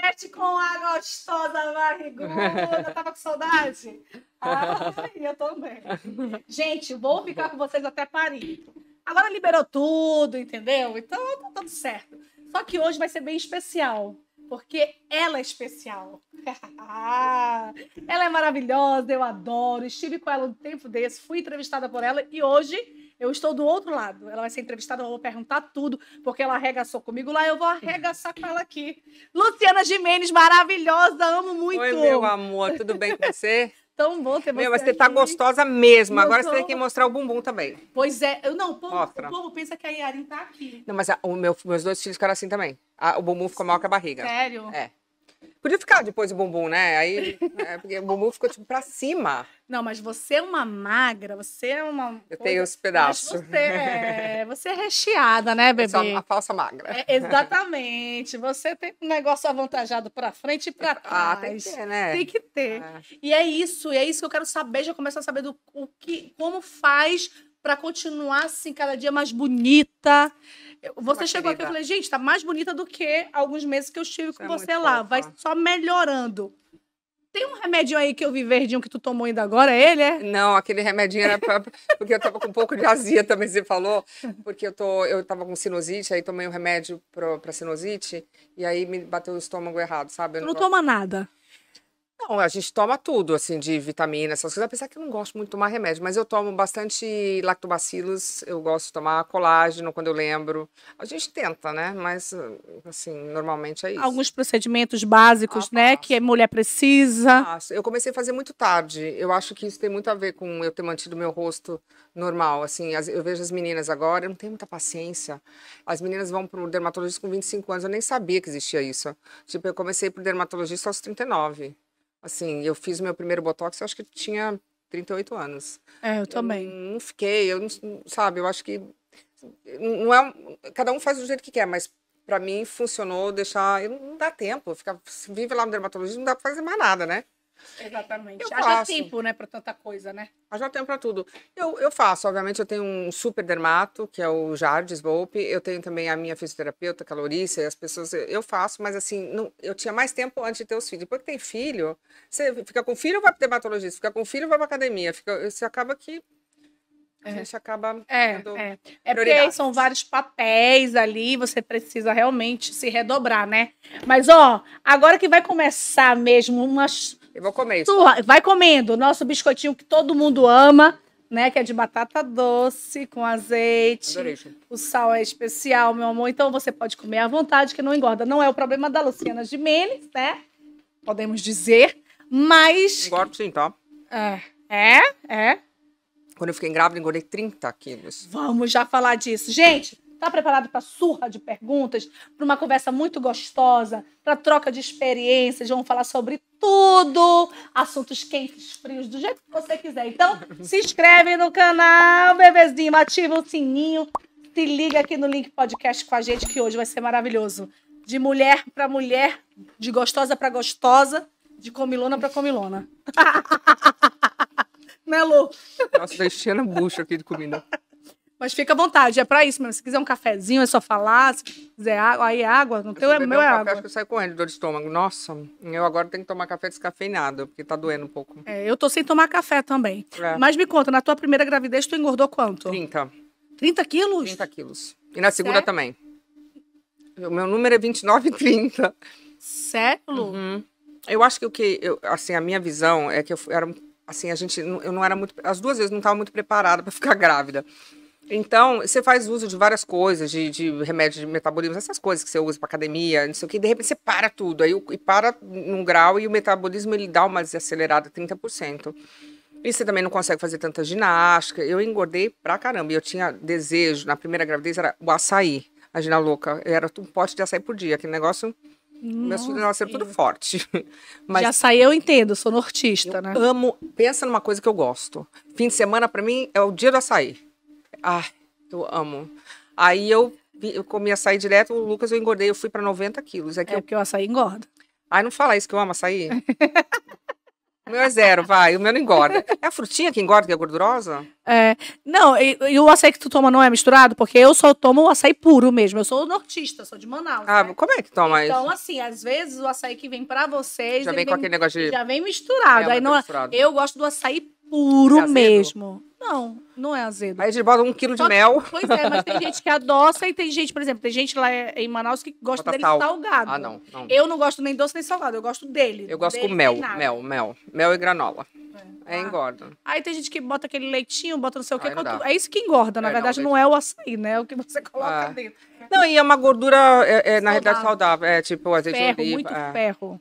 podcast com a gostosa barriguda. Tava com saudade? Ah, eu também. Gente, vou ficar com vocês até Paris. Agora liberou tudo, entendeu? Então tá tudo certo. Só que hoje vai ser bem especial, porque ela é especial. ela é maravilhosa, eu adoro. Estive com ela um tempo desse, fui entrevistada por ela e hoje eu estou do outro lado. Ela vai ser entrevistada, eu vou perguntar tudo, porque ela arregaçou comigo lá, eu vou arregaçar com ela aqui. Luciana Jimenez, maravilhosa, amo muito. Oi, meu amor, tudo bem com você? Tão bom ter você. Meu, mas você tá gostosa mesmo. Agora tô... você tem que mostrar o bumbum também. Pois é. Eu, não, o povo, Mostra. o povo pensa que a Yarin tá aqui. Não, mas a, o meu, meus dois filhos ficaram assim também. A, o bumbum ficou maior que a barriga. Sério? É. Podia ficar depois o bumbum, né? Aí, é, porque o bumbum ficou tipo pra cima. Não, mas você é uma magra, você é uma. Eu tenho os pedaços. Mas você é, você é recheada, né, bebê? Eu uma falsa magra. É, exatamente. Você tem um negócio avantajado pra frente e pra trás. Ah, tem que ter, né? Tem que ter. É. E é isso, e é isso que eu quero saber. Já começar a saber do o que, como faz para continuar assim cada dia mais bonita. Você Uma chegou querida. aqui e eu falei, gente, tá mais bonita do que alguns meses que eu estive com é você lá. Fofa. Vai só melhorando. Tem um remedinho aí que eu vi verdinho que tu tomou ainda agora, é ele, é? Não, aquele remedinho era pra, porque eu tava com um pouco de azia também, você falou, porque eu, tô, eu tava com sinusite, aí tomei um remédio pro, pra sinusite, e aí me bateu o estômago errado, sabe? tu não, não toma nada. Não, a gente toma tudo, assim, de vitamina, essas coisas. Apesar que eu não gosto muito de tomar remédio, mas eu tomo bastante lactobacilos, eu gosto de tomar colágeno quando eu lembro. A gente tenta, né? Mas, assim, normalmente é isso. Alguns procedimentos básicos, ah, né? Tá. Que a mulher precisa. Eu comecei a fazer muito tarde. Eu acho que isso tem muito a ver com eu ter mantido meu rosto normal. Assim, eu vejo as meninas agora, eu não tenho muita paciência. As meninas vão para o dermatologista com 25 anos, eu nem sabia que existia isso. Tipo, eu comecei para o dermatologista aos 39. Assim, eu fiz meu primeiro botox, eu acho que eu tinha 38 anos. É, eu também. Eu não fiquei, eu não, sabe, eu acho que não é, cada um faz do jeito que quer, mas para mim funcionou deixar, eu não dá tempo, ficar vive lá no dermatologista, não dá para fazer mais nada, né? É. Exatamente. Eu Haja faço. tempo, né, para tanta coisa, né? Haja tempo para tudo. Eu, eu faço, obviamente, eu tenho um super dermato, que é o Jardes Volpe, eu tenho também a minha fisioterapeuta, calorícia é e as pessoas, eu faço, mas assim, não, eu tinha mais tempo antes de ter os filhos. Depois que tem filho, você fica com filho, vai para dermatologista, fica com filho, vai para academia, fica, você acaba que a é. gente acaba é, é. é porque aí são vários papéis ali, você precisa realmente se redobrar, né? Mas ó, agora que vai começar mesmo umas eu vou comer isso. vai comendo o nosso biscoitinho que todo mundo ama, né? Que é de batata doce, com azeite. Adorei. O sal é especial, meu amor. Então você pode comer à vontade, que não engorda. Não é o problema da Luciana Gimenez, né? Podemos dizer. Mas. Engordo sim, tá? É. É, é. Quando eu fiquei grávida, engordei 30 quilos. Vamos já falar disso. Gente, Tá preparado para surra de perguntas, para uma conversa muito gostosa, para troca de experiências? Vamos falar sobre tudo, assuntos quentes, frios, do jeito que você quiser. Então, se inscreve no canal, bebezinho, ativa o sininho, se liga aqui no link podcast com a gente que hoje vai ser maravilhoso. De mulher para mulher, de gostosa para gostosa, de comilona para comilona. né, Lu? Nossa, tá enchendo a bucha aqui de comida. Mas fica à vontade, é pra isso mesmo. Se quiser um cafezinho, é só falar. Se quiser água, aí água. No teu é meu um é água. Acho é que eu saio correndo, dor de estômago. Nossa, eu agora tenho que tomar café descafeinado, porque tá doendo um pouco. É, eu tô sem tomar café também. É. Mas me conta, na tua primeira gravidez, tu engordou quanto? 30. 30 quilos? 30 quilos. E na segunda Sério? também. O meu número é 29 e 30. Sério? Uhum. Eu acho que o que. Eu, assim, a minha visão é que eu era. Assim, a gente. Eu não era muito. As duas vezes não estava muito preparada para ficar grávida. Então, você faz uso de várias coisas, de, de remédio de metabolismo, essas coisas que você usa para academia, não sei o que, e de repente você para tudo, aí e para num grau e o metabolismo ele dá uma desacelerada 30%. E você também não consegue fazer tanta ginástica. Eu engordei pra caramba. E eu tinha desejo, na primeira gravidez, era o açaí. A Gina louca. Era um pote de açaí por dia. Aquele negócio. Meus filhos negócio era tudo forte. Mas de açaí eu entendo, sou nortista, eu né? Amo. Pensa numa coisa que eu gosto. Fim de semana, para mim, é o dia do açaí. Ah, eu amo. Aí eu, eu comi açaí direto, o Lucas eu engordei, eu fui para 90 quilos. É, que é eu... porque o açaí engorda. Ai, não fala isso que eu amo açaí. O meu é zero, vai. O meu não engorda. É a frutinha que engorda, que é gordurosa? É. Não, e, e, o açaí que tu toma não é misturado? Porque eu só tomo o açaí puro mesmo. Eu sou nortista, sou de Manaus. Ah, né? como é que toma então, isso? Então, assim, às vezes o açaí que vem pra vocês. Já vem, vem com aquele negócio de. Já vem misturado. É, Aí, é não, é misturado. Eu gosto do açaí puro é mesmo. Não, não é azedo. Aí a gente bota um quilo de Só mel. Que, pois é, mas tem gente que adoça e tem gente, por exemplo, tem gente lá em Manaus que gosta bota dele sal. salgado. Ah, não, não, Eu não gosto nem doce nem salgado, eu gosto dele. Eu gosto dele com mel, mel, mel. Mel e granola. É, é ah. engorda. Aí tem gente que bota aquele leitinho, bota não sei o quê. É isso que engorda, na é, verdade, não, não, é o açaí, né? É o que você coloca é. dentro. Não, e é uma gordura, é, é na realidade, saudável. É tipo azeite ferro, de oliva. Muito é. ferro.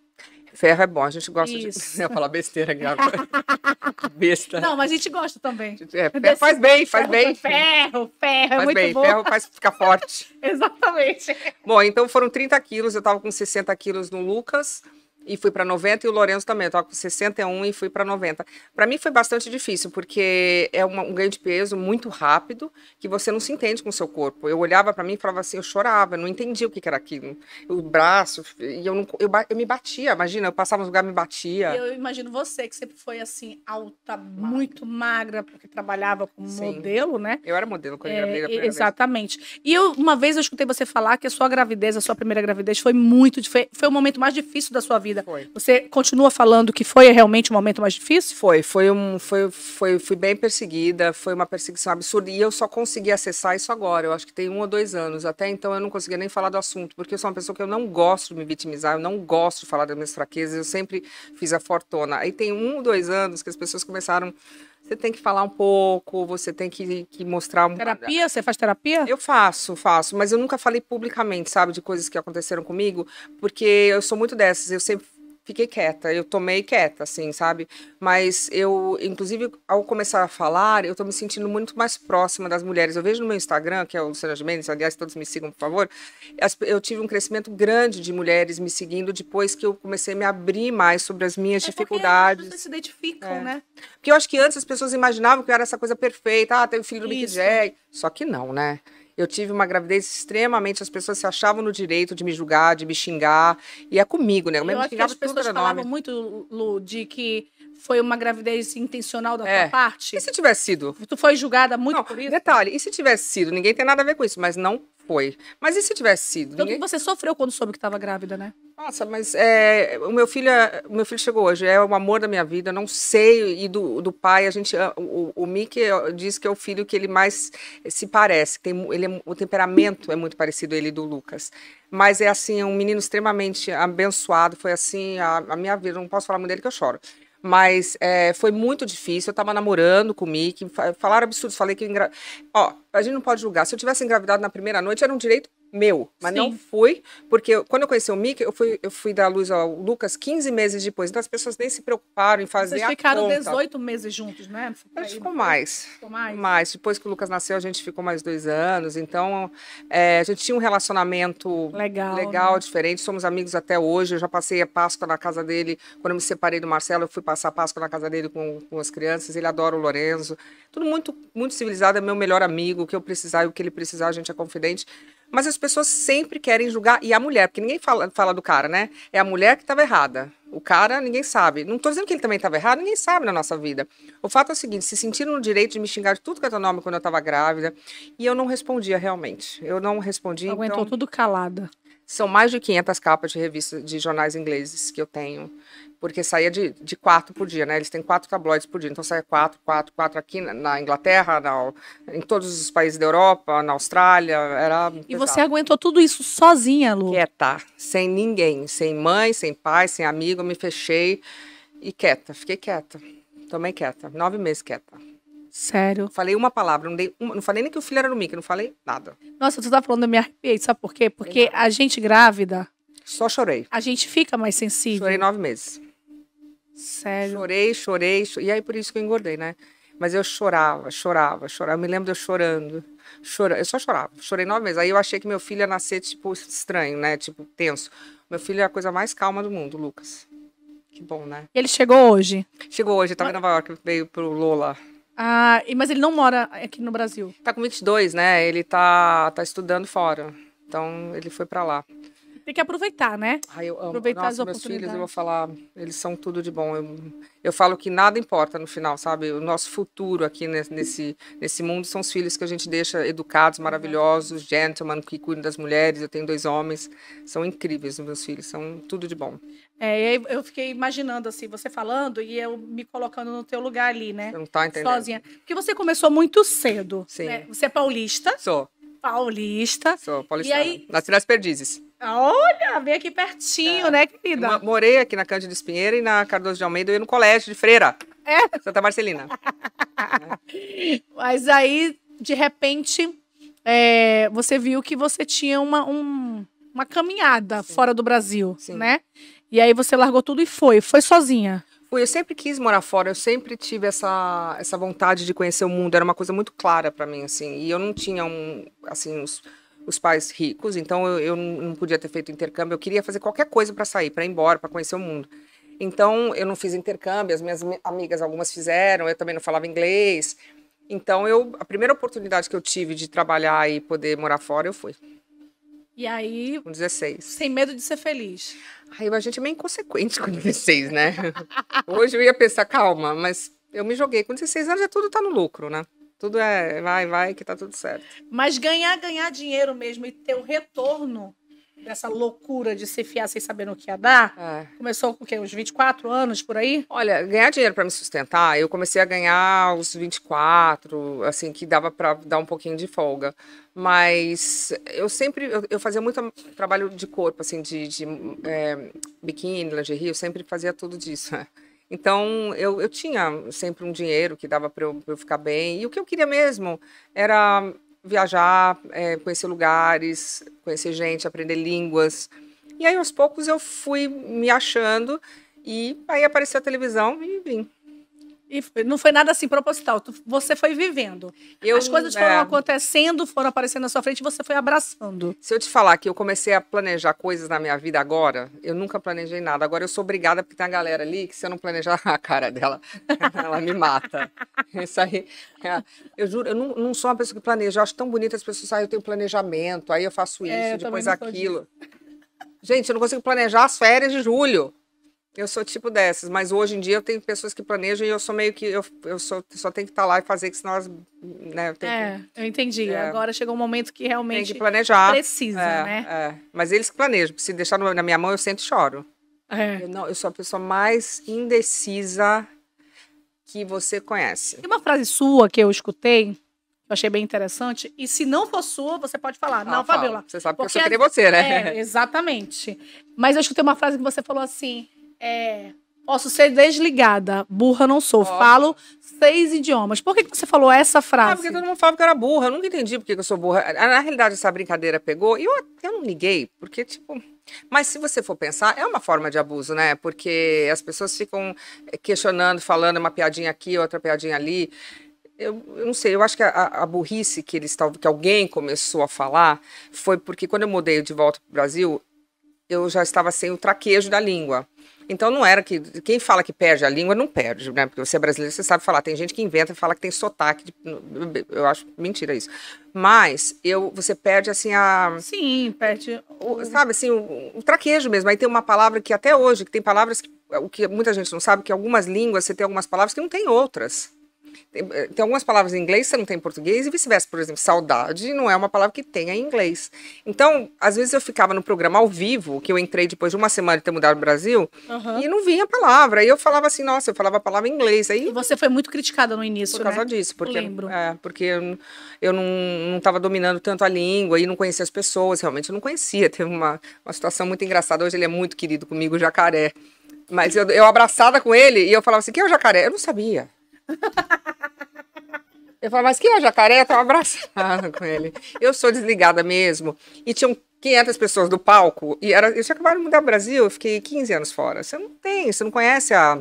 Ferro é bom, a gente gosta Isso. de. Eu falar besteira aqui agora. Besta. Não, mas a gente gosta também. É, faz bem, faz ferro, bem. Ferro, ferro, é faz é muito bem. bom. Ferro faz ficar forte. Exatamente. Bom, então foram 30 quilos, eu estava com 60 quilos no Lucas e fui para 90 e o Lourenço também, eu com 61 e fui para 90. Para mim foi bastante difícil, porque é uma, um ganho de peso muito rápido, que você não se entende com o seu corpo. Eu olhava para mim e falava assim, eu chorava, eu não entendia o que, que era aquilo. O braço, e eu, não, eu, eu me batia, imagina, eu passava lugar e me batia. Eu imagino você, que sempre foi assim, alta, muito magra, porque trabalhava como Sim. modelo, né? Eu era modelo quando é, eu era a Exatamente. Vez. E eu, uma vez eu escutei você falar que a sua gravidez, a sua primeira gravidez foi muito, foi, foi o momento mais difícil da sua vida vida. Foi. Você continua falando que foi realmente o momento mais difícil? Foi, foi um, foi, foi, fui bem perseguida, foi uma perseguição absurda e eu só consegui acessar isso agora. Eu acho que tem um ou dois anos. Até então eu não conseguia nem falar do assunto, porque eu sou uma pessoa que eu não gosto de me vitimizar, eu não gosto de falar das minhas fraquezas. Eu sempre fiz a fortuna. Aí tem um ou dois anos que as pessoas começaram você tem que falar um pouco, você tem que, que mostrar um. Terapia? Você faz terapia? Eu faço, faço, mas eu nunca falei publicamente, sabe, de coisas que aconteceram comigo, porque eu sou muito dessas. Eu sempre fiquei quieta, eu tomei quieta, assim, sabe? Mas eu, inclusive, ao começar a falar, eu tô me sentindo muito mais próxima das mulheres. Eu vejo no meu Instagram, que é o Luciana Mendes, aliás, todos me sigam, por favor. Eu tive um crescimento grande de mulheres me seguindo depois que eu comecei a me abrir mais sobre as minhas é dificuldades. As pessoas se identificam, é. né? Porque eu acho que antes as pessoas imaginavam que eu era essa coisa perfeita, ah, tem o filho do Isso. Mick Só que não, né? Eu tive uma gravidez extremamente. As pessoas se achavam no direito de me julgar, de me xingar. E é comigo, né? Eu, eu mesmo acho que as pessoas falavam muito, Lu, de que foi uma gravidez intencional da é. tua parte. E se tivesse sido? Tu foi julgada muito não, por isso? Detalhe, e se tivesse sido? Ninguém tem nada a ver com isso, mas não foi. Mas e se tivesse sido? Então, Você sofreu quando soube que estava grávida, né? Nossa, mas é, o meu filho, é, o meu filho chegou hoje, é o amor da minha vida, eu não sei, e do, do pai, a gente, ah, o, o Mickey diz que é o filho que ele mais se parece, tem, ele, é, o temperamento é muito parecido ele do Lucas, mas é assim, um menino extremamente abençoado, foi assim, a, a minha vida, não posso falar muito dele que eu choro, mas é, foi muito difícil. Eu tava namorando com o Mickey, falaram absurdos, falei que. Engra... Ó, a gente não pode julgar. Se eu tivesse engravidado na primeira noite, era um direito meu, mas Sim. não fui, porque eu, quando eu conheci o Mickey, eu fui, eu fui dar luz ao Lucas 15 meses depois, então as pessoas nem se preocuparam em fazer Vocês ficaram a conta. 18 meses juntos, né? A gente ficou mais, ficou mais, mais. Depois que o Lucas nasceu, a gente ficou mais dois anos, então é, a gente tinha um relacionamento legal, legal né? diferente, somos amigos até hoje, eu já passei a Páscoa na casa dele, quando eu me separei do Marcelo, eu fui passar a Páscoa na casa dele com, com as crianças, ele adora o Lorenzo, tudo muito, muito civilizado, é meu melhor amigo, o que eu precisar e o que ele precisar, a gente é confidente, mas as pessoas sempre querem julgar, e a mulher, porque ninguém fala, fala do cara, né? É a mulher que estava errada. O cara, ninguém sabe. Não estou dizendo que ele também estava errado, ninguém sabe na nossa vida. O fato é o seguinte: se sentiram no direito de me xingar de tudo que é teu nome quando eu estava grávida, e eu não respondia realmente. Eu não respondi. Aguentou então... tudo calada. São mais de 500 capas de revistas de jornais ingleses que eu tenho porque saía de, de quatro por dia, né? Eles têm quatro tabloides por dia, então saia quatro, quatro, quatro aqui na, na Inglaterra, na, em todos os países da Europa, na Austrália, era... E pesado. você aguentou tudo isso sozinha, Lu? Quieta, sem ninguém, sem mãe, sem pai, sem amigo, eu me fechei e quieta, fiquei quieta, também quieta, nove meses quieta. Sério. Falei uma palavra, não, dei uma, não falei nem que o filho era no Mickey, não falei nada. Nossa, tu tá falando, eu me arrepiei, sabe por quê? Porque a gente grávida. Só chorei. A gente fica mais sensível. Chorei nove meses. Sério? Chorei, chorei, chorei. E aí por isso que eu engordei, né? Mas eu chorava, chorava, chorava. Eu me lembro de eu chorando. Chora... Eu só chorava. Chorei nove meses. Aí eu achei que meu filho ia nascer, tipo, estranho, né? Tipo, tenso. Meu filho é a coisa mais calma do mundo, Lucas. Que bom, né? ele chegou hoje? Chegou hoje. tava mas... em Nova York, veio pro Lola. Ah, mas ele não mora aqui no Brasil? Tá com 22, né? Ele tá, tá estudando fora. Então, ele foi para lá. Tem que aproveitar, né? Ai, eu amo. Aproveitar Nossa, as oportunidades. meus filhos, eu vou falar, eles são tudo de bom. Eu, eu falo que nada importa no final, sabe? O nosso futuro aqui nesse, nesse mundo são os filhos que a gente deixa educados, maravilhosos, gentlemen, que cuidam das mulheres. Eu tenho dois homens, são incríveis os meus filhos, são tudo de bom. É, eu fiquei imaginando assim, você falando e eu me colocando no teu lugar ali, né? Você não tá entendendo. Sozinha. Porque você começou muito cedo. Sim. Né? Você é paulista. Sou. Paulista. Sou paulista. E aí... Nasci nas Perdizes. Olha, bem aqui pertinho, é. né, querida? Eu morei aqui na de Espinheira e na Cardoso de Almeida e no colégio de Freira. É. Santa Marcelina. é. Mas aí, de repente, é, você viu que você tinha uma, um, uma caminhada Sim. fora do Brasil, Sim. né? E aí você largou tudo e foi. Foi sozinha. Fui, eu sempre quis morar fora, eu sempre tive essa, essa vontade de conhecer o mundo, era uma coisa muito clara para mim, assim. E eu não tinha um, assim, uns... Os os pais ricos, então eu, eu não podia ter feito intercâmbio. Eu queria fazer qualquer coisa para sair, para ir embora, para conhecer o mundo. Então eu não fiz intercâmbio, as minhas amigas algumas fizeram, eu também não falava inglês. Então eu a primeira oportunidade que eu tive de trabalhar e poder morar fora, eu fui. E aí, com 16. Sem medo de ser feliz. Aí a gente é meio inconsequente com 16, né? Hoje eu ia pensar, calma, mas eu me joguei com 16 anos, é tudo tá no lucro, né? Tudo é vai, vai, que tá tudo certo. Mas ganhar, ganhar dinheiro mesmo e ter o retorno dessa loucura de se fiar sem saber no que ia dar, é. começou com o quê? Uns 24 anos por aí? Olha, ganhar dinheiro para me sustentar, eu comecei a ganhar aos 24, assim, que dava para dar um pouquinho de folga. Mas eu sempre, eu, eu fazia muito trabalho de corpo, assim, de, de é, biquíni, lingerie, eu sempre fazia tudo disso, né? Então, eu, eu tinha sempre um dinheiro que dava para eu, eu, ficar bem. E o que eu queria mesmo era viajar, é, conhecer lugares, conhecer gente, aprender línguas. E aí, aos poucos, eu fui me achando. E aí apareceu a televisão e vim. E não foi nada assim proposital. Tu, você foi vivendo. Eu, As coisas foram é... acontecendo, foram aparecendo na sua frente e você foi abraçando. Se eu te falar que eu comecei a planejar coisas na minha vida agora, eu nunca planejei nada. Agora eu sou obrigada, porque tem a galera ali que se eu não planejar a cara dela, ela me mata. Isso aí. É. Eu juro, eu não, não, sou uma pessoa que planeja. Eu acho tão bonita as pessoas, ah, eu tenho planejamento, aí eu faço é, isso, é, eu depois aquilo. Gente, eu não consigo planejar as férias de julho. Eu sou tipo dessas, mas hoje em dia eu tenho pessoas que planejam e eu sou meio que. Eu, eu sou, só tenho que estar tá lá e fazer, que senão elas. Né, eu é, que, eu entendi. É, Agora chegou um momento que realmente. Tem que planejar. Precisa, é, né? É. Mas eles planejam. Se deixar no, na minha mão, eu sempre e choro. É. Eu, não, eu sou a pessoa mais indecisa que você conhece. Tem uma frase sua que eu escutei eu achei bem interessante. E se não for sua, você pode falar. Não, Fabiola. Você sabe que eu sou que nem você, né? É, exatamente. Mas eu escutei uma frase que você falou assim: é, posso ser desligada. Burra não sou. Óbvio. Falo seis idiomas. Por que, você falou essa frase? Ah, porque todo mundo falava que eu era burra. Eu nunca entendi por que eu sou burra. Ah, na realidade, essa brincadeira pegou. E eu até não liguei, porque, tipo. Mas se você for pensar, é uma forma de abuso, né? Porque as pessoas ficam eh, questionando, falando uma piadinha aqui, outra piadinha ali. Eu, eu, não sei, eu acho que a, a burrice que eles que alguém começou a falar foi porque quando eu mudei de volta para o Brasil, eu já estava sem o traquejo da língua. Então não era que. Quem fala que perde a língua não perde, né? Porque você é brasileiro, você sabe falar. Tem gente que inventa e fala que tem sotaque. De, eu acho mentira isso. Mas eu, você perde assim a. Sim, perde. O, sabe assim, o, o traquejo mesmo. Aí tem uma palavra que até hoje, que tem palavras que, o que muita gente não sabe, que algumas línguas você tem algumas palavras que não tem outras. Tem, eh, tem algumas palavras em inglês que você não tem em português e vice-versa. Por exemplo, saudade não é uma palavra que tem em inglês. Então, às vezes eu ficava no programa ao vivo, que eu entrei depois de uma semana de ter mudado o Brasil, uhum. e não vinha a palavra. Aí eu falava assim, nossa, eu falava a palavra em inglês. Aí, e você foi muito criticada no início, Por causa né? disso. Porque, lembro. É, porque eu, não estava dominando tanto a língua e não conhecia as pessoas. Realmente eu não conhecia. Teve uma, uma situação muito engraçada. Hoje ele é muito querido comigo, o jacaré. Mas eu, eu abraçada com ele e eu falava assim, quem é o jacaré? Eu não sabia. Eu falo, mas quem é o jacaré? Eu tava abraçada com ele. Eu sou desligada mesmo. E tinham 500 pessoas do palco. E era, eu tinha acabado de mudar o Brasil, eu fiquei 15 anos fora. Você não tem, você não conhece a,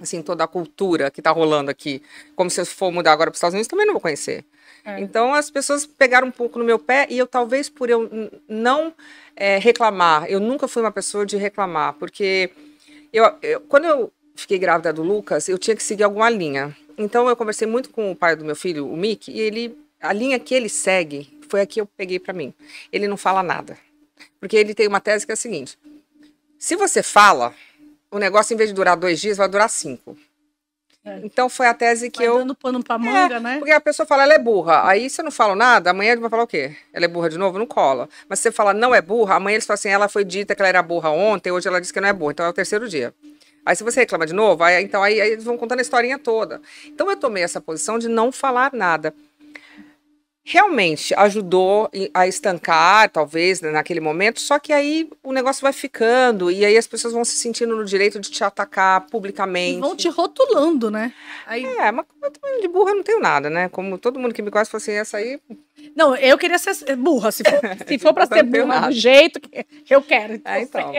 assim, toda a cultura que está rolando aqui. Como se eu for mudar agora para os Estados Unidos, também não vou conhecer. É. Então as pessoas pegaram um pouco no meu pé e eu talvez por eu não é, reclamar, eu nunca fui uma pessoa de reclamar, porque eu, eu quando eu fiquei grávida do Lucas, eu tinha que seguir alguma linha. Então eu conversei muito com o pai do meu filho, o Mick, e ele a linha que ele segue foi a que eu peguei para mim. Ele não fala nada. Porque ele tem uma tese que é a seguinte: se você fala, o negócio, em vez de durar dois dias, vai durar cinco. É. Então foi a tese que vai eu. Dando pano pra manga, é, né? Porque a pessoa fala, ela é burra. Aí se eu não falo nada, amanhã ele vai falar o quê? Ela é burra de novo? Não cola. Mas se você fala, não é burra, amanhã eles falam assim, ela foi dita que ela era burra ontem, hoje ela disse que não é burra. Então é o terceiro dia. Aí se você reclama de novo, aí, então aí, aí eles vão contando a historinha toda. Então eu tomei essa posição de não falar nada realmente ajudou a estancar, talvez, né, naquele momento, só que aí o negócio vai ficando, e aí as pessoas vão se sentindo no direito de te atacar publicamente. E vão te rotulando, né? Aí... É, mas de burra eu não tenho nada, né? Como todo mundo que me conhece falou assim, essa aí... Não, eu queria ser burra, se for, se for pra ser burra do jeito que eu quero. Então, é, então.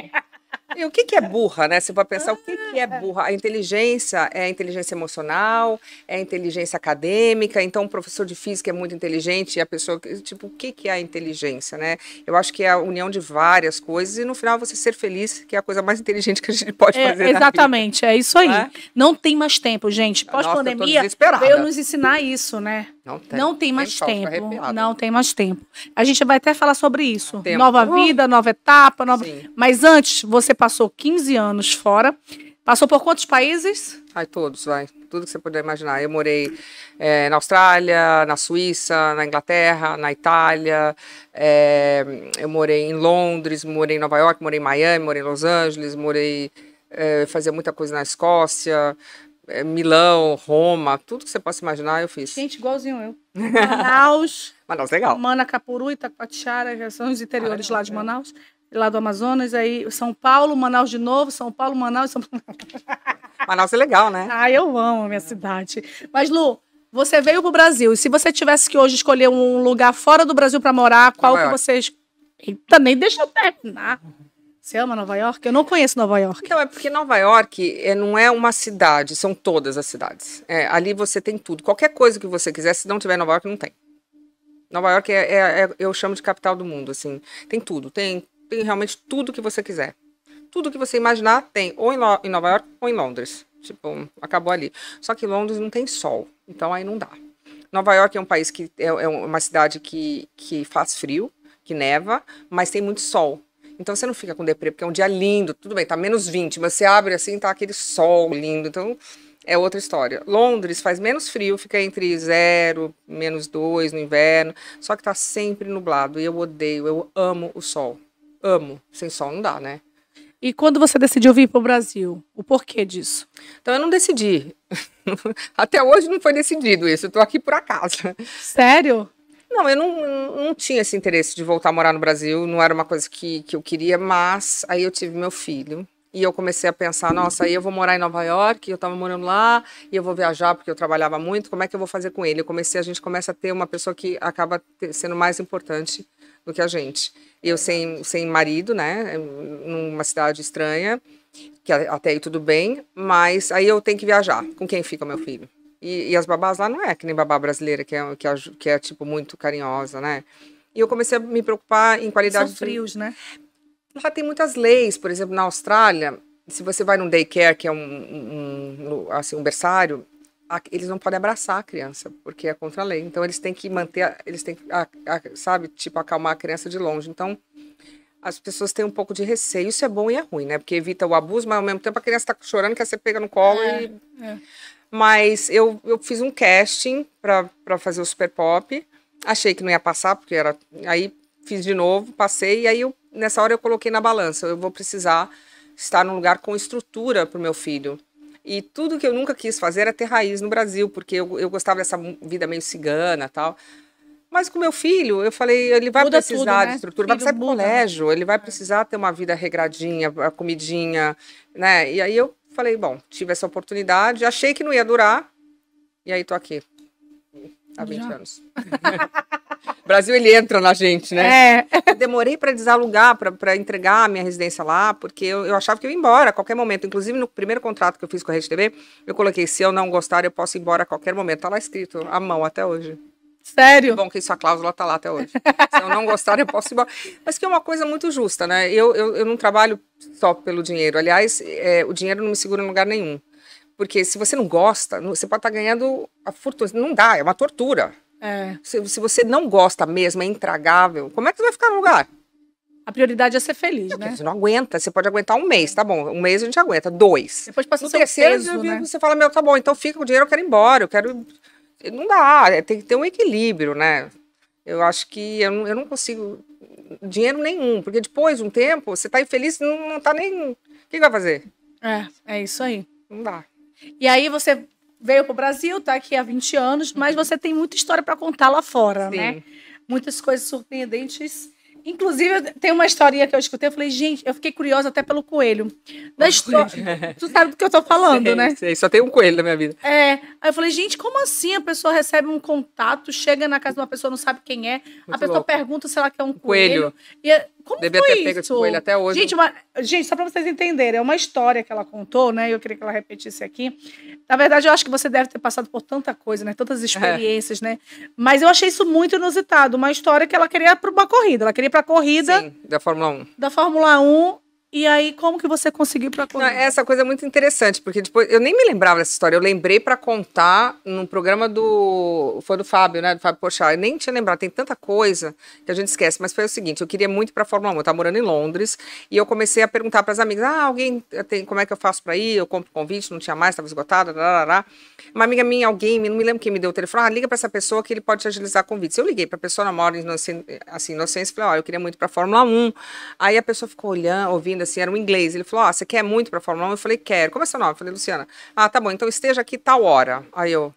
E o que, que é burra, né? Você vai pensar o que, que é, ah, é. burra. A inteligência é a inteligência emocional, é a inteligência acadêmica. Então, o professor de física é muito inteligente e a pessoa, tipo, o que, que é a inteligência, né? Eu acho que é a união de várias coisas e no final você ser feliz, que é a coisa mais inteligente que a gente pode é, fazer. Exatamente, é isso aí. É? Não tem mais tempo, gente. Pós-pandemia, veio nos ensinar isso, né? Não tem, não tem mais tempo. não tem mais tempo. A gente vai até falar sobre isso. Tempo. Nova uhum. vida, nova etapa. Nova... Sim. Mas antes, você passou 15 anos fora. Passou por quantos países? Ai, todos, vai. Tudo que você puder imaginar. Eu morei é, na Austrália, na Suíça, na Inglaterra, na Itália. É, eu morei em Londres, morei em Nova York, morei em Miami, morei em Los Angeles, morei. É, fazia muita coisa na Escócia, é, Milão, Roma, tudo que você possa imaginar, eu fiz. Gente, igualzinho eu. Manaus. Manaus, legal. Manacapuru, Itacoatiara, já são os interiores ah, lá de Manaus, lá do Amazonas, aí São Paulo, Manaus de novo, São Paulo, Manaus, São Paulo. Manaus é legal, né? Ah, eu amo a minha cidade. Mas, Lu, você veio pro Brasil, e se você tivesse que hoje escolher um lugar fora do Brasil para morar, qual Nova que York. vocês... Eita, nem deixa eu terminar. Você ama Nova York? Eu não conheço Nova York. Então, é porque Nova York é, não é uma cidade, são todas as cidades. É, ali você tem tudo. Qualquer coisa que você quiser, se não tiver Nova York, não tem. Nova York é, é, é, eu chamo de capital do mundo, assim. Tem tudo, tem, tem realmente tudo que você quiser. Tudo que você imaginar tem, ou em, Lo em Nova York ou em Londres. Tipo, acabou ali. Só que Londres não tem sol, então aí não dá. Nova York é um país que é, é uma cidade que, que faz frio, que neva, mas tem muito sol. Então você não fica com deprê, porque é um dia lindo, tudo bem, tá menos 20, mas você abre assim, tá aquele sol lindo. Então é outra história. Londres faz menos frio, fica entre 0, menos 2 no inverno, só que tá sempre nublado. E eu odeio, eu amo o sol. Amo. Sem sol não dá, né? E quando você decidiu vir para o Brasil, o porquê disso? Então eu não decidi. Até hoje não foi decidido isso. Eu tô aqui por acaso. Sério? Não, eu não, não tinha esse interesse de voltar a morar no Brasil, não era uma coisa que, que eu queria, mas aí eu tive meu filho. E eu comecei a pensar, nossa, aí eu vou morar em Nova York, eu estava morando lá, e eu vou viajar porque eu trabalhava muito, como é que eu vou fazer com ele? Eu comecei, a gente começa a ter uma pessoa que acaba sendo mais importante do que a gente. Eu sem, sem marido, né, numa cidade estranha, que até aí tudo bem, mas aí eu tenho que viajar. Com quem fica meu filho? E, e, as babás lá não é que nem babá brasileira, que é, que é, que, é, tipo, muito carinhosa, né? E eu comecei a me preocupar em qualidade São frios, de... né? Lá tem muitas leis, por exemplo, na Austrália, se você vai num daycare, que é um, um, um assim, um berçário, eles não podem abraçar a criança, porque é contra a lei. Então, eles têm que manter, eles têm que, sabe, tipo, acalmar a criança de longe. Então, as pessoas têm um pouco de receio. Isso é bom e é ruim, né? Porque evita o abuso, mas ao mesmo tempo a criança está chorando, quer ser pega no colo é, e... É. Mas eu, eu fiz um casting para fazer o Super Pop. Achei que não ia passar, porque era. Aí fiz de novo, passei, e aí eu, nessa hora eu coloquei na balança. Eu vou precisar estar num lugar com estrutura para o meu filho. E tudo que eu nunca quis fazer era ter raiz no Brasil, porque eu, eu gostava dessa vida meio cigana tal. Mas com meu filho, eu falei, ele vai muda precisar tudo, né? de estrutura, vai precisar de né? colégio, ele vai precisar ter uma vida regradinha, a comidinha, né? E aí eu falei, bom, tive essa oportunidade, achei que não ia durar, e aí tô aqui. Há 20 Já. anos. Brasil, ele entra na gente, né? É. demorei para desalugar, para entregar a minha residência lá, porque eu, eu, achava que eu ia embora a qualquer momento. Inclusive, no primeiro contrato que eu fiz com a Rede TV, eu coloquei: se eu não gostar, eu posso ir embora a qualquer momento. Tá lá escrito, à mão até hoje. Sério? Bom, que isso, a cláusula está lá até hoje. Se eu não gostar, eu posso ir embora. Mas que é uma coisa muito justa, né? Eu, eu, eu não trabalho só pelo dinheiro. Aliás, é, o dinheiro não me segura em lugar nenhum. Porque se você não gosta, você pode estar tá ganhando a fortuna. Não dá, é uma tortura. É. Se, se, você não gosta mesmo, é intragável, como é que você vai ficar no lugar? A prioridade é ser feliz, não, é né? Você não aguenta, você pode aguentar um mês, tá bom. Um mês a gente aguenta, dois. Depois passa o terceiro, peso, né? você fala, meu, tá bom, então fica com o dinheiro, eu quero ir embora, eu quero não dá, é, tem que ter um equilíbrio, né? Eu acho que eu não, eu não consigo dinheiro nenhum, porque depois um tempo, você tá infeliz, não, não tá nem. O que, vai fazer? É, é isso aí. Não dá. E aí você veio pro Brasil, tá aqui há 20 anos, mas você tem muita história para contar lá fora, né? Sim. né? Muitas coisas surpreendentes Inclusive, tem uma historinha que eu escutei, eu falei, gente, eu fiquei curiosa até pelo coelho. Da história. tu sabe do que eu tô falando, sei, né? Sei, só tem um coelho na minha vida. É. Aí eu falei, gente, como assim a pessoa recebe um contato, chega na casa de uma pessoa, não sabe quem é, Muito a pessoa louco. pergunta se ela quer um coelho. coelho. E é como Devia ter pego isso? esse coelho até hoje. Gente, uma... Gente só para vocês entenderem, é uma história que ela contou, né? Eu queria que ela repetisse aqui. Na verdade, eu acho que você deve ter passado por tanta coisa, né? Tantas é. experiências, é. né? Mas eu achei isso muito inusitado. Uma história que ela queria para uma corrida. Ela queria para a corrida. Sim, da Fórmula 1. Da Fórmula 1. E aí, como que você conseguiu para contar? Essa coisa é muito interessante, porque depois tipo, eu nem me lembrava dessa história. Eu lembrei para contar num programa do. Foi do Fábio, né? Do Fábio Pochá. Eu nem tinha lembrado, tem tanta coisa que a gente esquece. Mas foi o seguinte: eu queria muito para Fórmula 1. Eu estava morando em Londres e eu comecei a perguntar para as amigas: ah, alguém tem. Como é que eu faço para ir? Eu compro convite, não tinha mais, estava esgotada. Larará. Uma amiga minha, alguém, não me lembro quem me deu o telefone, ah, liga para essa pessoa que ele pode te agilizar convite. Eu liguei para a pessoa na mora, assim, inocência, e falei: ó, oh, eu queria muito para Fórmula 1. Aí a pessoa ficou olhando, ouvindo ainda, assim, era um inglês. Ele falou: Ó, oh, você quer muito pra Fórmula 1? Eu falei: Quero. Como é seu nome? Eu falei: Luciana. Ah, tá bom, então esteja aqui tal hora. Aí eu,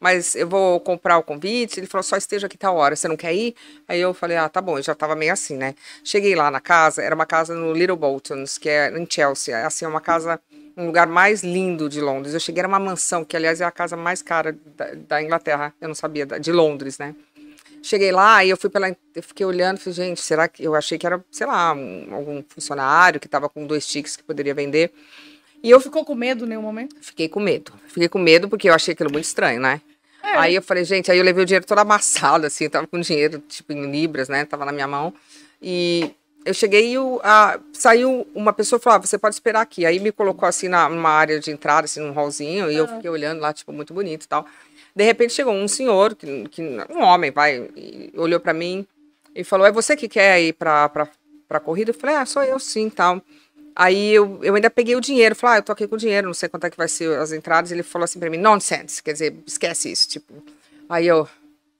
mas eu vou comprar o convite. Ele falou, só esteja aqui tal hora, você não quer ir? Aí eu falei, ah, tá bom, eu já tava meio assim, né? Cheguei lá na casa, era uma casa no Little Boltons, que é em Chelsea, assim, é uma casa, um lugar mais lindo de Londres. Eu cheguei, era uma mansão, que aliás é a casa mais cara da, da Inglaterra, eu não sabia, de Londres, né? Cheguei lá e eu fui pela. Eu fiquei olhando, falei, gente, será que. Eu achei que era, sei lá, um, algum funcionário que estava com dois tiques que poderia vender. E eu ficou com medo em nenhum momento? Fiquei com medo. Fiquei com medo porque eu achei aquilo muito estranho, né? É. Aí eu falei, gente, aí eu levei o dinheiro todo amassado, assim, tava com dinheiro, tipo, em libras, né? Tava na minha mão. E eu cheguei e a, saiu uma pessoa e falou, ah, você pode esperar aqui. Aí me colocou, assim, na, numa área de entrada, assim, num hallzinho, e ah. eu fiquei olhando lá, tipo, muito bonito e tal. De repente chegou um senhor, que, que um homem, vai, olhou para mim e falou: É você que quer ir para pra, corrida? Eu falei: Ah, sou eu sim tal. Aí eu, eu ainda peguei o dinheiro, falei, ah, eu tô aqui com o dinheiro, não sei quanto é que vai ser as entradas. Ele falou assim para mim, nonsense, quer dizer, esquece isso, tipo. Aí eu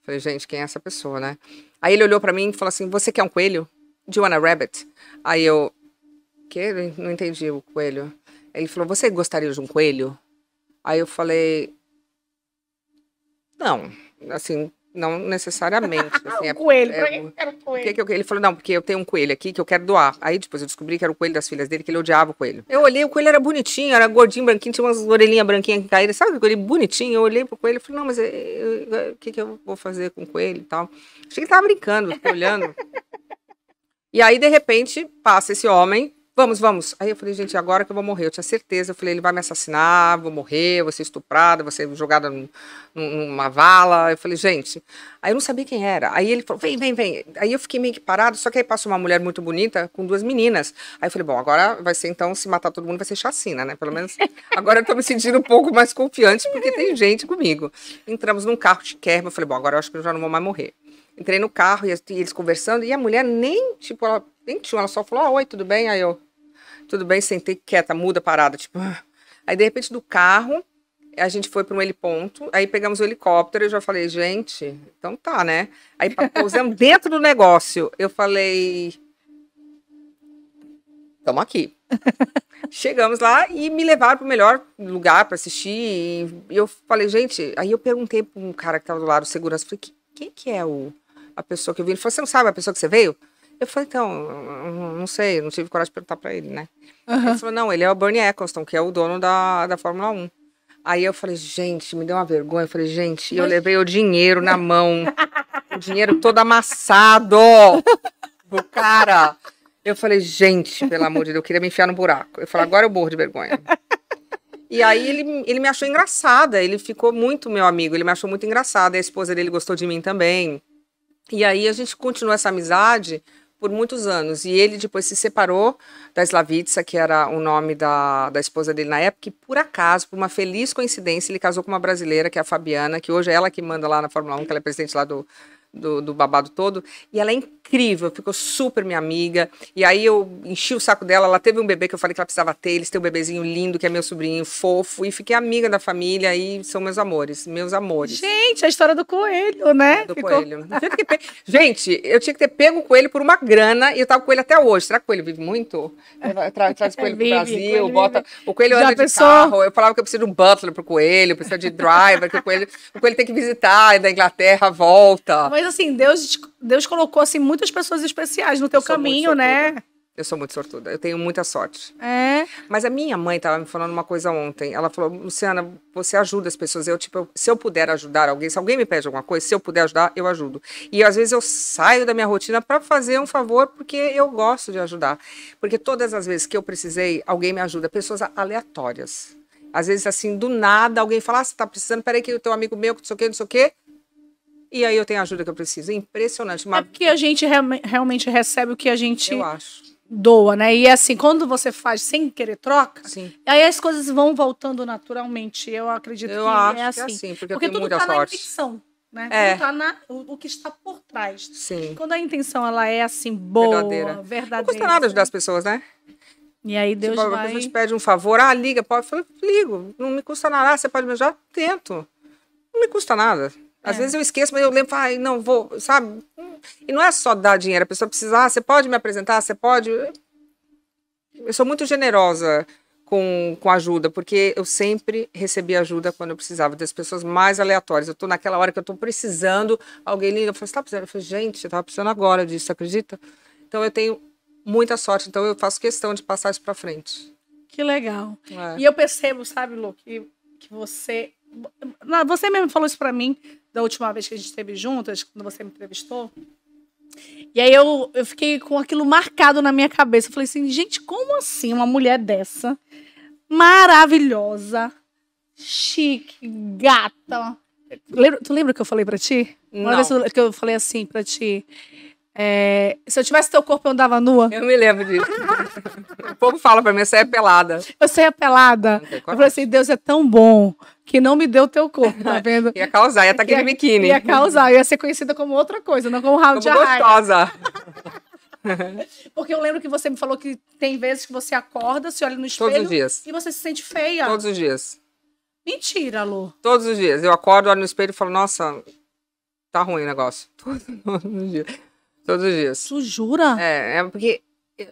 falei, gente, quem é essa pessoa, né? Aí ele olhou para mim e falou assim, você quer um coelho? Do you want a rabbit? Aí eu, que? Não entendi o coelho. Ele falou, você gostaria de um coelho? Aí eu falei, não, assim, não necessariamente. Assim, um é, coelho, é, é, era um coelho. Que, que, ele falou, não, porque eu tenho um coelho aqui que eu quero doar. Aí depois eu descobri que era o coelho das filhas dele, que ele odiava o coelho. Eu olhei, o coelho era bonitinho, era gordinho, branquinho, tinha umas orelhinhas branquinhas que caíram. Sabe coelho bonitinho? Eu olhei pro coelho e falei, não, mas é, é, o que, que eu vou fazer com o coelho e tal? Achei que ele tava brincando, fiquei olhando. e aí, de repente, passa esse homem Vamos, vamos. Aí eu falei, gente, agora que eu vou morrer, eu tinha certeza. Eu falei, ele vai me assassinar, vou morrer, vou ser estuprada, vou ser jogada num, numa vala. Eu falei, gente. Aí eu não sabia quem era. Aí ele falou, vem, vem, vem. Aí eu fiquei meio que parado, só que aí passou uma mulher muito bonita com duas meninas. Aí eu falei, bom, agora vai ser então, se matar todo mundo, vai ser chacina, né? Pelo menos agora eu tô me sentindo um pouco mais confiante, porque tem gente comigo. Entramos num carro de kerma. Eu falei, bom, agora eu acho que eu já não vou mais morrer entrei no carro e, eles conversando, e a mulher nem, tipo, ela 21. Ela só falou: ah, Oi, tudo bem? Aí eu, tudo bem, sentei quieta, muda parada. Tipo, aí de repente do carro, a gente foi para um heliponto, aí pegamos o helicóptero, eu já falei, gente, então tá, né? Aí pousamos dentro do negócio. Eu falei, tamo aqui. Chegamos lá e me levaram para o melhor lugar para assistir. E eu falei, gente, aí eu perguntei para um cara que estava do lado, segurança, falei, quem que é o, a pessoa que eu vi? Ele falou, você não sabe a pessoa que você veio? Eu falei, então, não sei, não tive coragem de perguntar para ele, né? Uhum. Ele falou, não, ele é o Bernie Eccleston, que é o dono da, da Fórmula 1. Aí eu falei, gente, me deu uma vergonha. Eu falei, gente, eu levei o dinheiro na mão. o dinheiro todo amassado do cara. Eu falei, gente, pelo amor de Deus, eu queria me enfiar no buraco. Eu falei, agora eu morro de vergonha. E aí ele, ele me achou engraçada, ele ficou muito meu amigo, ele me achou muito engraçada. A esposa dele gostou de mim também. E aí a gente continua essa amizade por muitos anos. E ele depois se separou da Slavitsa, que era o nome da, da esposa dele na época, e por acaso, por uma feliz coincidência, ele casou com uma brasileira, que é a Fabiana, que hoje é ela que manda lá na Fórmula 1, que ela é presidente lá do, do, do, babado todo. E ela é incrível, ficou super minha amiga. E aí eu enchi o saco dela. Ela teve um bebê que eu falei que ela precisava ter. Eles têm um bebezinho lindo, que é meu sobrinho, fofo. E fiquei amiga da família e são meus amores, meus amores. Gente, a história do coelho, né? É, do ficou... coelho. Gente, eu tinha que ter pego o coelho por uma grana e eu tava com ele até hoje. Será que o coelho vive muito? Tra traz o coelho pro Brasil, coelho bota. Vive. O coelho Já anda pensou? de carro. Eu falava que eu preciso de um butler pro coelho, eu preciso de driver, que o coelho, o coelho tem que visitar da Inglaterra, volta. Mas Talvez assim, Deus, Deus colocou assim muitas pessoas especiais no teu caminho, né? Eu sou muito sortuda, eu tenho muita sorte. É. Mas a minha mãe estava me falando uma coisa ontem. Ela falou, Luciana, você ajuda as pessoas. Eu, tipo, eu, se eu puder ajudar alguém, se alguém me pede alguma coisa, se eu puder ajudar, eu ajudo. E às vezes eu saio da minha rotina para fazer um favor, porque eu gosto de ajudar. Porque todas as vezes que eu precisei, alguém me ajuda. Pessoas aleatórias. Às vezes, assim, do nada, alguém fala, ah, você tá precisando, peraí que o teu amigo meu, que não sei o quê, não sei o quê. E aí eu tenho a ajuda que eu preciso. Impressionante. É uma... É porque a gente re realmente recebe o que a gente doa, né? E é assim, quando você faz sem querer troca, Sim. aí as coisas vão voltando naturalmente. Eu acredito eu que, acho é, assim. que é assim. assim porque, porque tudo está na intenção. Né? É. Tá na, o, o, que está por trás. Sim. Quando a intenção ela é assim, boa, verdadeira. verdadeira Não custa nada assim. ajudar as pessoas, né? E aí Deus tipo, vai... A gente pede um favor, ah, liga, pode. Eu falo, ligo, não me custa nada, você pode me ajudar? Tento. Não me custa nada. Às é. vezes eu esqueço, mas eu lembro, ai, não vou, sabe? E não é só dar dinheiro, a pessoa precisa, ah, você pode me apresentar, você pode. Eu sou muito generosa com, com ajuda, porque eu sempre recebi ajuda quando eu precisava, das pessoas mais aleatórias. Eu estou naquela hora que eu estou precisando, alguém liga, eu falo, você tá precisando? Eu falo, gente, eu tava tá precisando agora disso, acredita? Então eu tenho muita sorte, então eu faço questão de passar isso para frente. Que legal. É. E eu percebo, sabe, Lu, que, que você. Você mesmo falou isso para mim da última vez que a gente esteve juntas, quando você me entrevistou. E aí eu, eu fiquei com aquilo marcado na minha cabeça. Eu falei assim, gente, como assim uma mulher dessa, maravilhosa, chique, gata. Lembra, tu lembra que eu falei para ti? Uma Não. vez que eu falei assim para ti. É, se eu tivesse teu corpo, eu andava nua. Eu me lembro disso. o povo fala pra mim, você é pelada. Você é pelada. Eu falei assim, Deus é tão bom que não me deu teu corpo, tá vendo? ia causar, ia estar tá aquele biquíni. Ia causar, ia ser conhecida como outra coisa, não como Raul como gostosa. Porque eu lembro que você me falou que tem vezes que você acorda, se olha no espelho Todos os dias. e você se sente feia. Todos os dias. Mentira, Lu. Todos os dias. Eu acordo, olho no espelho e falo, nossa, tá ruim o negócio. Todos, os dias. Todos os dias. Tu jura? É, é porque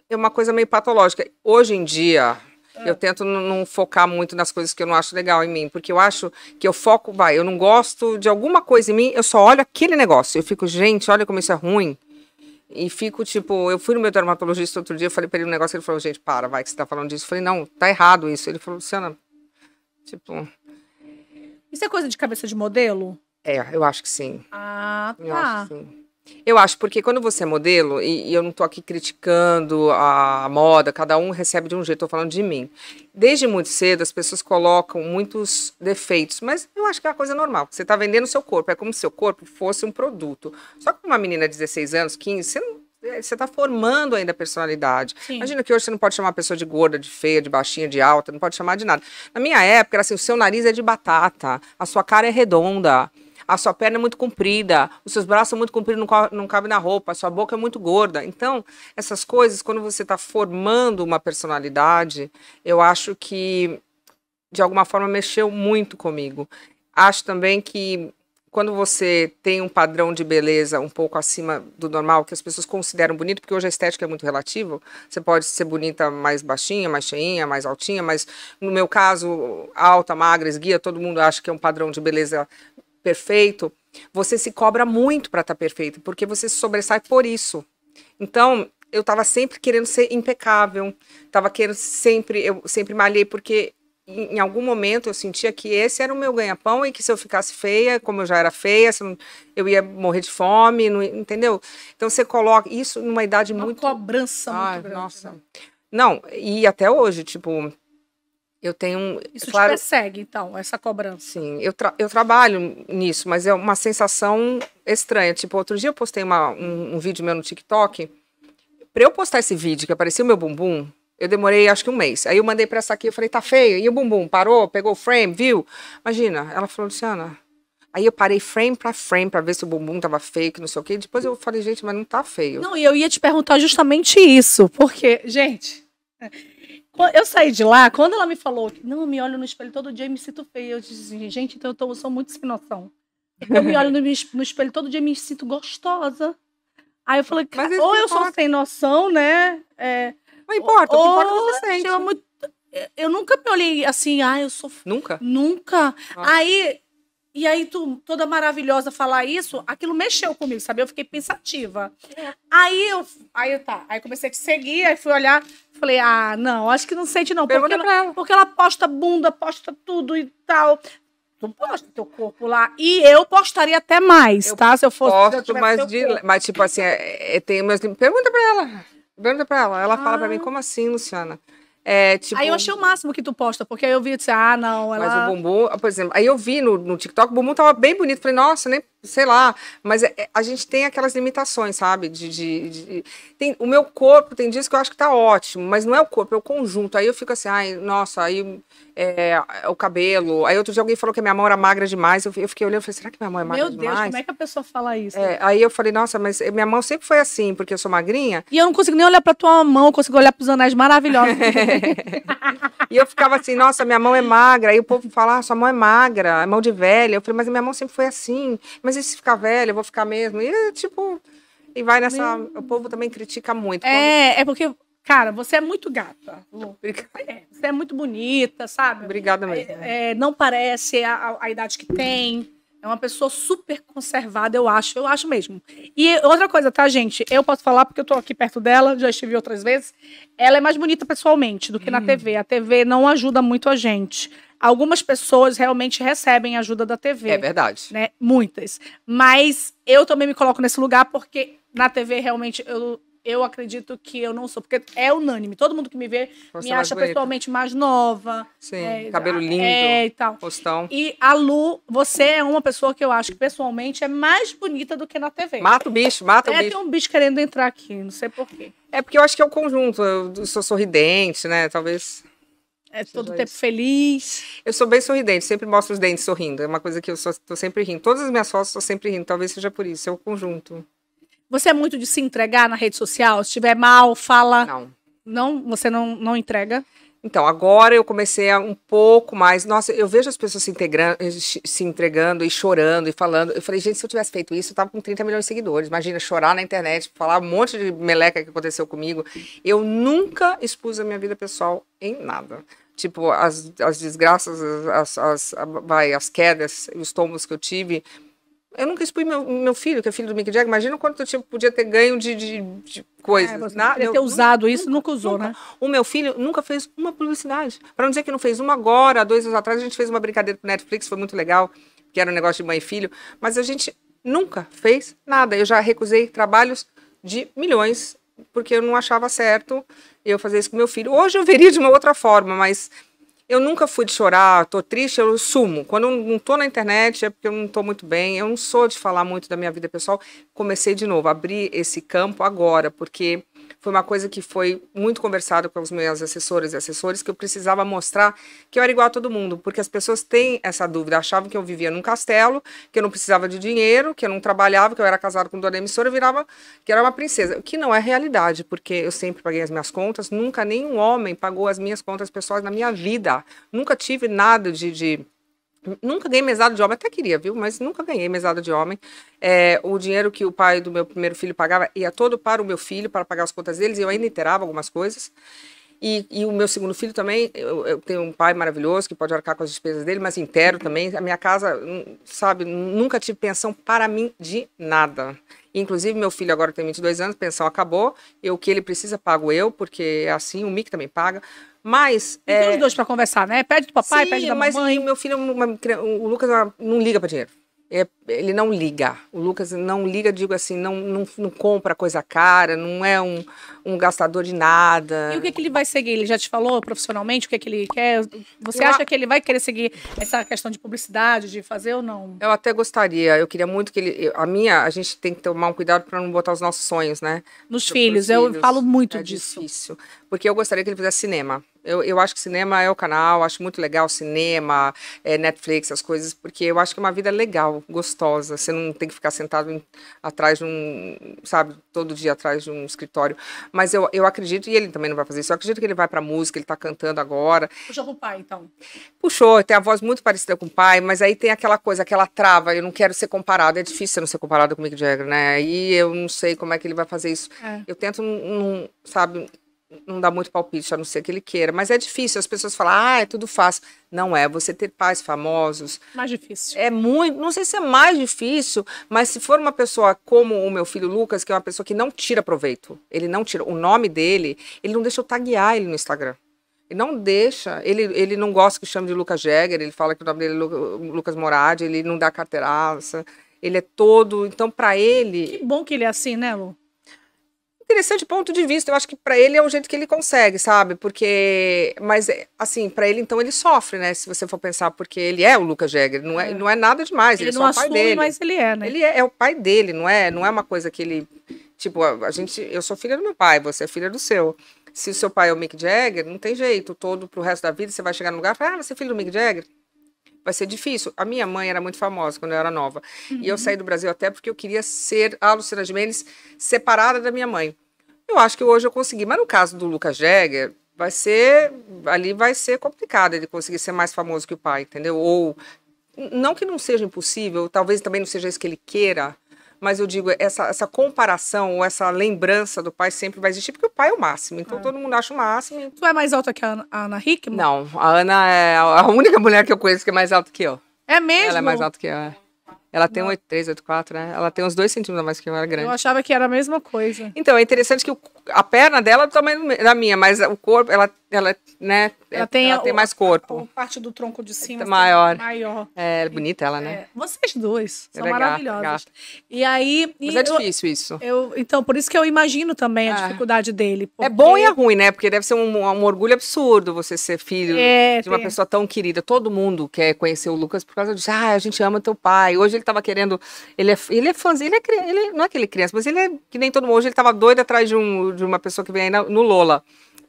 é uma coisa meio patológica. Hoje em dia, é. Eu tento não focar muito nas coisas que eu não acho legal em mim, porque eu acho que eu foco, vai, eu não gosto de alguma coisa em mim, eu só olho aquele negócio. Eu fico, gente, olha como isso é ruim. E fico tipo, eu fui no meu dermatologista outro dia, eu falei para ele um negócio, ele falou, gente, para, vai que você tá falando disso. Eu falei, não, tá errado isso. Ele falou, Luciana, tipo. Isso é coisa de cabeça de modelo? É, eu acho que sim. Ah, tá. Eu acho tá. que sim. Eu acho, porque quando você é modelo, e, e eu não estou aqui criticando a moda, cada um recebe de um jeito, estou falando de mim. Desde muito cedo, as pessoas colocam muitos defeitos, mas eu acho que é uma coisa normal, você está vendendo o seu corpo, é como se seu corpo fosse um produto. Só que uma menina de 16 anos, 15, você não é, você está formando ainda a personalidade. Sim. Imagina que hoje você não pode chamar a pessoa de gorda, de feia, de baixinha, de alta, não pode chamar de nada. Na minha época, era assim, o seu nariz é de batata, a sua cara é redonda a sua perna é muito comprida, os seus braços são muito compridos, não, cabe na roupa, a sua boca é muito gorda. Então, essas coisas, quando você está formando uma personalidade, eu acho que de alguma forma mexeu muito comigo. Acho também que quando você tem um padrão de beleza um pouco acima do normal, que as pessoas consideram bonito, porque hoje a estética é muito relativa, você pode ser bonita mais baixinha, mais cheinha, mais altinha, mas no meu caso, alta, magra, esguia, todo mundo acha que é um padrão de beleza perfeito, você se cobra muito para estar tá perfeito, porque você se sobressai por isso. Então, eu estava sempre querendo ser impecável, estava querendo sempre, eu sempre malhei, porque em, em, algum momento eu sentia que esse era o meu ganha-pão e que se eu ficasse feia, como eu já era feia, eu ia morrer de fome, não, entendeu? Então você coloca isso numa idade Uma muito. Uma cobrança ah, muito grande. Nossa. Né? Não, e até hoje, tipo, eu tenho. um Isso claro, te persegue, então, essa cobrança. Sim, eu, tra eu trabalho nisso, mas é uma sensação estranha. Tipo, outro dia eu postei uma, um, um vídeo meu no TikTok. Para eu postar esse vídeo que aparecia o meu bumbum, eu demorei acho que um mês. Aí eu mandei para essa aqui, eu falei, tá feio. E o bumbum parou, pegou o frame, viu? Imagina, ela falou, Luciana. Aí eu parei frame para frame para ver se o bumbum tava feio, que não sei o quê. Depois eu falei, gente, mas não tá feio. Não, e eu ia te perguntar justamente isso, porque, gente. Eu saí de lá, quando ela me falou, que não, eu me olho no espelho todo dia e me sinto feia. Eu disse, assim, gente, então eu, tô, eu sou muito sem noção. Eu me olho no, no espelho todo dia e me sinto gostosa. Aí eu falei, é ou eu importa. sou sem noção, né? É, não importa, ou, o que importa é você sente. Eu, eu nunca me olhei assim, ah, eu sou. Nunca? Nunca. Ah. Aí e aí, tu, toda maravilhosa falar isso, aquilo mexeu comigo, sabe? Eu fiquei pensativa. É. Aí eu. Aí tá. Aí comecei a te seguir, aí fui olhar. Falei, ah, não, acho que não sente, não. Porque ela, porque ela posta bunda, posta tudo e tal. Tu posta teu corpo lá. E eu postaria até mais, eu tá? Se eu fosse. Posto, eu mas, de, mas tipo assim, é, é, tem meus. Pergunta pra ela. Pergunta pra ela. Ela ah. fala pra mim, ah. como assim, Luciana? É, tipo... Aí eu achei o máximo que tu posta, porque aí eu vi e disse, ah, não, ela... Mas o bumbum, ah, por exemplo, aí eu vi no, no TikTok, o bumbum tava bem bonito. Falei, nossa, nem sei lá, mas é, é, a gente tem aquelas limitações, sabe? De, de, de, tem, o meu corpo tem dias que eu acho que tá ótimo, mas não é o corpo, é o conjunto. Aí eu fico assim, ai, nossa, aí é, é o cabelo. Aí outro dia alguém falou que minha mão era magra demais. Eu, eu fiquei olhando e falei, será que minha mão é magra demais? Meu Deus, como é que a pessoa fala isso? É, aí eu falei, nossa, mas minha mão sempre foi assim, porque eu sou magrinha. E eu não consigo nem olhar pra tua mão, eu consigo olhar pros anéis maravilhosos. e eu ficava assim, nossa, minha mão é magra. Aí o povo fala, ah, sua mão é magra, é mão de velha. Eu falei, mas minha mão sempre foi assim. Mas mas e se ficar velha, eu vou ficar mesmo? E tipo, e vai nessa. Meu... O povo também critica muito. É, quando... é porque, cara, você é muito gata, É, você é muito bonita, sabe? Obrigada é, mesmo. É, é, não parece a, a, idade que tem. É uma pessoa super conservada, eu acho. Eu acho mesmo. E outra coisa, tá, gente? Eu posso falar porque eu tô aqui perto dela, já estive outras vezes. Ela é mais bonita pessoalmente do que hum. na TV. A TV não ajuda muito a gente. Algumas pessoas realmente recebem ajuda da TV. É verdade. Né? Muitas. Mas eu também me coloco nesse lugar porque na TV realmente eu eu acredito que eu não sou, porque é unânime. Todo mundo que me vê Você é me acha pessoalmente mais nova. Sim, é, cabelo é, lindo. É, e tal. Postão. E a Lu, você é uma pessoa que eu acho que pessoalmente é mais bonita do que na TV. Mata o bicho, mata é, o bicho. É Tem um bicho querendo entrar aqui, não sei porquê. É porque eu acho que é o conjunto. Eu sou sorridente, né? Talvez. É todo Seja tempo isso. feliz. Eu sou bem sorridente, sempre mostro os dentes sorrindo. É uma coisa que eu estou sempre rindo. Todas as minhas fotos estou sempre rindo, talvez seja por isso, é o conjunto. Você é muito de se entregar na rede social? Se estiver mal, fala. Não. Não, você não, não entrega? Então, agora eu comecei a um pouco mais. Nossa, eu vejo as pessoas se, se entregando e chorando e falando. Eu falei, gente, se eu tivesse feito isso, eu tava com 30 milhões de seguidores. Imagina, chorar na internet, falar um monte de meleca que aconteceu comigo. Eu nunca expus a minha vida pessoal em nada tipo, as, as desgraças, as, as, vai, as quedas, os tombos que eu tive. Eu nunca expus meu, meu filho, que é filho do Mick Jagger. Imagina quanto eu tipo, podia ter ganho de, de, de coisas. É, você na, ter eu, usado nunca, isso, nunca usou, nunca. né? O meu filho nunca fez uma publicidade. Para não dizer que não fez uma agora, dois anos atrás, a gente fez uma brincadeira pro Netflix, foi muito legal, que era um negócio de mãe e filho. Mas a gente nunca fez nada. Eu já recusei trabalhos de milhões porque eu não achava certo eu fazer isso com meu filho. Hoje eu veria de uma outra forma, mas eu nunca fui de chorar, tô triste, eu sumo. Quando eu não tô na internet é porque eu não tô muito bem, eu não sou de falar muito da minha vida pessoal. Comecei de novo, abri esse campo agora, porque foi uma coisa que foi muito conversado com os meus assessores e assessores, que eu precisava mostrar que eu era igual a todo mundo, porque as pessoas têm essa dúvida, achavam que eu vivia num castelo, que eu não precisava de dinheiro, que eu não trabalhava, que eu era casado com dona emissora, eu virava, que era uma princesa, o que não é realidade, porque eu sempre paguei as minhas contas, nunca nenhum homem pagou as minhas contas pessoais na minha vida, nunca tive nada de, de Nunca ganhei mesada de homem, até queria, viu? Mas nunca ganhei mesada de homem. É, o dinheiro que o pai do meu primeiro filho pagava ia todo para o meu filho, para pagar as contas deles, e eu ainda inteirava algumas coisas. E, e, o meu segundo filho também, eu, eu, tenho um pai maravilhoso que pode arcar com as despesas dele, mas inteiro também. A minha casa, hum, sabe, nunca tive pensão para mim de nada. Inclusive, meu filho agora tem 22 anos, pensão acabou, eu, o que ele precisa pago eu, porque é assim, o MIC também paga. Mas. E é... tem os é, dois para conversar, né? Pede do papai, Sim, pede da mamãe. Mas o meu filho, o Lucas não liga para dinheiro. É, ele não liga. O Lucas não liga, digo assim, não, não, não compra coisa cara, não é um, um gastador de nada. E o que, é que ele vai seguir? Ele já te falou profissionalmente o que, é que ele quer? Você eu acha a... que ele vai querer seguir essa questão de publicidade, de fazer ou não? Eu até gostaria. Eu queria muito que ele. A minha, a gente tem que tomar um cuidado para não botar os nossos sonhos, né? Nos filhos. Eu filhos. falo muito é disso. Difícil. Porque eu gostaria que ele fizesse cinema. Eu, eu acho que cinema é o canal, acho muito legal cinema, é, Netflix, as coisas, porque eu acho que é uma vida legal, gostosa. Você não tem que ficar sentado em, atrás de um, sabe, todo dia atrás de um escritório. Mas eu, eu acredito, e ele também não vai fazer isso, eu acredito que ele vai pra música, ele tá cantando agora. Puxou pro pai, então. Puxou, tem a voz muito parecida com o pai, mas aí tem aquela coisa, aquela trava, eu não quero ser comparado, é difícil eu não ser comparado com o Mick Jagger, né? E eu não sei como é que ele vai fazer isso. É. Eu tento, não, sabe, não dá muito palpite, a não ser que ele queira. Mas é difícil, as pessoas falam, ah, é tudo fácil. Não é, você ter pais famosos. Mais difícil. É muito, não sei se é mais difícil, mas se for uma pessoa como o meu filho Lucas, que é uma pessoa que não tira proveito, ele não tira, o nome dele, ele não deixa eu taguear ele no Instagram. Ele não deixa, ele, ele não gosta que chame de Lucas Jäger, ele fala que o nome dele é Lucas Moradi ele não dá carteiraça, ele é todo, então para ele... Que bom que ele é assim, né, Lu? interessante ponto de vista. Eu acho que para ele é o jeito que ele consegue, sabe? Porque, mas é, assim, para ele então ele sofre, né? Se você for pensar, porque ele é o Lucas Jäger, não é, é. não é nada demais. Ele, ele é não é assume, o pai dele. mas ele é, né? Ele é, é, o pai dele, não é? Não é uma coisa que ele tipo a, a, gente. Eu sou filha do meu pai, você é filha do seu. Se o seu pai é o Mick Jagger, não tem jeito. Todo pro resto da vida você vai chegar no lugar, e falar, ah, você é filho do Mick Jagger vai ser difícil. A minha mãe era muito famosa quando eu era nova. Uhum. E eu saí uhum. do Brasil até porque eu queria ser a Luciana Gimenez separada da minha mãe. Eu acho que hoje eu consegui. Mas no caso do Lucas Jäger, vai ser. Ali vai ser complicado ele conseguir ser mais famoso que o pai, entendeu? Ou. Não que não seja impossível, talvez também não seja isso que ele queira, mas eu digo, essa, essa comparação ou essa lembrança do pai sempre vai existir, porque o pai é o máximo. Então é. todo mundo acha o máximo. Tu é mais alta que a Ana, a Ana Hickman? Não, a Ana é a única mulher que eu conheço que é mais alta que eu. É mesmo? Ela é mais alta que eu. É. Ela tem 83, 84, né? Ela tem uns 2 centímetros a mais que eu, era é grande. Eu achava que era a mesma coisa. Então, é interessante que o, a perna dela é do tamanho da minha, mas o corpo, ela ela, né, é, ela tem, ela tem mais corpo. A, parte do tronco de cima é maior. maior. É, é, bonita ela, né? É, vocês dois é são legal, maravilhosas. E aí. Mas e é difícil isso. Eu, então, por isso que eu imagino também a ah. dificuldade dele. Porque... É bom e é ruim, né? Porque deve ser um, um orgulho absurdo você ser filho de uma tem. pessoa tão querida. Todo mundo quer conhecer o Lucas por causa disso. Ah, a gente ama teu pai. Hoje ele tava querendo. Ele é, ele é fãzinho, ele é, ele, não é aquele criança, mas ele é que nem todo mundo. Hoje ele tava doido atrás de, um, de uma pessoa que vem aí no Lola.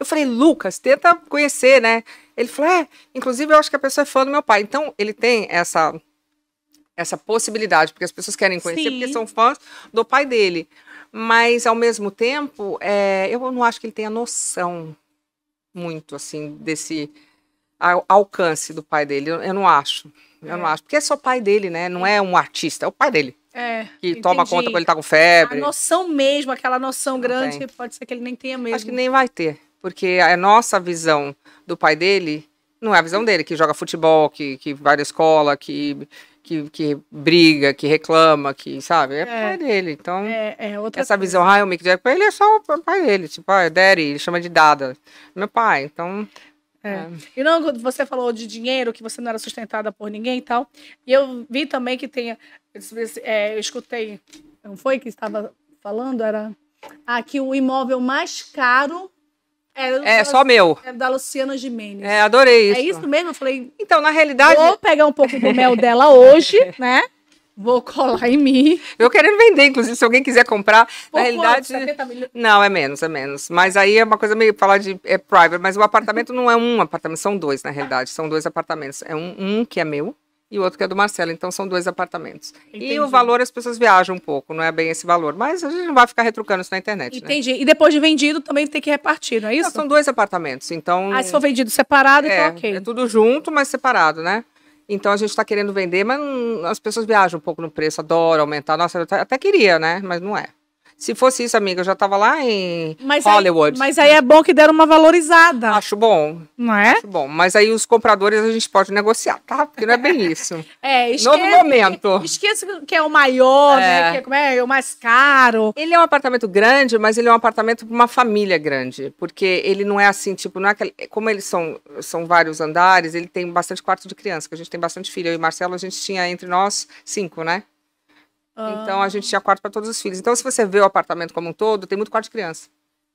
Eu falei, Lucas, tenta conhecer, né? Ele falou, é, inclusive eu acho que a pessoa é fã do meu pai. Então, ele tem essa essa possibilidade, porque as pessoas querem conhecer, Sim. porque são fãs do pai dele. Mas, ao mesmo tempo, é, eu não acho que ele tenha noção muito, assim, desse alcance do pai dele. Eu, não acho. É. Eu não é. acho. Porque é só pai dele, né? Não é um artista, é o pai dele. É, que entendi. toma conta quando ele tá com febre. A noção mesmo, aquela noção não grande, tem. pode ser que ele nem tenha mesmo. Acho que nem vai ter. Porque a nossa visão do pai dele não é a visão dele, que joga futebol, que, que vai na escola, que, que, que briga, que reclama, que, sabe? É, é pai dele. Então, é, é essa coisa. visão, ah, o Mick Jagger, ele é só o pai dele. Tipo, ah, Daddy, ele chama de Dada. Meu pai, então... É. é. E não, você falou de dinheiro, que você não era sustentada por ninguém e tal. E eu vi também que tem... É, eu escutei... Não foi que estava falando? Era... Ah, que o imóvel mais caro é, é só assim, meu. É da Luciana Gimenez. É, adorei é isso. É isso mesmo? Eu falei. Então, na realidade. Vou pegar um pouco do mel dela hoje, né? Vou colar em mim. Eu querendo vender, inclusive, se alguém quiser comprar. na realidade. 70 Não, é menos, é menos. Mas aí é uma coisa meio falar de é private, mas o apartamento não é um apartamento, são dois, na realidade. São dois apartamentos. É um, um que é meu, e o outro que é do Marcelo. Então são dois apartamentos. Entendi. E o valor as pessoas viajam um pouco, não é bem esse valor. Mas a gente não vai ficar retrucando isso na internet. Né? Entendi. Né? E depois de vendido também tem que repartir, não é isso? Não, são dois apartamentos. Então. Ah, se for vendido separado, então é, então ok. É tudo junto, mas separado, né? Então a gente está querendo vender, mas as pessoas viajam um pouco no preço, adoram aumentar. Nossa, eu até queria, né? Mas não é. Se fosse isso, amiga, eu já tava lá em mas Hollywood. Aí, mas aí é bom que deram uma valorizada. Acho bom. Não é? Acho bom. Mas aí os compradores a gente pode negociar, tá? Porque não é bem isso. é, esquece. Novo momento. Esqueça que é o maior, né? é. né? Que é, como é? é, o mais caro. Ele é um apartamento grande, mas ele é um apartamento para uma família grande. Porque ele não é assim, tipo, não é aquele, Como eles são, são vários andares, ele tem bastante quarto de criança, que a gente tem bastante filho. Eu e Marcelo, a gente tinha entre nós cinco, né? Então ah. a gente tinha quarto para todos os filhos. Então, se você vê o apartamento como um todo, tem muito quarto de criança.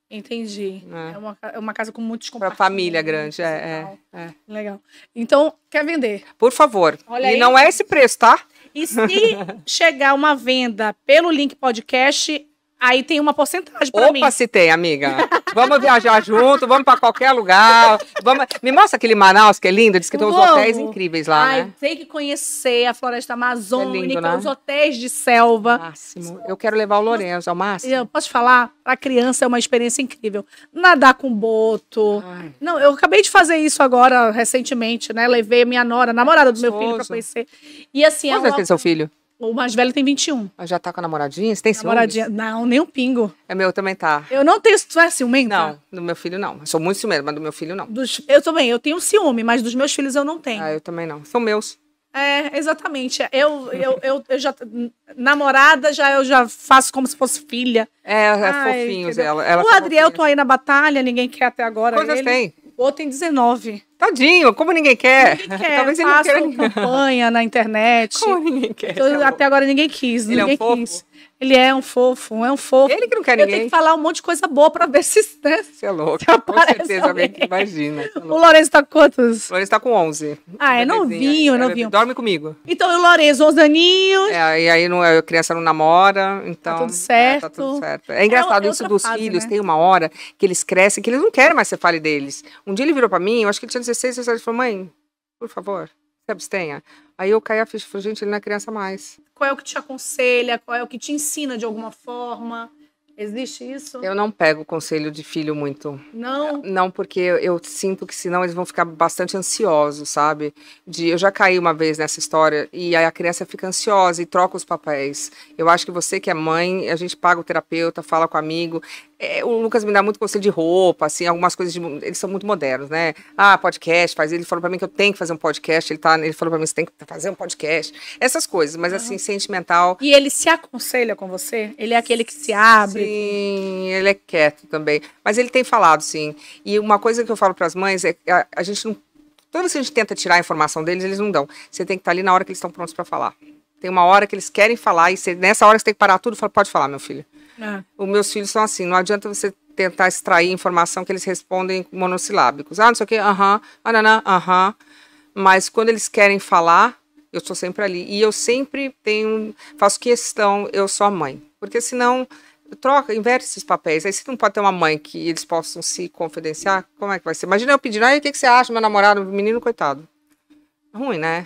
Entendi. É, é uma, é uma casa com muitos compartimentos. Para família grande, é, é, é, Legal. Então, quer vender? Por favor. Olha e aí. não é esse preço, tá? E se chegar uma venda pelo link podcast, aí tem uma porcentagem para mim. Opa, se tem, amiga. vamos viajar junto, vamos para qualquer lugar. Vamos... Me mostra aquele Manaus que é lindo, diz que tem uns hotéis incríveis lá, Ai, né? Tem que conhecer a floresta amazônica, é lindo, né? os hotéis de selva. Máximo. Eu quero levar o Lourenço ao é máximo. Eu posso falar? Para criança é uma experiência incrível. Nadar com boto. Ai. Não, eu acabei de fazer isso agora, recentemente, né? Levei minha nora, namorada do meu filho, para conhecer. E assim... Quantos é uma... é seu filho? O mais velho tem 21. Mas ah, já tá com a namoradinha? Você tem namoradinha? ciúmes? Namoradinha. Não, nem um pingo. É meu também tá. Eu não tenho. Tu é ciumenta? Não, do meu filho não. Eu sou muito ciumenta, mas do meu filho não. Dos, eu também, eu tenho ciúme, mas dos meus filhos eu não tenho. Ah, eu também não. São meus. É, exatamente. Eu, eu, eu, eu, já. Namorada, já eu já faço como se fosse filha. É, é Ai, fofinhos ela, ela. O é Adriel, fofinha. tô aí na batalha, ninguém quer até agora. Quantas tem? O outro tem 19. Tadinho, como ninguém quer. Ninguém quer Talvez ele não queira. campanha na internet. Como ninguém quer. Então, até agora ninguém quis. Ele ninguém é um quis. Fofo. Ele é um fofo, é um fofo. Ele que não quer ninguém. Eu tenho que falar um monte de coisa boa pra ver se. Né, Você é louco. Com certeza alguém, que imagina. É o Lourenço tá com quantos? O Lourenço tá com 11. Ah, é novinho, é novinho. Dorme comigo. Então, o Lourenço, 11 aninhos. É, e aí não, é, a criança não namora, então. Tá tudo certo. É, tá tudo certo. É engraçado é, é isso dos fase, filhos. Né? Tem uma hora que eles crescem, que eles não querem mais que você fale deles. Um dia ele virou pra mim, eu acho que ele tinha 16, 17, falou, mãe, por favor, se abstenha. Aí eu caí a ficha, falei, gente, ele não é criança mais. Qual é o que te aconselha? Qual é o que te ensina de alguma forma? Existe isso? Eu não pego conselho de filho muito. Não? Não, porque eu, eu, sinto que senão eles vão ficar bastante ansiosos, sabe? De, eu já caí uma vez nessa história e aí a criança fica ansiosa e troca os papéis. Eu acho que você que é mãe, a gente paga o terapeuta, fala com o amigo. É, o Lucas me dá muito conselho de roupa, assim, algumas coisas. De, eles são muito modernos, né? Ah, podcast, faz. Ele falou para mim que eu tenho que fazer um podcast. Ele, tá, ele falou para mim que você tem que fazer um podcast. Essas coisas, mas uhum. assim, ah. sentimental. E ele se aconselha com você? Ele é aquele que se abre? Sim, ele é quieto também. Mas ele tem falado, sim. E uma coisa que eu falo para as mães é que a, a gente não. Toda vez que a gente tenta tirar a informação deles, eles não dão. Você tem que estar tá ali na hora que eles estão prontos para falar. Tem uma hora que eles querem falar e você, nessa hora você tem que parar tudo e falar: pode falar, meu filho. É. Os meus filhos são assim, não adianta você tentar extrair informação que eles respondem monossilábicos. Ah, não sei o quê, aham, ananã, aham. Mas quando eles querem falar, eu estou sempre ali. E eu sempre tenho, faço questão, eu sou a mãe. Porque senão, troca, inverte esses papéis. Aí você não pode ter uma mãe que eles possam se confidenciar, como é que vai ser? Imagina eu pedindo, aí o que, que você acha, meu namorado, menino, coitado. Ruim, né?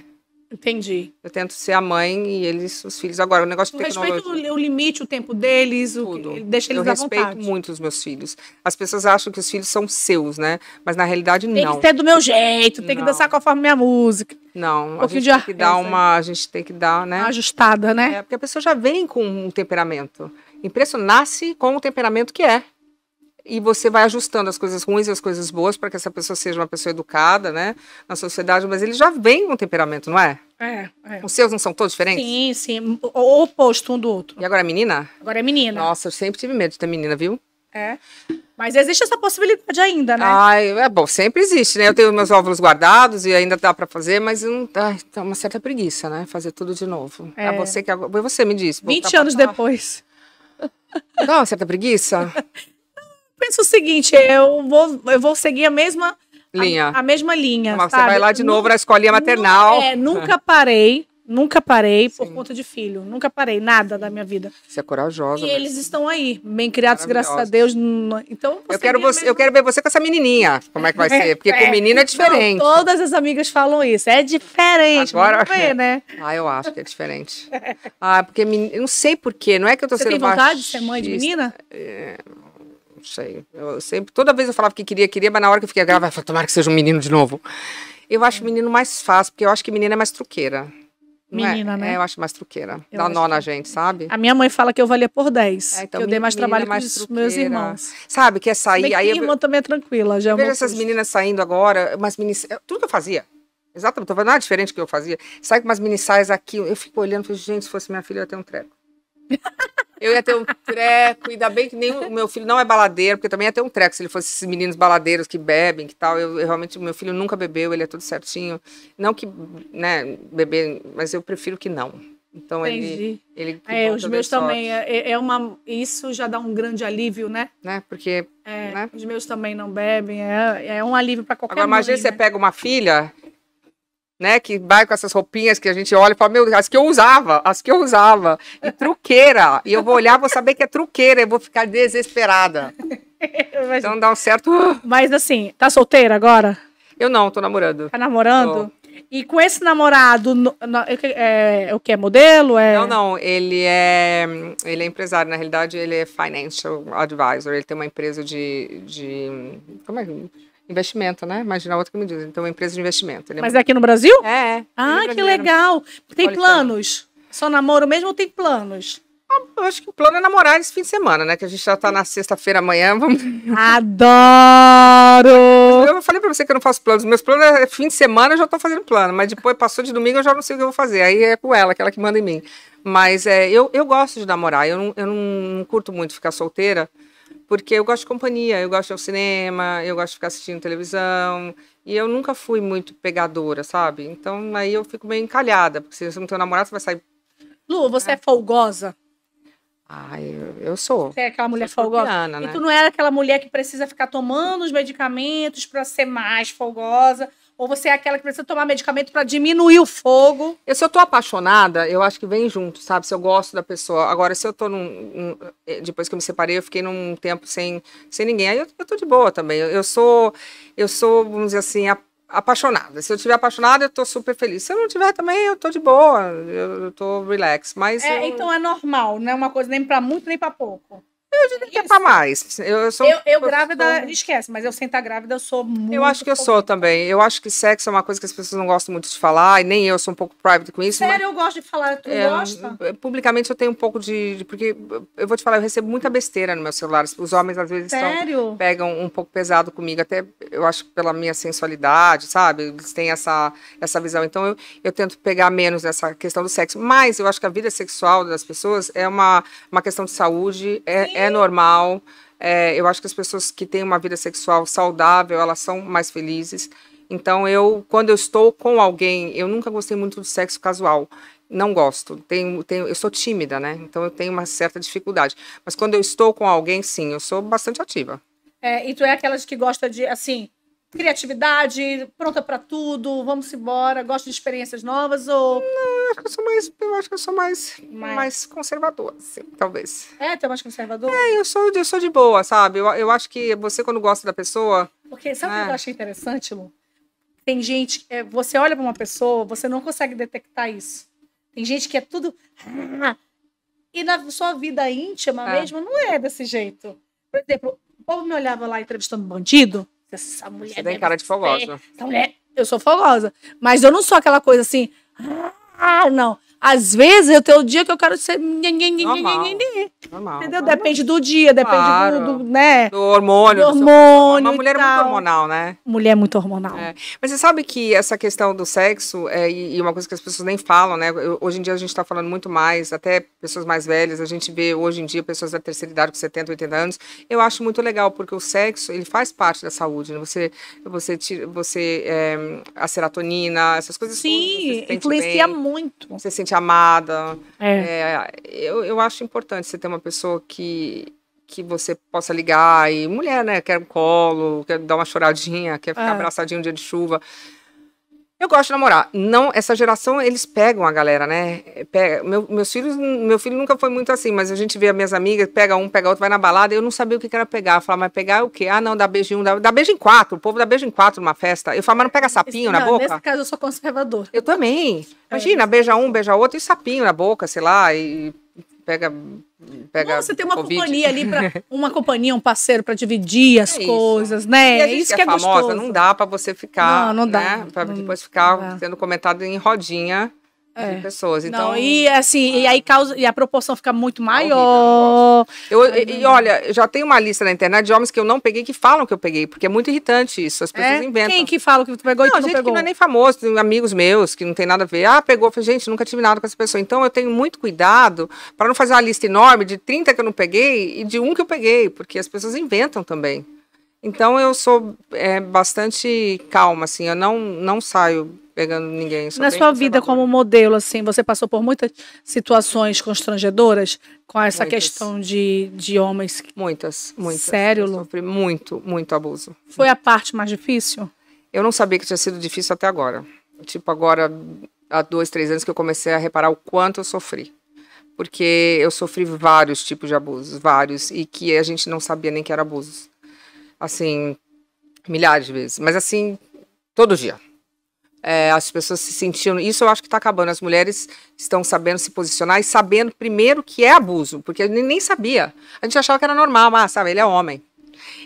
Entendi. Eu tento ser a mãe e eles, os filhos. Agora, o negócio de tecnologia... Respeito o limite, o tempo deles, tudo. O, deixa eles Eu à respeito muito os meus filhos. As pessoas acham que os filhos são seus, né? Mas na realidade, não. Tem que ser do meu jeito, tem não. que dançar conforme minha música. Não, um a gente tem que dar né? uma... A gente tem que dar, né? Uma ajustada, né? É, porque a pessoa já vem com um temperamento. Impresso nasce com o temperamento que é e você vai ajustando as coisas ruins e as coisas boas para que essa pessoa seja uma pessoa educada, né, na sociedade, mas ele já vem com temperamento, não é? É, é. Os seus não são todos diferentes? Sim, sim, o oposto um do outro. E agora é menina? Agora é menina. Nossa, eu sempre tive medo de ter menina, viu? É. Mas existe essa possibilidade ainda, né? Ai, é bom, sempre existe, né? Eu tenho meus óvulos guardados e ainda dá para fazer, mas não dá tá uma certa preguiça, né? Fazer tudo de novo. É, é você que você me disse. 20 anos depois. Dá uma certa preguiça? penso o seguinte, eu vou, eu vou seguir a mesma linha. A, a mesma linha. Mas sabe? você vai lá de novo na escolinha maternal. Nunca, é, nunca parei. Nunca parei Sim. por conta de filho. Nunca parei nada da minha vida. Você é corajosa. E eles estão aí, bem criados, graças a Deus. Então, eu quero você, mesmo... eu quero ver você com essa menininha. Como é que vai é, ser? Porque é, com menino é diferente. Não, todas as amigas falam isso. É diferente. Agora ver, né? Ah, eu acho que é diferente. ah, porque men... eu não sei por quê. Não é que eu tô você sendo Você tem vontade de ser mãe de menina? É... Não sei. Eu sempre, toda vez eu falava que queria, queria, mas na hora que eu fiquei grávida, eu falei, tomara que seja um menino de novo. Eu acho menino mais fácil, porque eu acho que menina é mais truqueira. É? Menina, é? né? É, eu acho mais truqueira. Eu Dá nó na gente, sabe? A minha mãe fala que eu valia por 10. É, então, eu dei mais trabalho é mais os meus irmãos. Sabe, quer sair. Minha aí minha irmã também é tranquila. Já é eu vejo essas meninas saindo agora, umas meninas. Tudo que eu fazia. Exatamente, não nada diferente do que eu fazia. Sai com umas mini saias aqui, eu fico olhando, falei, gente, se fosse minha filha, eu ia ter um treco. Eu ia ter um treco, ainda bem que nem o meu filho não é baladeiro, porque também ia ter um treco se ele fosse esses meninos baladeiros que bebem, que tal. Eu, eu realmente, meu filho nunca bebeu, ele é tudo certinho. Não que, né, beber, mas eu prefiro que não. Então Entendi. ele, ele é, os meus também é, é, é, uma isso já dá um grande alívio, né? Né? Porque é, né? os meus também não bebem, é, é um alívio para qualquer Agora imagina mãe, você né? pega uma filha né? Que vai com essas roupinhas que a gente olha e fala, meu, as que eu usava, as que eu usava. E truqueira. e eu vou olhar, vou saber que é truqueira, e vou ficar desesperada. então dá um certo. Mas assim, tá solteira agora? Eu não, tô namorando. Tá namorando? Tô. E com esse namorado, no, no, é, é, é, o que? É modelo? É... Não, não. Ele é, ele é empresário. Na realidade, ele é financial advisor. Ele tem uma empresa de. de como é que investimento, né? Imagina outra que me diz. Então, é uma empresa de investimento. Né? Mas é aqui no Brasil? É. é. Ah, que legal. Tem então. planos? Só namoro mesmo ou tem planos? Ah, eu acho que o plano é namorar esse fim de semana, né? Que a gente já tá na sexta-feira amanhã. Vamos... Adoro! Eu falei pra você que eu não faço planos. Meus planos é fim de semana, eu já tô fazendo plano. Mas depois passou de domingo, eu já não sei o que eu vou fazer. Aí é com ela, aquela que manda em mim. Mas é, eu, eu gosto de namorar. Eu não, eu não curto muito ficar solteira porque eu gosto de companhia, eu gosto de ir ao cinema, eu gosto de ficar assistindo televisão, e eu nunca fui muito pegadora, sabe? Então aí eu fico meio encalhada, porque se você não tem um namorado, você vai sair. Lu, você é, é folgosa? Ah, eu, eu, sou. Você é aquela mulher folgosa. Né? E tu não era é aquela mulher que precisa ficar tomando os medicamentos para ser mais folgosa. Ou você é aquela que precisa tomar medicamento para diminuir o fogo? Eu, se eu tô apaixonada, eu acho que vem junto, sabe? Se eu gosto da pessoa. Agora, se eu tô num. num eh, depois que eu me separei, eu fiquei num tempo sem, sem ninguém. Aí eu, eu tô de boa também. Eu, eu, sou, eu sou, vamos dizer assim, a, apaixonada. Se eu estiver apaixonada, eu tô super feliz. Se eu não tiver também, eu tô de boa, eu, eu tô relax, mas... É, eu... então é normal, não é uma coisa nem para muito nem para pouco. Eu diria que é pra mais. Assim, eu, eu sou. Eu, eu grávida, sou... esquece, mas eu sem estar grávida, eu sou muito. Eu acho que eu sou também. Eu acho que sexo é uma coisa que as pessoas não gostam muito de falar, e nem eu sou um pouco private com isso. Sério, mas... eu gosto de falar, tu é, gosta? Publicamente eu tenho um pouco de. Porque eu vou te falar, eu recebo muita besteira no meu celular. Os homens às vezes estão, pegam um pouco pesado comigo, até eu acho pela minha sensualidade, sabe? Eles têm essa, essa visão. Então eu, eu tento pegar menos nessa questão do sexo. Mas eu acho que a vida sexual das pessoas é uma, uma questão de saúde. É, é normal. É, eu acho que as pessoas que têm uma vida sexual saudável, elas são mais felizes. Então, eu, quando eu estou com alguém, eu nunca gostei muito do sexo casual. Não gosto. Tenho, tenho, eu sou tímida, né? Então, eu tenho uma certa dificuldade. Mas quando eu estou com alguém, sim, eu sou bastante ativa. É, e tu é aquelas que gosta de, assim, criatividade, pronta para tudo, vamos embora, gosto de experiências novas ou Não, acho que eu sou mais, eu acho que eu sou mais mais, mais conservadora, assim, talvez. É, tu é mais conservador? É, eu sou, eu sou de boa, sabe? Eu, eu acho que você quando gosta da pessoa, Porque sabe o é. que eu é. achei interessante, Lu? Tem gente, é, você olha para uma pessoa, você não consegue detectar isso. Tem gente que é tudo e na sua vida íntima é. mesmo não é desse jeito. Por exemplo, o povo me olhava lá entrevistando bandido, essa mulher. Você tem cara de fogosa. Essa mulher. Eu sou fogosa. Mas eu não sou aquela coisa assim. Ah, não. Às vezes eu tenho o dia que eu quero ser. Normal. Entendeu? Depende do dia, depende claro. do, do, né? do hormônio. Do hormônio. Uma mulher é muito hormonal, né? Mulher é muito hormonal. É. Mas você sabe que essa questão do sexo, é, e uma coisa que as pessoas nem falam, né? Hoje em dia a gente está falando muito mais, até pessoas mais velhas, a gente vê hoje em dia pessoas da terceira idade com 70, 80 anos. Eu acho muito legal, porque o sexo, ele faz parte da saúde, né? Você, você, você é, a serotonina, essas coisas. Sim, tudo, influencia bem, muito. Você sente sente amada. É. É, eu, eu acho importante você ter uma pessoa que, que você possa ligar. E mulher, né? Quer um colo, quer dar uma choradinha, quer ficar é. abraçadinho um dia de chuva. Eu gosto de namorar. Não, essa geração, eles pegam a galera, né? Pega, meu, meus filhos, meu filho nunca foi muito assim, mas a gente vê as minhas amigas, pega um, pega outro, vai na balada. Eu não sabia o que, era pegar. Eu falava, mas pegar é o quê? Ah, não, dá beijo em um, dá, dá beijo em quatro. O povo dá beijo em quatro numa festa. Eu falava, mas não pega sapinho não, na boca? Nesse caso, eu sou conservador. Eu também. É, Imagina, é. beija um, beija outro e sapinho na boca, sei lá, e pega. pega você tem uma COVID. companhia ali, uma companhia, um parceiro para dividir as é coisas, isso. né? é isso que, que é, é famosa, gostoso. não dá para você ficar. Não, não dá. Né? Para depois ficar sendo comentado em rodinha é. De pessoas. Então, não, e assim, e aí causa, e a proporção fica muito é maior. horrível, eu, é e, e, olha, já tem uma lista na internet de homens que eu não peguei que falam que eu peguei, porque é muito irritante isso. As pessoas é? inventam. Quem que fala que tu pegou não, e tu gente não pegou? que não é nem famoso, amigos meus que não tem nada a ver. Ah, pegou, falei, gente, nunca tive nada com essa pessoa. Então eu tenho muito cuidado para não fazer uma lista enorme de 30 que eu não peguei e de um que eu peguei, porque as pessoas inventam também. Então eu sou é, bastante calma, assim, eu não, não saio pegando ninguém. Na sua vida como modelo, assim, você passou por muitas situações constrangedoras com essa muitas. questão de, de homens? Muitas, muitas. Sério, Lu? Sofri muito, muito abuso. Foi a parte mais difícil? Eu não sabia que tinha sido difícil até agora. Tipo, agora, há dois, três anos que eu comecei a reparar o quanto eu sofri porque eu sofri vários tipos de abusos, vários, e que a gente não sabia nem que era abusos. Assim, milhares de vezes. Mas assim, todo dia. É, as pessoas se sentindo. Isso eu acho que está acabando. As mulheres estão sabendo se posicionar e sabendo primeiro que é abuso, porque nem sabia. A gente achava que era normal, mas ah, sabe, ele é homem.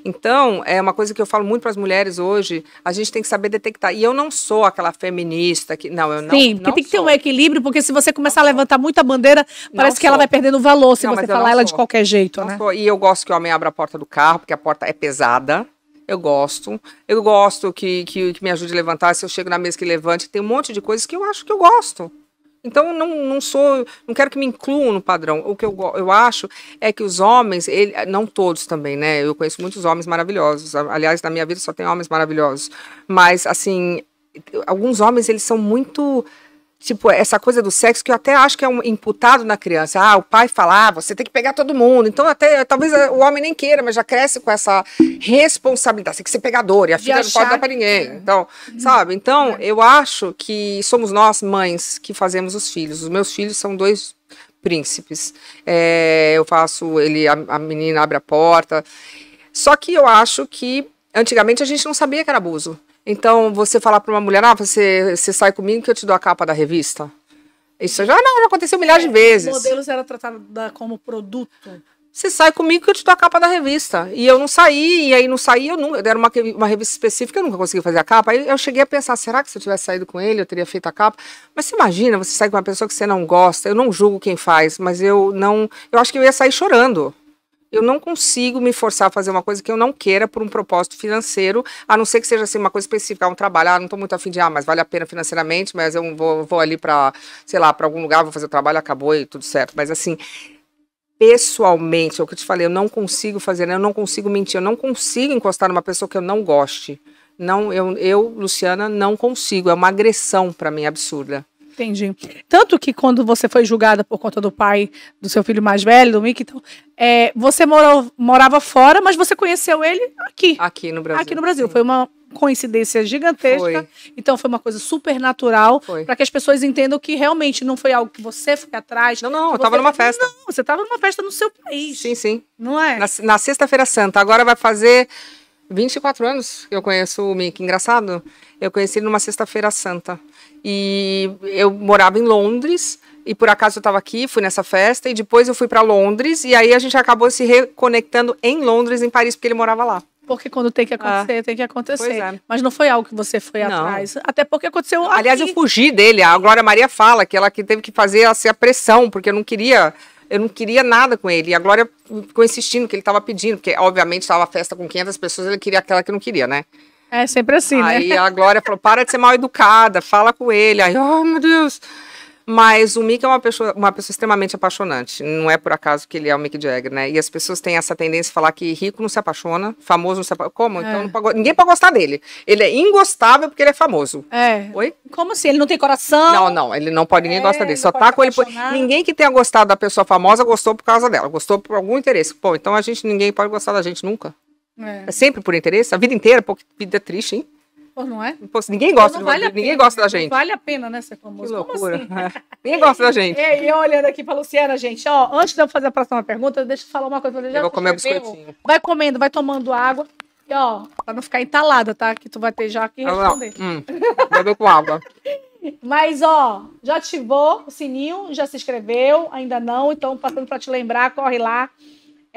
Então, é uma coisa que eu falo muito para as mulheres hoje, a gente tem que saber detectar. E eu não sou aquela feminista que. Não, eu não. Sim, porque não tem que ter um equilíbrio, porque se você começar não a levantar muita muito a bandeira, parece não que sou. ela vai perdendo valor se não, você falar ela sou. de qualquer jeito, né? E eu gosto que o homem abra a porta do carro, porque a porta é pesada. Eu gosto. Eu gosto que, que, que me ajude a levantar. Se eu chego na mesa que levante, tem um monte de coisas que eu acho que eu gosto. Então não, não sou, não quero que me incluam no padrão. O que eu, eu acho é que os homens, ele, não todos também, né? Eu conheço muitos homens maravilhosos. Aliás, na minha vida só tem homens maravilhosos. Mas assim, alguns homens eles são muito tipo, essa coisa do sexo que eu até acho que é um imputado na criança. Ah, o pai fala, ah, você tem que pegar todo mundo. Então, até talvez eh, o homem nem queira, mas já cresce com essa responsabilidade. Você tem que ser pegador, e a filha não pode dar para ninguém. Então, uhum. sabe? Então, é. eu acho que somos nós, mães, que fazemos os filhos. Os meus filhos são dois príncipes. É, eu faço, ele, a, a menina abre a porta. Só que eu acho que antigamente a gente não sabia que era abuso. Então, você falar para uma mulher, ah, você, você sai comigo que eu te dou a capa da revista. Isso já não, já aconteceu milhares de é, vezes. Os modelos eram tratados como produto. Você sai comigo que eu te dou a capa da revista. E eu não saí, e aí não saí, eu nunca. Era uma, uma revista específica, eu nunca consegui fazer a capa. Aí eu cheguei a pensar, será que se eu tivesse saído com ele, eu teria feito a capa? Mas você imagina, você sai com uma pessoa que você não gosta, eu não julgo quem faz, mas eu não. Eu acho que eu ia sair chorando. Eu não consigo me forçar a fazer uma coisa que eu não queira por um propósito financeiro, a não ser que seja assim uma coisa específica, um trabalho. Ah, não estou muito afim de, ah, mas vale a pena financeiramente, mas eu vou, vou ali para, sei lá, para algum lugar, vou fazer o trabalho, acabou e tudo certo. Mas assim, pessoalmente, é o que eu te falei, eu não consigo fazer, né? eu não consigo mentir, eu não consigo encostar numa pessoa que eu não goste. Não, eu, eu Luciana, não consigo. É uma agressão para mim absurda. Entendi. Tanto que quando você foi julgada por conta do pai do seu filho mais velho, do Mick, então, é, você morou, morava fora, mas você conheceu ele aqui. Aqui no Brasil. Aqui no Brasil. Sim. Foi uma coincidência gigantesca. Foi. Então foi uma coisa super natural para que as pessoas entendam que realmente não foi algo que você foi atrás. Não, não, eu estava você... numa festa. Não, você estava numa festa no seu país. Sim, sim. Não é? Na, na sexta-feira santa. Agora vai fazer 24 anos que eu conheço o Mick. Engraçado, eu conheci ele numa sexta-feira santa. E eu morava em Londres e por acaso eu estava aqui, fui nessa festa e depois eu fui para Londres e aí a gente acabou se reconectando em Londres, em Paris, porque ele morava lá. Porque quando tem que ah, acontecer, ah, tem que acontecer. É. Mas não foi algo que você foi não. atrás. Até porque aconteceu Aliás, aqui. eu fugi dele. A Glória Maria fala que ela que teve que fazer assim, a pressão, porque eu não queria eu não queria nada com ele. E a Glória ficou insistindo que ele estava pedindo, porque obviamente estava a festa com 500 pessoas, ele queria aquela que não queria, né? É sempre assim, né? Aí a Glória falou: para de ser mal educada, fala com ele. Aí, oh meu Deus. Mas o Mick é uma pessoa, uma pessoa extremamente apaixonante. Não é por acaso que ele é o Mick Jagger, né? E as pessoas têm essa tendência de falar que rico não se apaixona, famoso não se apaixona. Como? Então, é. Então pode... ninguém pode gostar dele. Ele é ingostável porque ele é famoso. É. Oi? Como assim? Ele não tem coração? Não, não. Ele não pode, ninguém é, gosta dele. Só tá com ele. Ninguém que tenha gostado da pessoa famosa gostou por causa dela. Gostou por algum interesse. Pô, então a gente, ninguém pode gostar da gente nunca. É. é sempre por interesse, a vida inteira, pô, que vida triste, hein? Pô, não é? Pô, ninguém gosta, não vale ninguém pena, gosta da né? gente. vale a pena, né, ser famoso? Que loucura. Assim? É. Ninguém gosta da gente. e eu olhando aqui pra Luciana, gente, ó, antes de eu fazer a próxima pergunta, deixa eu falar uma coisa. Eu, eu vou comer biscoitinho. Vai comendo, vai tomando água. E, ó, pra não ficar entalada, tá? Que tu vai ter já que ah, responder. Hum, bebeu com água. Mas, ó, já ativou o sininho, já se inscreveu, ainda não, então passando pra te lembrar, corre lá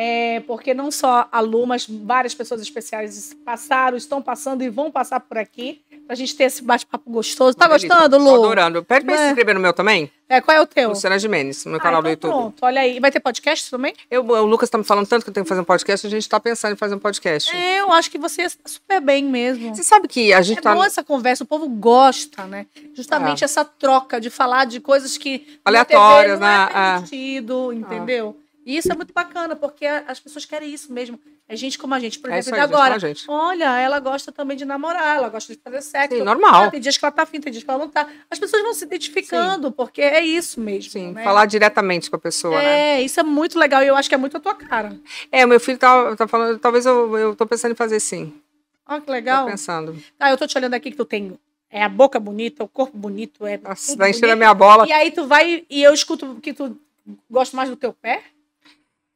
é, porque não só a Lu, mas várias pessoas especiais passaram, estão passando e vão passar por aqui, pra gente ter esse bate-papo gostoso. Tá gostando, Lu? Tô adorando. Pede pra é. se inscrever no meu também. É, qual é o teu? Luciana Jimenez, no meu ah, canal então do YouTube. Pronto, olha aí. vai ter podcast também? Eu, o Lucas tá me falando tanto que eu tenho que fazer um podcast, a gente tá pensando em fazer um podcast. É, eu acho que você está super bem mesmo. Você sabe que a gente é tá... É boa essa conversa, o povo gosta, né? Justamente é. essa troca de falar de coisas que... Aleatórias, né? não é né? Ah. permitido, ah. entendeu? E isso é muito bacana, porque as pessoas querem isso mesmo. É gente como a gente. Por é exemplo, é aí, agora. Gente, olha, ela gosta também de namorar, ela gosta de fazer sexo. Sim, normal. Ah, tem dias que ela tá afim, tem dias que ela não tá. As pessoas vão se identificando, Sim. porque é isso mesmo. Sim, né? falar diretamente com a pessoa. É, né? isso é muito legal e eu acho que é muito a tua cara. É, meu filho tá, tá falando, talvez eu, eu tô pensando em fazer sim. Olha ah, que legal. Tô pensando. Ah, eu tô te olhando aqui que tu tem é a boca bonita, o corpo bonito, é. Nossa, vai encher a minha bola. E aí tu vai e eu escuto que tu gosta mais do teu pé?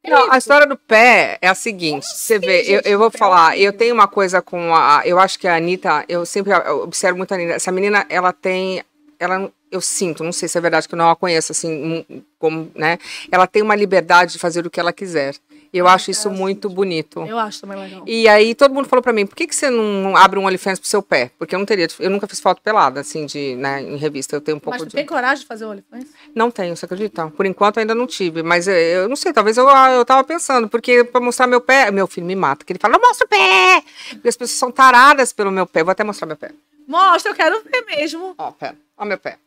É não, a história do pé é a seguinte, você assim, vê, eu, eu vou falar, eu tenho uma coisa com a, eu acho que a Anitta, eu sempre observo muito a Anitta, essa menina, ela tem, ela, eu sinto, não sei se é verdade que eu não a conheço, assim, como, né, ela tem uma liberdade de fazer o que ela quiser. E eu acho isso muito bonito. Eu acho também legal. E aí todo mundo falou para mim, por que, que você não abre um OnlyFans pro seu pé? Porque eu não teria, eu nunca fiz foto pelada, assim, de, né, em revista. Eu tenho um pouco mas tu de... tem coragem de fazer OnlyFans? Não tenho, você acredita? Por enquanto ainda não tive, mas eh, eu, não sei, talvez eu, ah, eu tava pensando, porque para mostrar meu pé, meu filho me mata, que ele fala, não mostra o pé! E as pessoas são taradas pelo meu pé, vou até mostrar meu pé. Mostra, eu quero ver mesmo. Ó, pé. ó meu pé.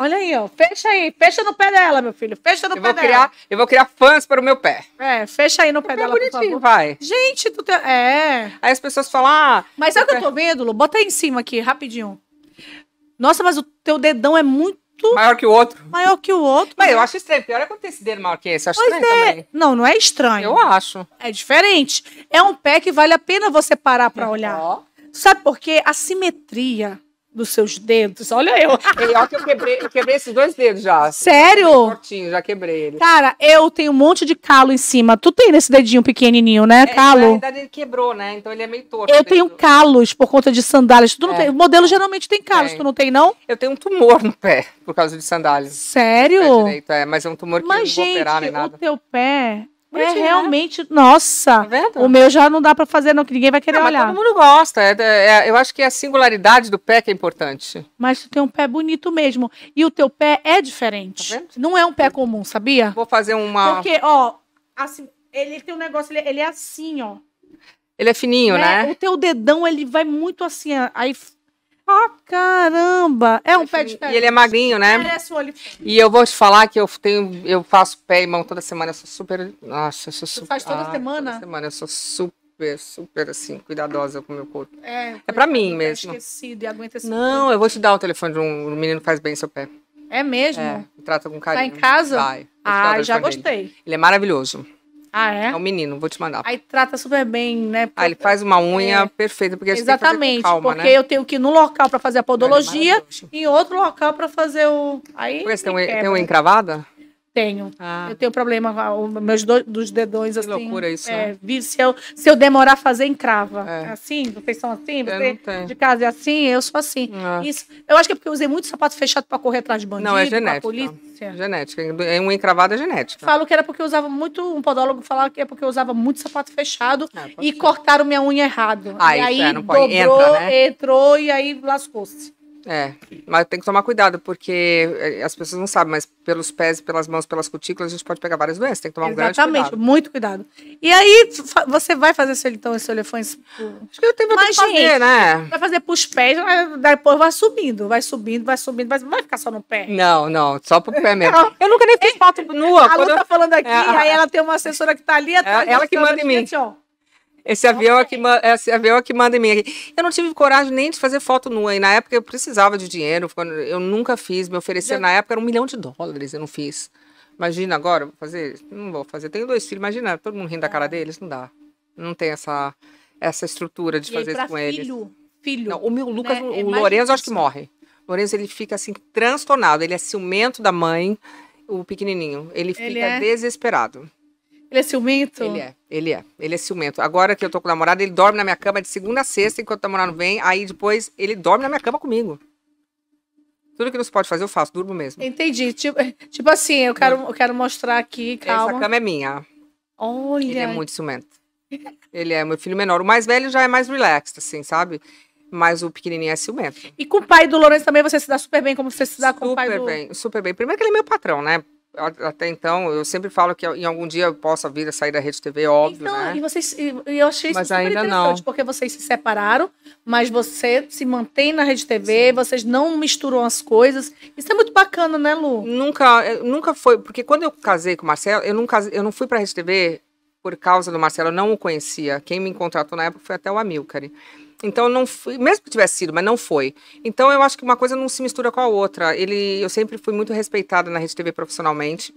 Olha aí, ó. Fecha aí. Fecha no pé dela, meu filho. Fecha no eu pé dela. Criar, eu vou criar fãs para o meu pé. É, fecha aí no é pé, pé dela, bonitinho, por favor. vai. Gente, tu tem... É. Aí as pessoas falam... Ah, mas sabe o que eu tô vendo, Lu? Bota aí em cima aqui, rapidinho. Nossa, mas o teu dedão é muito... Maior que o outro. Maior que o outro. Mas eu né? acho estranho. Pior é quando tem esse dedo maior que esse. Eu acho pois estranho é. também. Não, não é estranho. Eu acho. É diferente. É um pé que vale a pena você parar para olhar. Ó. Sabe por quê? A simetria dos seus dedos. Olha eu. olha que eu quebrei, eu quebrei esses dois dedos já. Sério? Cortinho, já quebrei ele. Cara, eu tenho um monte de calo em cima. Tu tem nesse dedinho pequenininho, né? É, calo. Na verdade, ele quebrou, né? Então ele é meio torto. Eu tenho calos por conta de sandálias. Tu não é. tem? O modelo geralmente tem calos. Tu não tem, não? Eu tenho um tumor no pé por causa de sandálias. Sério? pé direito, é. Mas é um tumor que Mas, não gente, vou operar nem nada. Mas, gente, o teu pé é Bonitinho, é realmente, nossa, tá o meu já não dá para fazer não, que ninguém vai querer não, olhar. todo mundo gosta, é, é, é eu acho que é a singularidade do pé que é importante. Mas tu tem um pé bonito mesmo, e o teu pé é diferente, tá não é um pé comum, sabia? Vou fazer uma... Porque, ó, assim, ele tem um negócio, ele, ele é assim, ó. Ele é fininho, né? né? O teu dedão, ele vai muito assim, aí ah, caramba! É um pé de pé. E ele é magrinho, né? Parece um olho. E eu vou te falar que eu tenho, eu faço pé e mão toda semana. Eu sou super. Nossa, eu sou super. Você faz toda ah, semana? Toda semana. Eu sou super, super assim, cuidadosa com o meu corpo. É, é pra mim mesmo. Esquecido e aguenta esse Não, eu vou te dar o telefone de um, um menino que faz bem seu pé. É mesmo? É, trata com carinho. Tá em casa? Vai. Ah, já gostei. ele é maravilhoso. Ah, é? É um menino, vou te mandar. Aí trata super bem, né? Porque... Ah, ele faz uma é. unha é. perfeita, porque Exatamente, calma, porque né? eu tenho que ir num local para fazer a podologia é e em outro local para fazer o. Aí. Porque tem, um, tem uma encravada? Tenho. Ah. Eu tenho problema ah, meus do, dos dedões que assim. Que loucura isso. É, né? se, eu, se eu demorar a fazer, encrava. É. Assim, vocês são assim, você de casa é assim, eu sou assim. Ah. Isso. Eu acho que é porque eu usei muito sapato fechado para correr atrás de bandido, Não, é genética. polícia. Genética. É um encravado é genética. Falo que era porque eu usava muito, um podólogo falava que é porque eu usava muito sapato fechado é, e ser. cortaram minha unha errado. Ah, e é, aí é, não pode. dobrou, Entra, né? entrou e aí lascou-se. É, mas tem que tomar cuidado, porque eh, as pessoas não sabem, mas pelos pés, pelas mãos, pelas cutículas, a gente pode pegar várias doenças, tem que tomar um grande cuidado. Exatamente, muito cuidado. E aí, você vai fazer seu, esse então, elefante... Acho que eu tenho que fazer, gente, né? Vai fazer pros pés, né? depois vai subindo, vai subindo, vai subindo, mas não vai ficar só no pé. Não, não, só pro pé mesmo. Não. Eu nunca nem fiz é, foto nua. A Lu tá eu... falando aqui, é, aí ela tem uma assessora que tá ali é, atrás. É, ela que manda em mim. Gente, ó, esse avião, é que manda, esse avião é que manda em mim. Aqui. Eu não tive coragem nem de fazer foto nua. E na época eu precisava de dinheiro. Eu nunca fiz. Me ofereceram na época era um milhão de dólares. Eu não fiz. Imagina agora, vou fazer. Não vou fazer. Tenho dois filhos. Imagina, todo mundo rindo da cara é. deles. Não dá. Não tem essa, essa estrutura de e fazer aí, isso com filho, eles. Filho. Não, o meu Lucas, né? o, o é Lourenço, acho que morre. O Lourenço, ele fica assim, transtornado. Ele é ciumento da mãe, o pequenininho. Ele, ele fica é... desesperado. Ele é ciumento? Ele é, ele é. Ele é ciumento. Agora que eu tô com o namorado, ele dorme na minha cama de segunda a sexta, enquanto o namorado vem. Aí depois ele dorme na minha cama comigo. Tudo que não se pode fazer, eu faço, durmo mesmo. Entendi. Tipo, tipo assim, eu quero, eu quero mostrar aqui, calma. Essa cama é minha. Olha. Ele é muito ciumento. Ele é meu filho menor. O mais velho já é mais relaxed, assim, sabe? Mas o pequenininho é ciumento. E com o pai do Lourenço também você se dá super bem como você se dá super com o pai do... Super bem, super bem. Primeiro que ele é meu patrão, né? até então, eu sempre falo que em algum dia eu possa vir a sair da Rede TV, óbvio, então, né? E vocês, eu achei isso super ainda interessante, não. porque vocês se separaram, mas você se mantém na Rede TV, vocês não misturam as coisas. Isso é muito bacana, né, Lu? Nunca, eh, nunca foi, porque quando eu casei com o Marcelo, eu não, eu não fui para a Rede TV por causa do Marcelo, eu não o conhecia. Quem me contratou na época foi até o Amilcare então não fui, mesmo que tivesse sido, mas não foi. Então eu acho que uma coisa não se mistura com a outra. Ele, eu sempre fui muito respeitada na Rede TV profissionalmente.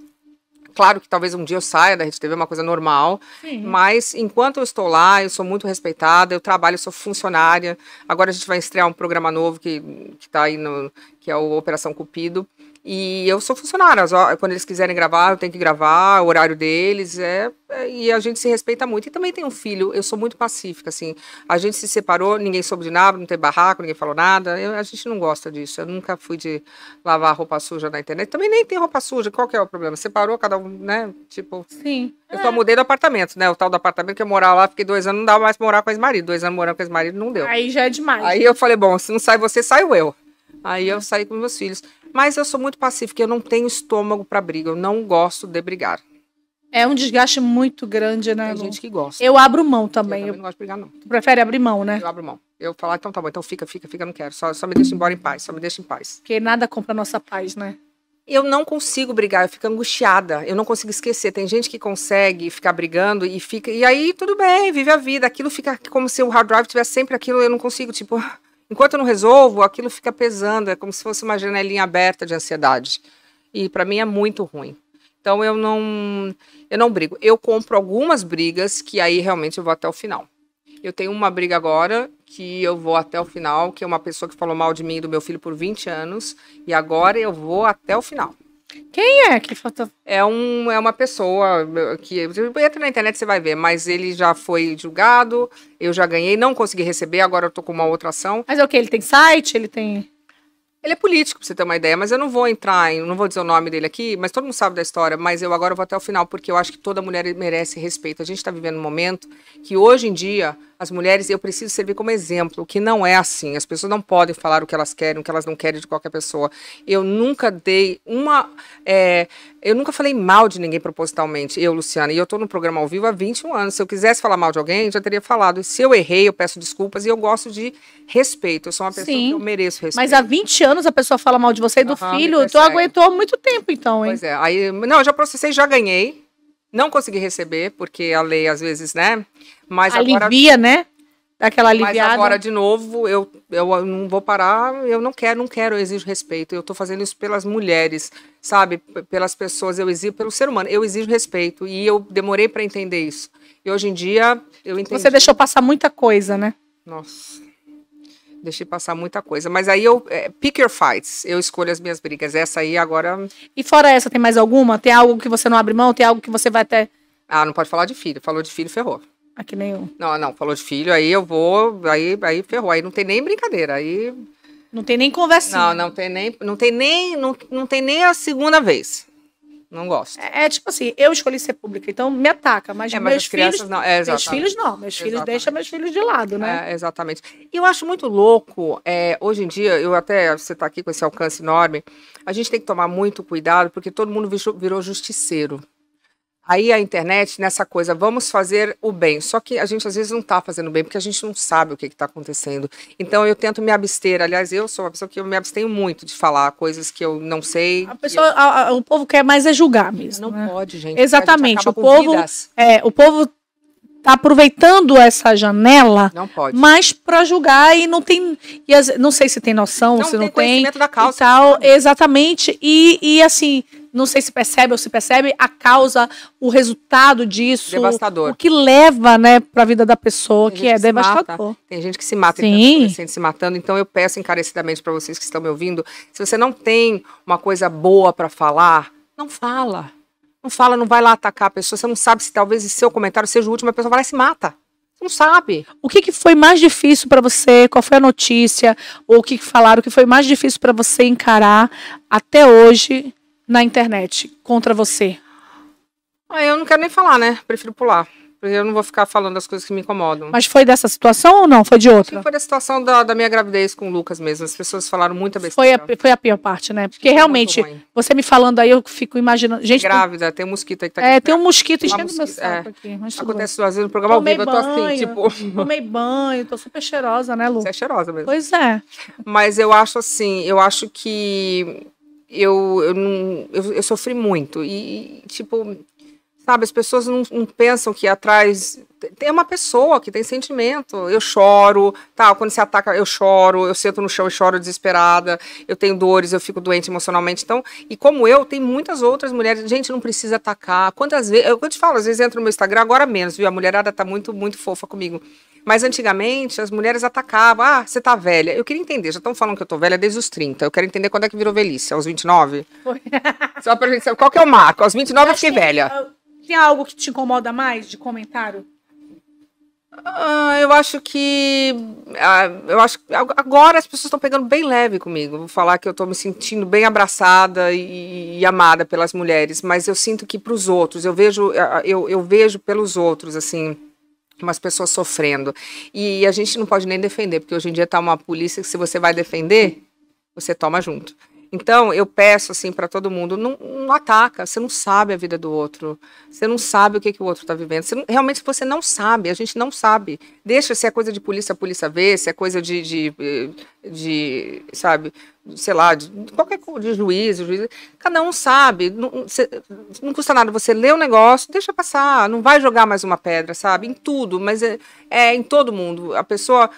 Claro que talvez um dia eu saia da Rede TV, é uma coisa normal, Sim. mas enquanto eu estou lá, eu sou muito respeitada, eu trabalho, eu sou funcionária. Agora a gente vai estrear um programa novo que está aí, no, que é o Operação Cupido. E eu sou funcionária. Quando eles quiserem gravar, eu tenho que gravar, o horário deles. É, é e a gente se respeita muito. E também tem um filho, eu sou muito pacífica, assim. A gente se separou, ninguém soube de nada, não tem barraco, ninguém falou nada. Eu, a gente não gosta disso. Eu nunca fui de lavar roupa suja na internet. Também nem tem roupa suja, qual que é o problema? Separou, cada um, né? Tipo. Sim. Eu só mudei do apartamento, né? O tal do apartamento que eu morava lá, fiquei dois anos, não dava mais pra morar com ex-marido. Dois anos morando com ex-marido, não deu. Aí já é demais. Aí eu falei, bom, se não sai você, saio eu. Aí eu saí com meus filhos. Mas eu sou muito pacífica, eu não tenho estômago para briga, eu não gosto de brigar. É um desgaste muito grande, né? Tem gente que gosta. Eu abro mão também. Eu, também não gosto de brigar, não. Tu prefere abrir mão, né? Eu abro mão. Eu falar, então tá bom, então fica, fica, fica, não quero. Só, só me deixa embora em paz, só me deixa em paz. Porque nada compra a nossa paz, né? Eu não consigo brigar, eu fico angustiada, eu não consigo esquecer. Tem gente que consegue ficar brigando e fica. E aí tudo bem, vive a vida. Aquilo fica como se o hard drive tivesse sempre aquilo, eu não consigo, tipo. Enquanto eu não resolvo, aquilo fica pesando, é como se fosse uma janelinha aberta de ansiedade. E para mim é muito ruim. Então eu não eu não brigo. Eu compro algumas brigas que aí realmente eu vou até o final. Eu tenho uma briga agora que eu vou até o final, que é uma pessoa que falou mal de mim e do meu filho por 20 anos, e agora eu vou até o final. Quem é que foto... É, um, é uma pessoa que. Entra na internet você vai ver, mas ele já foi julgado, eu já ganhei, não consegui receber, agora eu tô com uma outra ação. Mas é o que? Ele tem site? Ele tem. Ele é político, pra você ter uma ideia, mas eu não vou entrar, em, não vou dizer o nome dele aqui, mas todo mundo sabe da história, mas eu agora vou até o final, porque eu acho que toda mulher merece respeito. A gente está vivendo um momento que hoje em dia as mulheres, eu preciso servir como exemplo, que não é assim. As pessoas não podem falar o que elas querem, o que elas não querem de qualquer pessoa. Eu nunca dei uma. É, eu nunca falei mal de ninguém propositalmente, eu, Luciana, e eu estou no programa ao vivo há 21 anos. Se eu quisesse falar mal de alguém, já teria falado. se eu errei, eu peço desculpas e eu gosto de respeito. Eu sou uma pessoa Sim, que eu mereço respeito. Mas há 20 anos anos a pessoa fala mal de você e do uhum, filho. Tu aguentou muito tempo, então, hein? Pois é. Aí, não, eu já processei, já ganhei. Não consegui receber, porque a lei às vezes, né? Mas Alivia, agora... né? Aquela aliviada. Mas agora, de novo, eu, eu não vou parar, eu não quero, não quero, eu exijo respeito. Eu estou fazendo isso pelas mulheres, sabe? Pelas pessoas, eu exijo, pelo ser humano, eu exijo respeito. E eu demorei para entender isso. E hoje em dia, eu entendi. Você deixou passar muita coisa, né? Nossa. Deixei passar muita coisa. Mas aí eu. É, pick your fights. Eu escolho as minhas brigas. Essa aí agora. E fora essa, tem mais alguma? Tem algo que você não abre mão? Tem algo que você vai até. Ah, não pode falar de filho. Falou de filho, ferrou. Aqui ah, nenhum. Não, não, falou de filho, aí eu vou. Aí, aí ferrou. Aí não tem nem brincadeira. Aí. Não tem nem conversa. Não, não tem nem. Não tem nem, não, não tem nem a segunda vez. Não gosto. É, é, tipo assim, eu escolhi ser pública, então me ataca, mas, é, mas meus crianças filhos, não. É, meus filhos não, meus exatamente. filhos deixam meus filhos de lado, né? É, exatamente. E eu acho muito louco, é, hoje em dia, eu até, você está aqui com esse alcance enorme, a gente tem que tomar muito cuidado, porque todo mundo virou justiceiro. Aí a internet, nessa coisa, vamos fazer o bem. Só que a gente às vezes não está fazendo bem, porque a gente não sabe o que está acontecendo. Então eu tento me abster. Aliás, eu sou uma pessoa que eu me abstenho muito de falar coisas que eu não sei. A pessoa, eu... a, a, o povo quer mais é julgar mesmo. Não né? pode, gente. Exatamente. Gente o, povo, é, o povo tá aproveitando essa janela, não pode. mas para julgar e não tem, e as, não sei se tem noção, não se tem não tem, da causa, e tal, exatamente e, e assim não sei se percebe ou se percebe a causa, o resultado disso. Devastador. O que leva, né, para a vida da pessoa, que é que devastador. Mata, tem gente que se mata, Sim. tem adolescente se matando. Então eu peço encarecidamente para vocês que estão me ouvindo, se você não tem uma coisa boa para falar, não fala. Não fala, não vai lá atacar a pessoa. Você não sabe se talvez esse seu comentário seja o último, a pessoa vai lá e se mata não sabe. O que, que foi mais difícil para você? Qual foi a notícia? Ou o que, que falaram? O que foi mais difícil para você encarar até hoje na internet contra você? Ah, eu não quero nem falar, né? Prefiro pular. Porque eu não vou ficar falando as coisas que me incomodam. Mas foi dessa situação ou não? Foi de outra? Sim, foi da situação da, da minha gravidez com o Lucas mesmo. As pessoas falaram muita besteira. Foi a, foi a pior parte, né? Porque realmente, você me falando aí, eu fico imaginando. Gente, grávida, tem, um mosquito aí que tá é, aqui. É, tem um mosquito enchendo meu saco é. aqui. Mas Acontece às vezes no programa tomei ao vivo, banho, eu tô assim, tipo. Tomei banho, tô super cheirosa, né, Lu? Você é cheirosa mesmo. Pois é. Mas eu acho assim, eu acho que eu, eu, não, eu, eu sofri muito. E, tipo, Sabe, as pessoas não, não pensam que atrás tem uma pessoa que tem sentimento. Eu choro, tal. Tá, quando se ataca, eu choro. Eu sento no chão e choro desesperada. Eu tenho dores, eu fico doente emocionalmente. Então, e como eu, tem muitas outras mulheres. Gente, não precisa atacar. Quantas vezes? Eu, eu te falo, às vezes entra no meu Instagram, agora menos, viu? A mulherada tá muito, muito fofa comigo. Mas antigamente as mulheres atacavam. Ah, você tá velha. Eu queria entender. Já estão falando que eu tô velha desde os 30. Eu quero entender quando é que virou velhice. Aos 29? Só pra gente saber. Qual que é o marco? Aos 29 eu fiquei velha. É tem algo que te incomoda mais de comentário? Ah, eu acho que. Ah, eu acho que agora as pessoas estão pegando bem leve comigo. Vou falar que eu estou me sentindo bem abraçada e, e, amada pelas mulheres, mas eu sinto que para os outros, eu vejo, ah, ah, eu, eu vejo pelos outros, assim umas pessoas sofrendo. E a gente não pode nem defender, porque hoje em dia está uma polícia que se você vai defender, você toma junto. Então, eu peço assim para todo mundo, não, não, ataca, você não sabe a vida do outro, você não sabe o que, que o outro está vivendo. Você, realmente você não sabe, a gente não sabe. Deixa se é coisa de polícia, a polícia vê, se é coisa de, de, eh, de sabe, sei lá, de, qualquer coisa, de juiz, juiz, cada um sabe. Não, cê, não custa nada você ler o um negócio, deixa passar, não vai jogar mais uma pedra, sabe? Em tudo, mas é, é em todo mundo. A pessoa,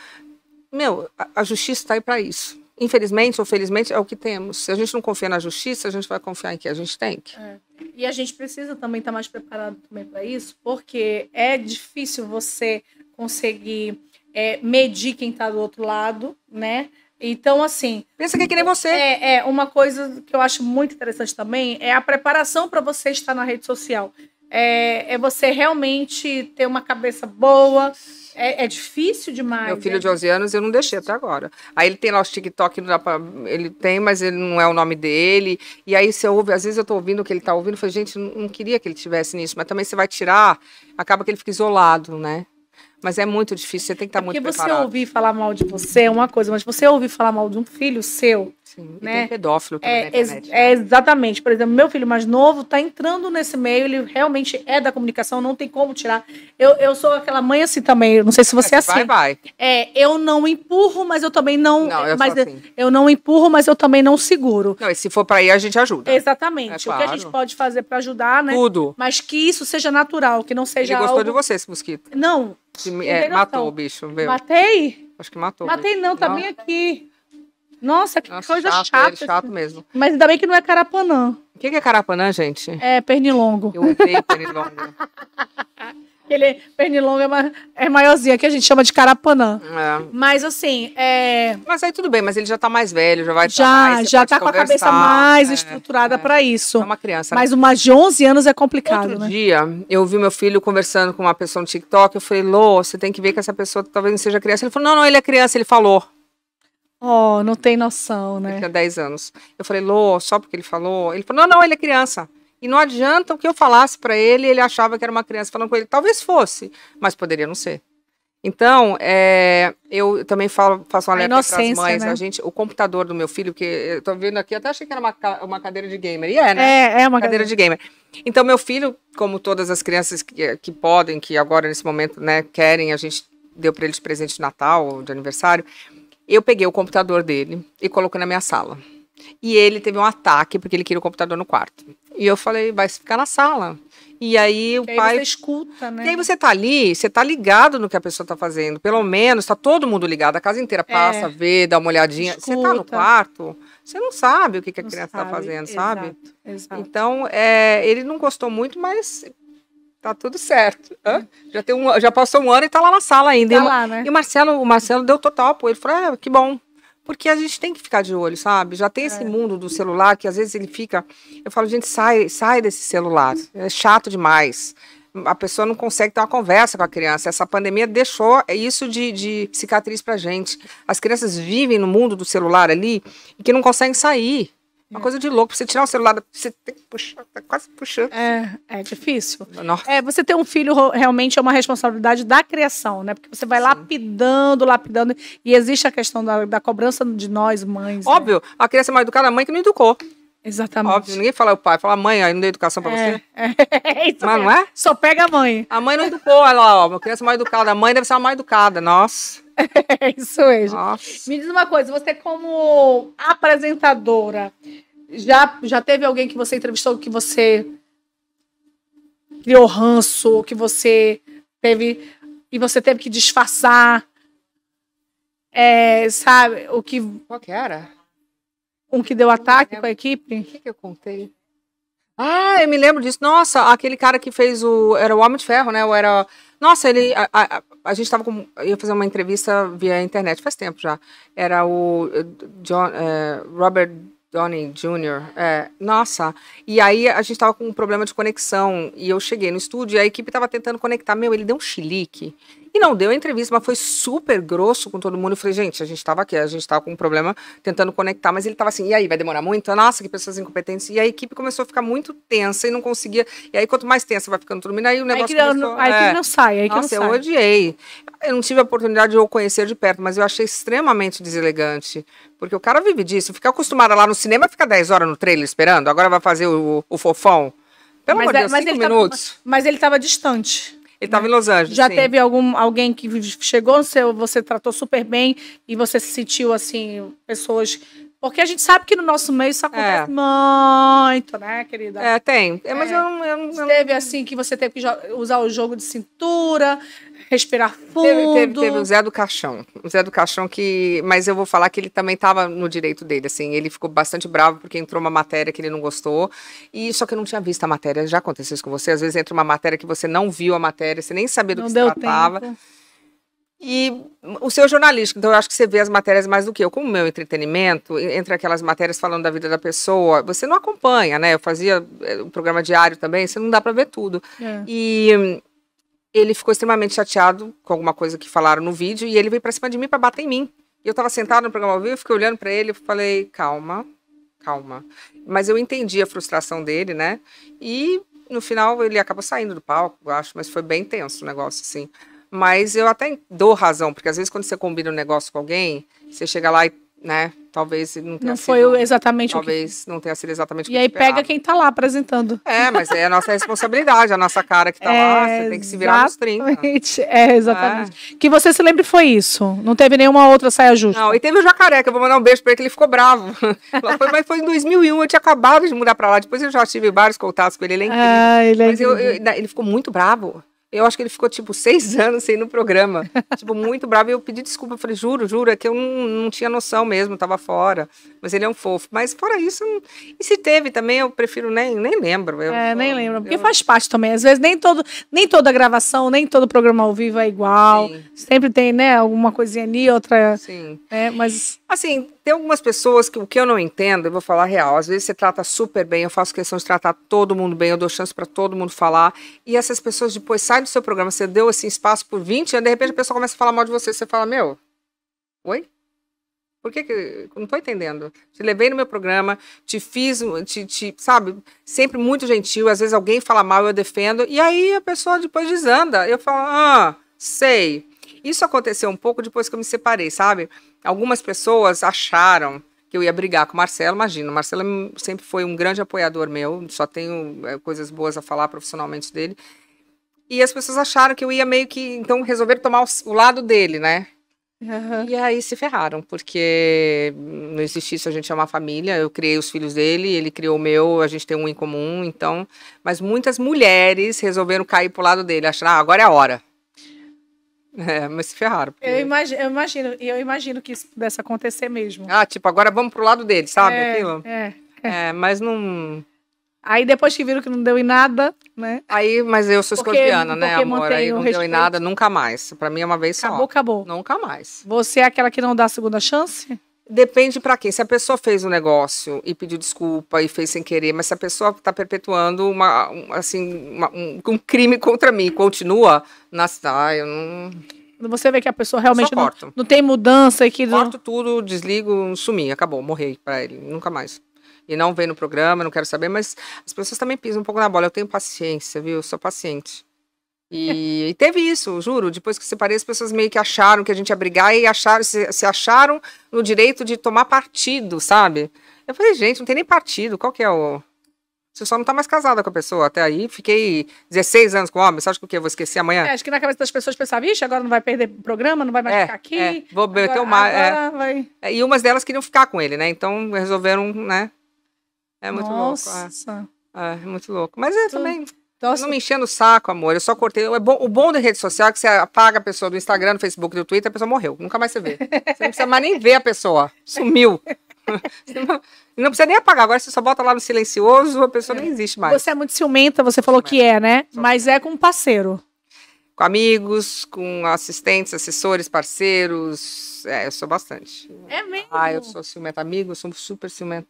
meu, a, a justiça está aí para isso infelizmente ou felizmente, é o que temos. Se a gente não confia na justiça, a gente vai confiar em que a gente tem que. É. E a gente precisa também estar tá mais preparado também para isso, porque é difícil você conseguir é, medir quem está do outro lado, né? Então, assim. Pensa que é que nem você. É, é, uma coisa que eu acho muito interessante também é a preparação para você estar na rede social é, é você realmente ter uma cabeça boa. É, é, difícil demais. Meu filho né? de 11 anos eu não deixei até agora. Aí ele tem lá os TikTok, não dá pra, ele tem, mas ele não é o nome dele. E aí você ouve, às vezes eu tô ouvindo o que ele tá ouvindo, falei, gente, não, não queria que ele tivesse nisso, mas também você vai tirar, acaba que ele fica isolado, né? Mas é muito difícil, você tem que estar tá é muito preparado. Porque você ouvir falar mal de você é uma coisa, mas você ouvir falar mal de um filho seu, Sim, né? tem pedófilo que é, ex é, né? Exatamente. Por exemplo, meu filho mais novo está entrando nesse meio, ele realmente é da comunicação, não tem como tirar. Eu, eu sou aquela mãe assim também, não sei se você é, é assim. Vai, vai. É, eu não empurro, mas eu também não... não eu, mas assim. eu não empurro, mas eu também não seguro. Não, e se for para ir, a gente ajuda. Exatamente. É, o que a gente pode fazer para ajudar, né? Tudo. Mas que isso seja natural, que não seja Ele gostou algo... de você, esse mosquito. Não. Que, é, matou o bicho. Viu? Matei? Acho que matou. Matei não, tá não. bem aqui. Nossa, que Nossa, coisa chato, chata. É chato assim. mesmo. Mas ainda bem que não é carapanã. O que, que é carapanã, gente? É pernilongo. Eu odeio pernilongo. Ele, pernilongo é, ma é maiorzinho, que a gente chama de carapanã. É. Mas assim, é... Mas aí tudo bem, mas ele já tá mais velho, já vai Já, mais, já tá com a cabeça mais é, estruturada é, para isso. É uma criança. Né? Mas uma de 11 anos é complicado, Outro né? dia, eu vi meu filho conversando com uma pessoa no TikTok, eu falei, Lô, você tem que ver que essa pessoa talvez não seja criança. Ele falou, não, não, ele é criança, ele falou. Oh, não tem noção, né? Ele tinha 10 anos. Eu falei, Lô, só porque ele falou. Ele falou, não, não, ele é criança. E não adianta o que eu falasse para ele, ele achava que era uma criança falando com ele. Talvez fosse, mas poderia não ser. Então, é, eu também falo, faço um alerta para as mães. Né? A gente, o computador do meu filho, que eu tô vendo aqui, até achei que era uma, uma cadeira de gamer. E é, né? É, é uma cadeira, cadeira de gamer. Então, meu filho, como todas as crianças que, que podem, que agora nesse momento, né, querem, a gente deu para ele de presente de Natal, de aniversário. Eu peguei o computador dele e coloquei na minha sala. E ele teve um ataque porque ele queria o computador no quarto. E eu falei, vai ficar na sala. E aí o e aí pai. Você escuta, né? E aí você tá ali, você tá ligado no que a pessoa tá fazendo. Pelo menos, tá todo mundo ligado. A casa inteira é. passa, é. vê, dá uma olhadinha. Escuta. Você tá no quarto, você não sabe o que, que a não criança tá sabe. tá fazendo, sabe? Exato, exato. Então, é, ele não gostou muito, mas Tá tudo certo. Hã? Já, tem um, já passou um ano e tá lá na sala ainda. Tá e, lá, né? e o Marcelo, o Marcelo deu total apoio. Ele falou: ah, que bom. Porque a gente tem que ficar de olho, sabe? Já tem é. esse mundo do celular que às vezes ele fica. Eu falo, gente, sai, sai desse celular. É chato demais a pessoa não consegue ter uma conversa com a criança. Essa pandemia deixou isso de, de cicatriz para gente. As crianças vivem no mundo do celular ali e que não conseguem sair. Uma coisa de louco, pra você tirar o celular, você tem que puxar, tá quase puxando. É, é difícil. Nossa. É, você ter um filho realmente é uma responsabilidade da criação, né? Porque você vai Sim. lapidando, lapidando. E existe a questão da, da cobrança de nós, mães. Né? Óbvio, né? a criança é mais educada, a mãe que não educou. Exatamente. Óbvio, ninguém fala o pai, fala mãe, aí não deu educação pra é, você. É, é isso Mas mesmo. não é? Só pega a mãe. A mãe não educou, ela, ó, a criança mais educada. A mãe deve ser uma mais educada, nossa. É isso mesmo. Nossa. Me diz uma coisa, você como apresentadora, já, já teve alguém que você entrevistou que você criou ranço, que você teve e você teve que disfarçar, é, sabe, o que... Qual que era? Um que deu ataque com a equipe. O que, que eu contei? Ah, eu me lembro disso. Nossa, aquele cara que fez o. Era o Homem de Ferro, né? Ou era. Nossa, ele. A, a, a gente estava com. ia fazer uma entrevista via internet faz tempo já. Era o eh, John, é, Robert Donnie Jr. É, nossa. E aí a gente tava com um problema de conexão e eu cheguei no estúdio e a equipe tava tentando conectar. Meu, ele deu um chilique. E não deu a entrevista, mas foi super grosso com todo mundo. Eu falei, gente, a gente estava aqui, a gente estava com um problema tentando conectar, mas ele estava assim, e aí, vai demorar muito? Nossa, que pessoas incompetentes. E a equipe começou a ficar muito tensa e não conseguia. E aí, quanto mais tensa vai ficando todo mundo, aí o negócio aí que começou... Não, aí é, que não sai, aí Nossa, que não sai. eu odiei. Eu não tive a oportunidade de o conhecer de perto, mas eu achei extremamente deselegante. Porque o cara vive disso. Fica acostumada lá no cinema, fica 10 horas no trailer esperando, agora vai fazer o, o fofão. Pelo mas, amor de é, Deus, cinco minutos. Tava, mas ele estava distante. Ele estava em Los Angeles. Já sim. teve algum, alguém que chegou no seu, você tratou super bem e você se sentiu assim, pessoas porque a gente sabe que no nosso meio isso acontece é. muito, né, querida? É, tem. É, mas é. eu Eu, eu... Teve assim que você teve que usar o jogo de cintura, respirar fundo. Teve, teve, teve, o Zé do Caixão. O Zé do Caixão que. Mas eu vou falar que ele também estava no direito dele, assim. Ele ficou bastante bravo porque entrou uma matéria que ele não gostou. E só que eu não tinha visto a matéria. Já aconteceu isso com você? Às vezes entra uma matéria que você não viu a matéria, você nem sabia do não que se tratava. Tempo. E o seu jornalístico, então eu acho que você vê as matérias mais do que eu. Como meu entretenimento, entre aquelas matérias falando da vida da pessoa, você não acompanha, né? Eu fazia um é, programa diário também, você não dá para ver tudo. É. E ele ficou extremamente chateado com alguma coisa que falaram no vídeo e ele veio para cima de mim para bater em mim. E eu tava sentada no programa ao vivo, fiquei olhando para ele e falei: "Calma, calma". Mas eu entendi a frustração dele, né? E no final ele acaba saindo do palco, eu acho, mas foi bem tenso o negócio assim. Mas eu até dou razão, porque às vezes quando você combina um negócio com alguém, você chega lá e, né, talvez não tenha não sido, foi exatamente talvez que... não tenha sido exatamente e aí esperava. pega quem tá lá apresentando é mas é a nossa responsabilidade a nossa cara que tá é, lá você tem que se virar nos 30 é exatamente é. que você se lembre foi isso não teve nenhuma outra saia justa não e teve o jacaré que eu vou mandar um beijo para ele que ele ficou bravo foi, mas foi em 2001 eu tinha acabado de mudar para lá depois eu já tive vários contatos com ele ele é incrível ah, ele, é incrível. Eu, eu, ele ficou muito bravo eu acho que ele ficou, tipo, seis anos sem ir no programa. tipo, muito bravo. E eu pedi desculpa. Eu falei, juro, juro, é que eu não, não tinha noção mesmo, tava fora. Mas ele é um fofo. Mas fora isso, não... e se teve também, eu prefiro nem, nem lembro. Eu, é, nem lembro. Porque eu... faz parte também. Às vezes nem, todo, nem toda gravação, nem todo programa ao vivo é igual. Sim. Sempre tem, né, alguma coisinha ali, outra. Sim. Né, mas. Assim, tem algumas pessoas que o que eu não entendo, eu vou falar real, às vezes você trata super bem, eu faço questão de tratar todo mundo bem, eu dou chance para todo mundo falar, e essas pessoas depois saem do seu programa, você deu esse espaço por 20 anos, de repente a pessoa começa a falar mal de você, você fala, meu, oi? Por que que, não tô entendendo, te levei no meu programa, te fiz, te, te, sabe, sempre muito gentil, às vezes alguém fala mal, eu defendo, e aí a pessoa depois desanda, eu falo, ah, sei, isso aconteceu um pouco depois que eu me separei, sabe? Algumas pessoas acharam que eu ia brigar com o Marcelo, imagina, o Marcelo é sempre foi um grande apoiador meu, só tenho é, coisas boas a falar profissionalmente dele. E as pessoas acharam que eu ia meio que, então, resolver tomar o lado dele, né? Uhum. E aí se ferraram, porque não existe isso, a gente é uma família, eu criei os filhos dele, ele criou o meu, a gente tem um em comum, então... Mas muitas mulheres resolveram cair pro lado dele, acharam, ah, agora é a hora. É, mas se ferraram. Porque... Eu, imagino, eu imagino, eu imagino que isso pudesse acontecer mesmo. Ah, tipo, agora vamos pro lado dele, sabe? É, aquilo? É, é. é mas não. Aí depois que viram que não deu em nada, né? Aí, mas eu sou porque, escorpiana, né, amor? Aí não respeito. deu em nada, nunca mais. Pra mim é uma vez acabou, só. Acabou, acabou. Nunca mais. Você é aquela que não dá segunda chance? Depende para quem. Se a pessoa fez um negócio e pediu desculpa e fez sem querer, mas se a pessoa está perpetuando uma, um, assim, uma, um, um, crime contra mim, continua, nasce, ah, eu não. Você vê que a pessoa realmente não, não, tem mudança que Corto não... tudo, desligo, sumi, acabou, morri para ele, nunca mais. E não vem no programa, não quero saber, mas as pessoas também pisam um pouco na bola. Eu tenho paciência, viu? Eu sou paciente. E, e, teve isso, juro. Depois que separei, as pessoas meio que acharam que a gente ia brigar e acharam, se, se acharam no direito de tomar partido, sabe? Eu falei, gente, não tem nem partido, qual que é o. Você só não tá mais casada com a pessoa. Até aí fiquei 16 anos com o homem. Você acha que o quê? Eu vou esquecer amanhã? É, acho que na cabeça das pessoas pensava, ixi, agora não vai perder o programa, não vai mais é, ficar aqui. É, vou meter o mar. É. É, e umas delas queriam ficar com ele, né? Então resolveram, né? É muito é. Nossa. louco. É, muito louco. Mas é tu... também. Então, não assim me enchendo o saco, amor. Eu só cortei. O é bom, o bom da rede social é que você apaga a pessoa do Instagram, do Facebook, do Twitter, a pessoa morreu. Nunca mais você vê. Você não precisa mais nem ver a pessoa. Sumiu. Não, não precisa nem apagar. Agora você só bota lá no silencioso, a pessoa nem existe mais. Você é muito ciumenta, você falou que é, né? Só Mas é com um parceiro. Com amigos, com assistentes, assessores, parceiros. É, eu sou bastante. É mesmo? Ah, eu sou ciumenta. Amigo, eu sou super ciumenta.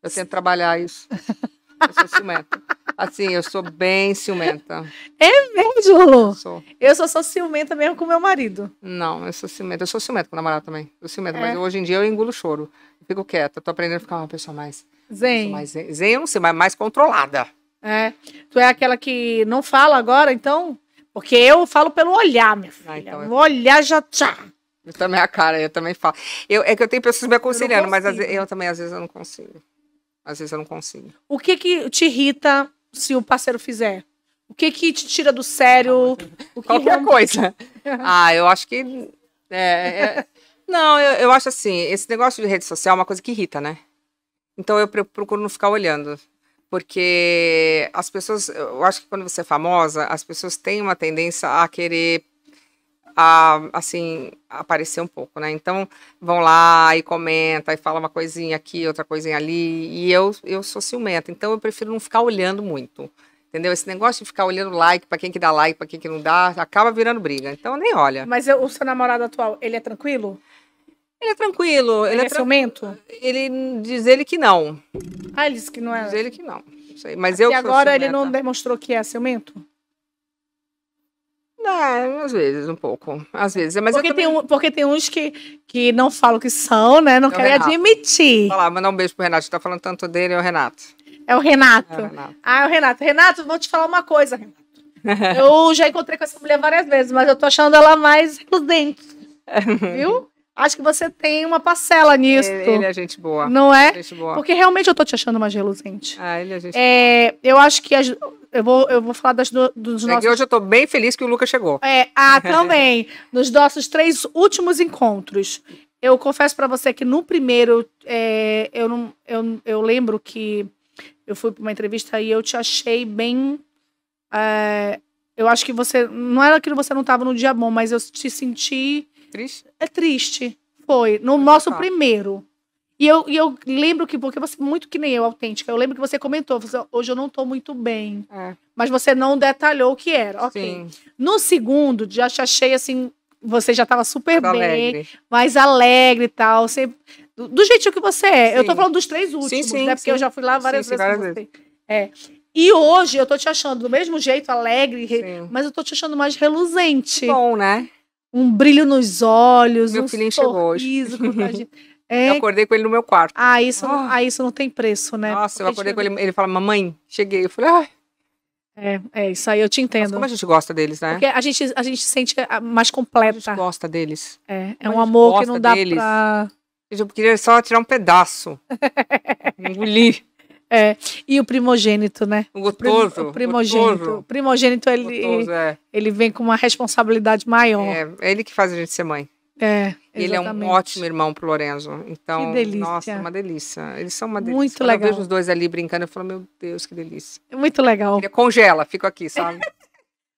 Eu tento trabalhar isso. Eu sou ciumenta. Assim, eu sou bem ciumenta. É mesmo, eu Sou. Eu só sou ciumenta mesmo com meu marido. Não, eu sou ciumenta. Eu sou ciumenta com o namorado também. Eu sou ciumenta, é. mas hoje em dia eu engulo choro. Eu fico quieta. tô aprendendo a ficar uma pessoa mais... Zen. Mais zen. zen eu não sei, mas mais controlada. É. Tu é aquela que não fala agora, então? Porque eu falo pelo olhar, minha ah, filha. Ah, então eu... O olhar já... Tchá. Eu também, a cara, eu também falo. Eu, é que eu tenho pessoas me aconselhando, mas eu também, às vezes, eu não consigo. Às vezes eu não consigo. O que que te irrita se o parceiro fizer? O que que te tira do sério? O que Qualquer coisa. ah, eu acho que. É, é... Não, eu, eu acho assim, esse negócio de rede social é uma coisa que irrita, né? Então eu procuro não ficar olhando. Porque as pessoas, eu acho que quando você é famosa, as pessoas têm uma tendência a querer a, assim, aparecer um pouco, né? Então, vão lá e comenta, e fala uma coisinha aqui, outra coisinha ali, e eu, eu sou ciumenta, então eu prefiro não ficar olhando muito, entendeu? Esse negócio de ficar olhando like para quem que dá like, para quem que não dá, acaba virando briga, então nem olha. Mas eu, o seu namorado atual, ele é tranquilo? Ele é tranquilo. Ele, ele é, é tra... Ele diz ele que não. Ah, ele disse que não é? Diz ele que não. sei, mas Até eu agora ele não demonstrou que é ciumento? É, às vezes, um pouco. Às vezes. Mas porque, também... tem, um, porque tem uns que, que não falam que são, né? Não é querem admitir. Falar, mandar um beijo pro Renato. Você tá falando tanto dele, é o Renato. É o Renato. É o Renato. Ah, é o Renato. Renato, vou te falar uma coisa, Renato. eu já encontrei com essa mulher várias vezes, mas eu tô achando ela mais reluzente. Viu? acho que você tem uma parcela nisso. É, ele é gente boa. Não é? Gente boa. Porque realmente eu tô te achando mais reluzente. Ah, ele é gente é, boa. Eu acho que as, eu vou, eu vou falar das, dos é nossos. hoje eu tô bem feliz que o Lucas chegou. É, ah, também. nos nossos três últimos encontros. Eu confesso para você que no primeiro, é, eu, não, eu, eu lembro que eu fui para uma entrevista e eu te achei bem. É, eu acho que você. Não era que você não estava no dia bom, mas eu te senti é triste. Foi. No nosso legal. Tá. primeiro. E eu, e eu lembro que, porque você, muito que nem eu, autêntica, eu lembro que você comentou, você, hoje eu não estou muito bem. É. Mas você não detalhou o que era. Ok. Sim. No segundo, já te achei assim, você já estava super Tô bem, alegre. mais alegre e tal. Você, do, do jeitinho que você é. Sim. Eu estou falando dos três últimos, sim, sim, né? Porque eu já fui lá várias vezes. Várias vezes. É. E hoje eu estou te achando do mesmo jeito, alegre, mas eu estou te achando mais reluzente. Bom, né? um brilho nos olhos, meu um filho enxergou É... Eu acordei com ele no meu quarto. Ah, isso, oh. não, ah. ah, isso não tem preço, né? Nossa, Porque eu acordei com ele, ele fala, mamãe, cheguei. Eu falei, ai. Ah. É, é, isso aí, eu te entendo. como a gente gosta deles, né? Porque a gente, a gente sente é mais completa. A gente gosta deles. É, é um amor que não dá deles. pra... Eu queria só tirar um pedaço. engolir. É. E o primogênito, né? O gostoso. O primogênito. O primogênito, ele, é. ele vem com uma responsabilidade maior. É, é ele que faz a gente ser mãe. É, Ele é um ótimo irmão pro Lorenzo. Então, nossa, é uma delícia. Eles são uma delícia. Muito Quando legal. eu vejo os dois ali brincando, eu falo, meu Deus, que delícia. É muito legal. Ele congela, fico aqui, sabe?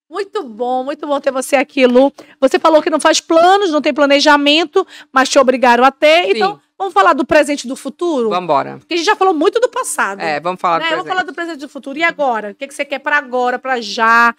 Muito bom, muito bom ter você aqui, Lu. Você falou que não faz planos, não tem planejamento, mas te obrigaram a ter. Sim. Então, Vamos falar do presente e do futuro? Vamos embora. Porque a gente já falou muito do passado. É, vamos falar né? do presente. Vamos falar do presente e do futuro. E agora? O que, é que você quer para agora, para já?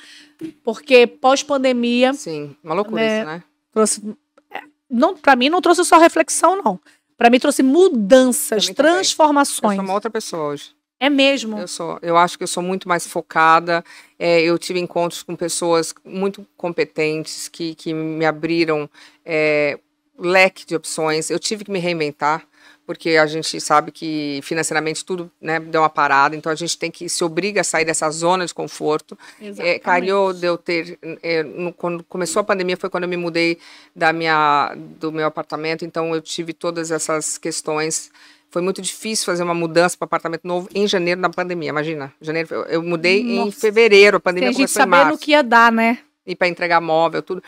Porque pós-pandemia. Sim, uma loucura né? isso, né? Trouxe. É, não, para mim, não trouxe só reflexão, não. Para mim, trouxe mudanças, transformações. Eu sou uma outra pessoa hoje. É mesmo? Eu sou. Eu acho que eu sou muito mais focada. É, eu tive encontros com pessoas muito competentes que, que me abriram é, leque de opções. Eu tive que me reinventar, porque a gente sabe que financeiramente tudo né, deu uma parada, então a gente tem que se obriga a sair dessa zona de conforto. É, calhou de eu ter. É, no, quando começou a pandemia foi quando eu me mudei da minha, do meu apartamento, então eu tive todas essas questões. Foi muito difícil fazer uma mudança para apartamento novo em janeiro na pandemia, imagina. Janeiro, eu, eu mudei Nossa. em fevereiro, a pandemia Tem começou gente em março. sabendo o que ia dar, né? E para entregar móvel, tudo.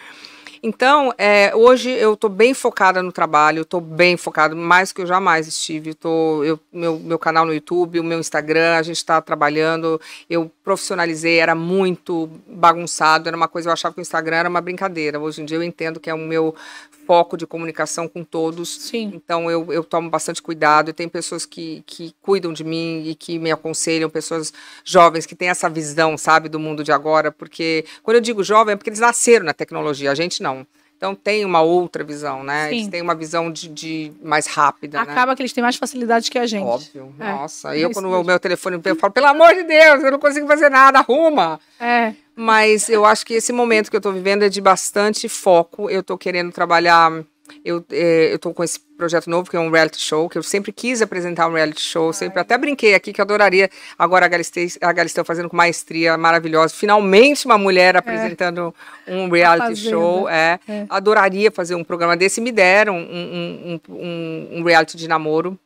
Então, é, hoje eu estou bem focada no trabalho, estou bem focada, mais que eu jamais estive. Eu tô, eu, meu, meu canal no YouTube, o meu Instagram, a gente está trabalhando. Eu profissionalizei, era muito bagunçado, era uma coisa, eu achava que o Instagram era uma brincadeira. Hoje em dia eu entendo que é o meu foco de comunicação com todos. Sim. Então eu, eu tomo bastante cuidado. Tem pessoas que, que cuidam de mim e que me aconselham, pessoas jovens que têm essa visão, sabe, do mundo de agora. Porque quando eu digo jovem é porque eles nasceram na tecnologia, a gente não. Então tem uma outra visão, né? Sim. Eles têm uma visão de, de mais rápida. Né? Acaba né? que eles têm mais facilidade que a gente. Óbvio. É. Nossa. É eu, quando o meu telefone eu falo, pelo amor de Deus, eu não consigo fazer nada, arruma. É. Mas eu acho que esse momento que eu estou vivendo é de bastante foco. Eu estou querendo trabalhar eu é, estou com esse projeto novo, que é um reality show, que eu sempre quis apresentar um reality show, Ai. sempre até brinquei aqui que eu adoraria agora a Galisteu, a Galisteu fazendo com maestria maravilhosa, finalmente uma mulher é. apresentando é. um reality tá show, é. é. adoraria fazer um programa desse, me deram um, um, um, um reality de namoro.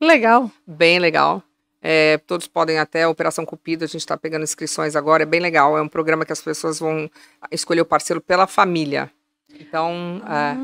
Legal. Bem legal. É, todos podem até Operação Cupido, a gente está pegando inscrições agora, é bem legal. É um programa que as pessoas vão escolher o parceiro pela família. Então, uhum. é, ah.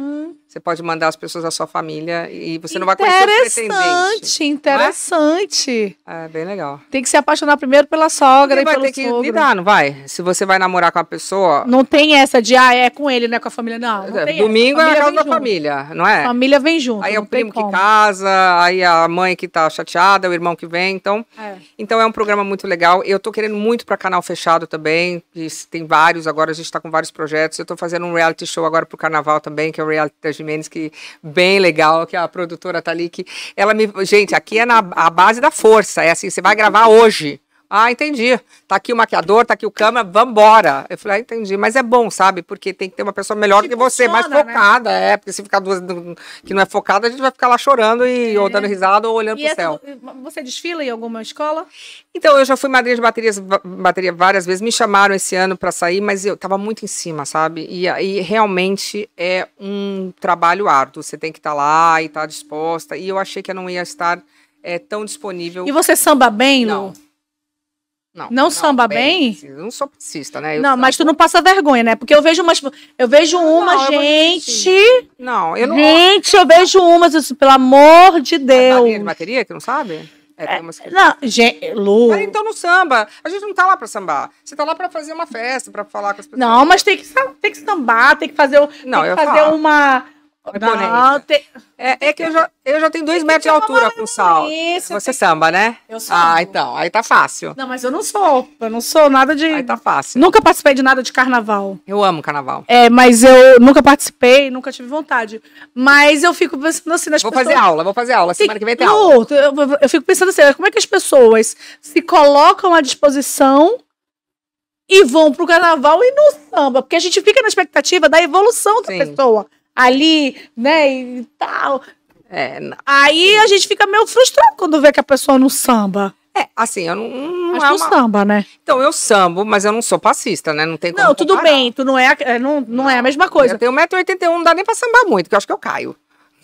você pode mandar as pessoas da sua família e você não vai conhecer o pretendente. Interessante, é? interessante. É? é? bem legal. Tem que se apaixonar primeiro pela sogra e, e vai pelo ter que sogro. lidar, não vai? Se você vai namorar com a pessoa... Não tem essa de, ah, é com ele, não é com a família, não. não é, Domingo é a casa da junto. família, não é? Família vem junto. Aí é o primo que casa, aí a mãe que tá chateada, o irmão que vem, então... É. Então é um programa muito legal. Eu tô querendo muito para Canal Fechado também, tem vários agora, a gente tá com vários projetos. Eu tô fazendo um reality show agora agora para o carnaval também, que é o reality da Jimenez, que bem legal, que a produtora tá ali, que ela me... Gente, aqui é na a base da força, é assim, você vai gravar hoje, ah, entendi. Tá aqui o maquiador, tá aqui o câmera, vambora. Eu falei, ah, entendi. Mas é bom, sabe? Porque tem que ter uma pessoa melhor que, do que você, funciona, mais né? focada. Né? É, porque se ficar duas que não é focada, a gente vai ficar lá chorando e é. ou dando risada ou olhando e pro essa, é céu. Você desfila em alguma escola? Então, eu já fui madrinha de baterias, bateria várias vezes. Me chamaram esse ano para sair, mas eu tava muito em cima, sabe? E aí realmente é um trabalho árduo. Você tem que estar tá lá e estar tá disposta. E eu achei que eu não ia estar é, tão disponível. E você samba bem, Lu? Não. Não, não, não samba bem? bem? Assim, eu não sou passista, né? Eu não, mas tu não passa vergonha, né? Porque eu vejo umas. Eu vejo uma, não, gente. Assim. não, eu não. Gente, eu vejo umas, assim, pelo amor de é Deus. A linha de bateria, que não sabe? É, é, umas... Não, gente, Lu. Mas então no samba. A gente não tá lá pra sambar. Você tá lá pra fazer uma festa, pra falar com as pessoas. Não, mas tem que, tem que sambar, tem que fazer, não, tem que fazer uma não, tem... é, é, que eu já, eu já tenho dois metros de altura com sal. Isso, Você tenho... samba, né? Eu sou. Ah, então. Aí tá fácil. Não, mas eu não sou. Eu não sou nada de. Aí tá fácil. Nunca participei de nada de carnaval. Eu amo carnaval. É, mas eu nunca participei, nunca tive vontade. Mas eu fico pensando assim nas vou pessoas. Vou fazer aula, vou fazer aula. Tem... Semana que vem tem aula. Eu, eu fico pensando assim, como é que as pessoas se colocam à disposição e vão pro carnaval e no samba? Porque a gente fica na expectativa da evolução da Sim. pessoa ali, né, e tal. É, Aí a gente fica meio frustrado quando vê que a pessoa não samba. É, assim, eu não. não Mas é uma... samba, né? Então, eu sambo, mas eu não sou passista, né? Não tem como. Não, tudo comparar. bem, tu não é, não, é, não, não é a mesma coisa. Eu tenho 1,81m, não dá nem pra sambar muito, porque eu acho que eu caio.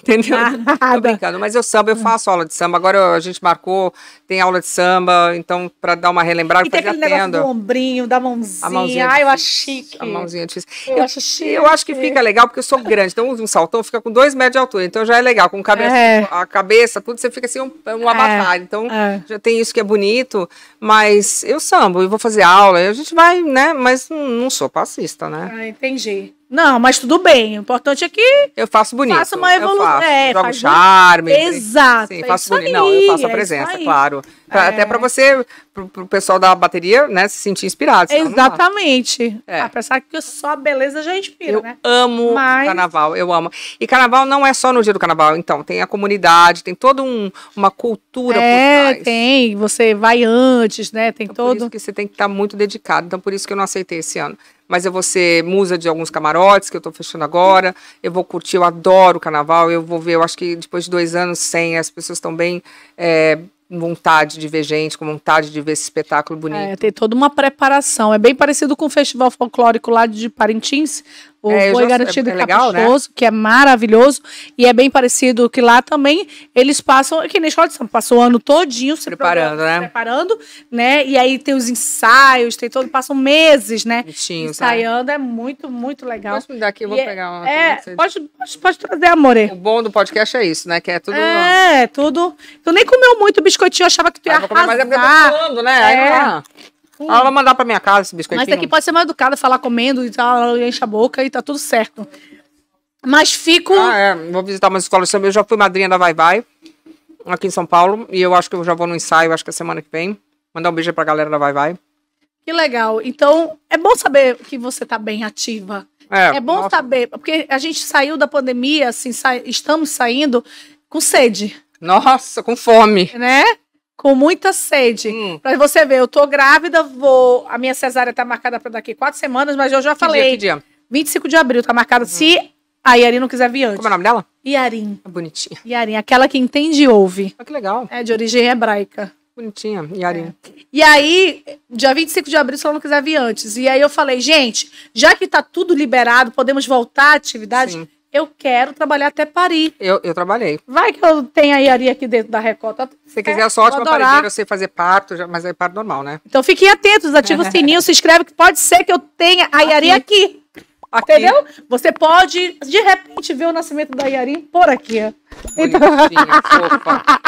Entendeu? Ah, Tô brincando, mas eu samba, eu faço aula de samba. Agora a gente marcou, tem aula de samba, então para dar uma relembrada, e tem aquele negócio do ombrinho, da mãozinha. A mãozinha Ai, eu acho chique. A mãozinha difícil. Eu, eu acho chique. Eu acho que fica legal porque eu sou grande, então um saltão fica com dois metros de altura, então já é legal. Com cabeça, é. a cabeça, tudo, você fica assim um, um é, avatar. Então é. já tem isso que é bonito, mas eu sambo e vou fazer aula, a gente vai, né? Mas não sou passista, né? Ah, entendi. Não, mas tudo bem. O importante é que. Eu faço bonito. faço uma evolução. É, jogo faz charme. Exato. Sim, é faço bonito. Aí, não, eu faço a é presença, é claro. Pra, é. até para você, para o pessoal da bateria, né, se sentir inspirado. Exatamente. É. Apesar ah, que só a beleza já inspira, eu né? amo mas... carnaval, eu amo. E carnaval não é só no dia do carnaval, então. Tem a comunidade, tem toda um, uma cultura é, por trás. tem. Você vai antes, né? Tem então, todo. Por isso que você tem que estar tá muito dedicado. Então, por isso que eu não aceitei esse ano mas eu vou ser musa de alguns camarotes que eu estou fechando agora. Eu vou curtir, eu adoro o carnaval. Eu vou ver, eu acho que depois de dois anos sem, as pessoas estão bem. É, vontade de ver gente, com vontade de ver esse espetáculo é, bonito. É, tem toda uma preparação. É bem parecido com o Festival Folclórico lá de Parintins. O é, Foi Garantido é, é legal, Caprichoso, né? que é maravilhoso. E é bem parecido que lá também eles passam, é que nem escola de samba, passam o ano todinho se preparando, né? preparando, né? E aí tem os ensaios, tem todo, passam meses, né? Bichinho, né? ensaiando, sabe? é muito, muito legal. Posso me dar aqui, eu vou e é, pegar uma. É, pode, pode, pode, trazer, amore. O bom do podcast é isso, né? Que é tudo. É, tudo. Tu nem comeu muito biscoitinho, achava que tu ia ah, arrasar. mas é porque eu tô falando, né? É. Aí não é. Hum. Ela vai mandar pra minha casa esse biscoitinho. Mas daqui pode ser mais educada, falar comendo e tal, enche a boca e tá tudo certo. Mas fico. Ah, é. Vou visitar uma escolas também. Eu já fui madrinha da Vai Vai, aqui em São Paulo. E eu acho que eu já vou no ensaio, acho que é semana que vem. Mandar um beijo pra galera da Vai Vai. Que legal. Então, é bom saber que você tá bem ativa. É, é bom nossa. saber, porque a gente saiu da pandemia, assim, sa... estamos saindo com sede. Nossa, com fome. Né? com muita sede. Hum. Para você ver, eu tô grávida, vou. A minha cesárea tá marcada para daqui quatro semanas, mas eu já que falei. dia, que dia? 25 de abril tá marcado. Hum. Se a Yarin não quiser vir antes. Como é o nome dela? Yarin. É bonitinha. Yarin, aquela que entende e ouve. Ah, que legal. É de origem hebraica. Bonitinha, Yarin. É. E aí, dia 25 de abril, se ela não quiser vir antes. E aí eu falei, gente, já que tá tudo liberado, podemos voltar à atividade. Sim eu quero trabalhar até Paris. Eu, eu trabalhei. Vai que eu tenho aiaria aqui dentro da Record. Tá se quiser é, só ótima parideira, eu sei fazer parto, mas é parto normal, né? Então fiquem atentos, ativa o sininho, se inscreve, que pode ser que eu tenha a aqui. aqui. Entendeu? Você pode, de repente, ver o nascimento da Iarim por aqui. Então...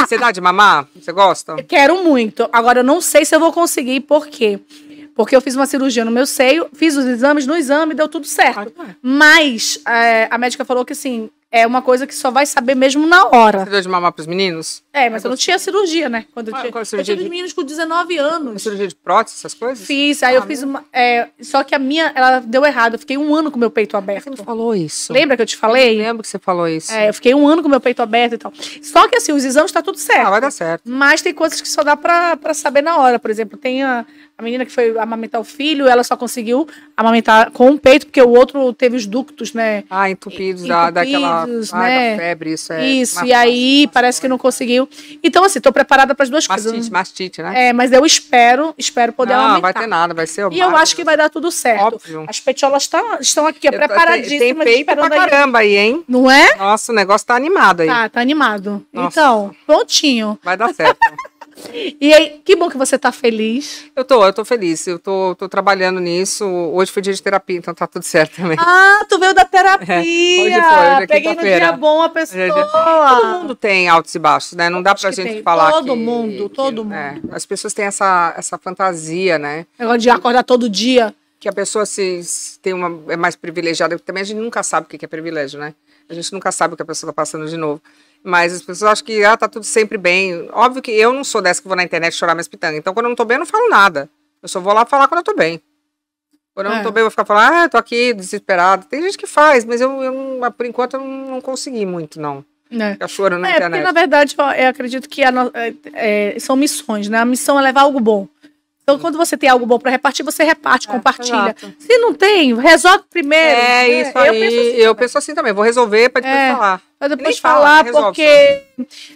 Você dá de mamar? Você gosta? Eu quero muito. Agora, eu não sei se eu vou conseguir, por quê? Porque porque eu fiz uma cirurgia no meu seio, fiz os exames no exame, deu tudo certo. Mas é, a médica falou que assim, é uma coisa que só vai saber mesmo na hora. Você deu de mamar pros meninos? É, mas eu não tinha cirurgia, né? Quando eu, é, tinha... Qual é eu tive meninos com 19 anos. Uma cirurgia de prótese, essas coisas? Fiz, aí ah, eu fiz né? uma. É, só que a minha, ela deu errado. Eu fiquei um ano com meu peito aberto. Você não falou isso. Lembra que eu te falei? Eu lembro que você falou isso. É, eu fiquei um ano com meu peito aberto e tal. Só que assim, os exames tá tudo certo. Ah, vai dar certo. Mas tem coisas que só dá pra, pra saber na hora. Por exemplo, tem a, a menina que foi amamentar o filho, ela só conseguiu amamentar com um peito, porque o outro teve os ductos, né? Ah, entupidos, entupidos da, daquela Unidos, ah, né? febre, isso é. Isso, e aí parece que não conseguiu. Então, assim, estou preparada para as duas mastite, coisas. Mastite, né? É, mas eu espero, espero poder não, aumentar. Não, vai ter nada, vai ser o E eu acho que vai dar tudo certo. Óbvio. As petiolas estão, tá, estão aqui, é, preparadíssimas. Tem peito pra caramba aí. aí, hein? Não é? Nossa, o negócio tá animado aí. Tá, tá animado. Nossa. Então, prontinho. Vai dar certo. E aí, que bom que você está feliz. Eu tô, eu tô feliz. Eu tô, tô trabalhando nisso. Hoje foi dia de terapia, então tá tudo certo também. Ah, tu veio da terapia. É, hoje foi, hoje é Peguei no dia bom a é pessoa. Todo mundo tem altos e baixos, né? Não dá pra gente tem. falar Todo que, mundo, todo que, é. mundo. as pessoas têm essa, essa fantasia, né? Negócio de acordar todo dia. Que a pessoa se, se tem uma, é mais privilegiada. Também a gente nunca sabe o que é privilégio, né? A gente nunca sabe o que a pessoa está passando de novo. Mas as pessoas acham que, ah, tá tudo sempre bem. Óbvio que eu não sou dessa que vou na internet chorar minhas pitangas. Então, quando eu não tô bem, eu não falo nada. Eu só vou lá falar quando eu tô bem. Quando eu não tô é. bem, eu vou ficar falando, ah, tô aqui, desesperada. Tem gente que faz, mas eu, eu ah, por enquanto, eu não, consegui muito, não. É. Ficar chorando na é, internet. Porque, na verdade, eu acredito que no... É, é, são missões, né? A missão é levar algo bom. Então, quando você tem algo bom para repartir, você reparte, é, compartilha. Exato. Se não tem, resolve primeiro. É, né? isso aí. Eu penso assim, eu penso assim também. Vou resolver para depois é, falar. Para depois falar, fala, porque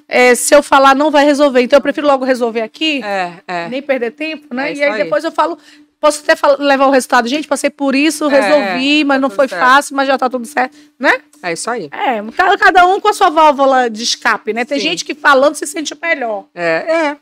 é, se eu falar, não vai resolver. Então, eu prefiro logo resolver aqui, é, é. nem perder tempo, né? É e aí, aí, depois eu falo. Posso até falar, levar o resultado. Gente, passei por isso, resolvi, tá mas tá não foi certo. fácil, mas já tá tudo certo, né? É isso aí. É, cada um com a sua válvula de escape, né? Tem Sim. gente que falando se sente melhor. É, é.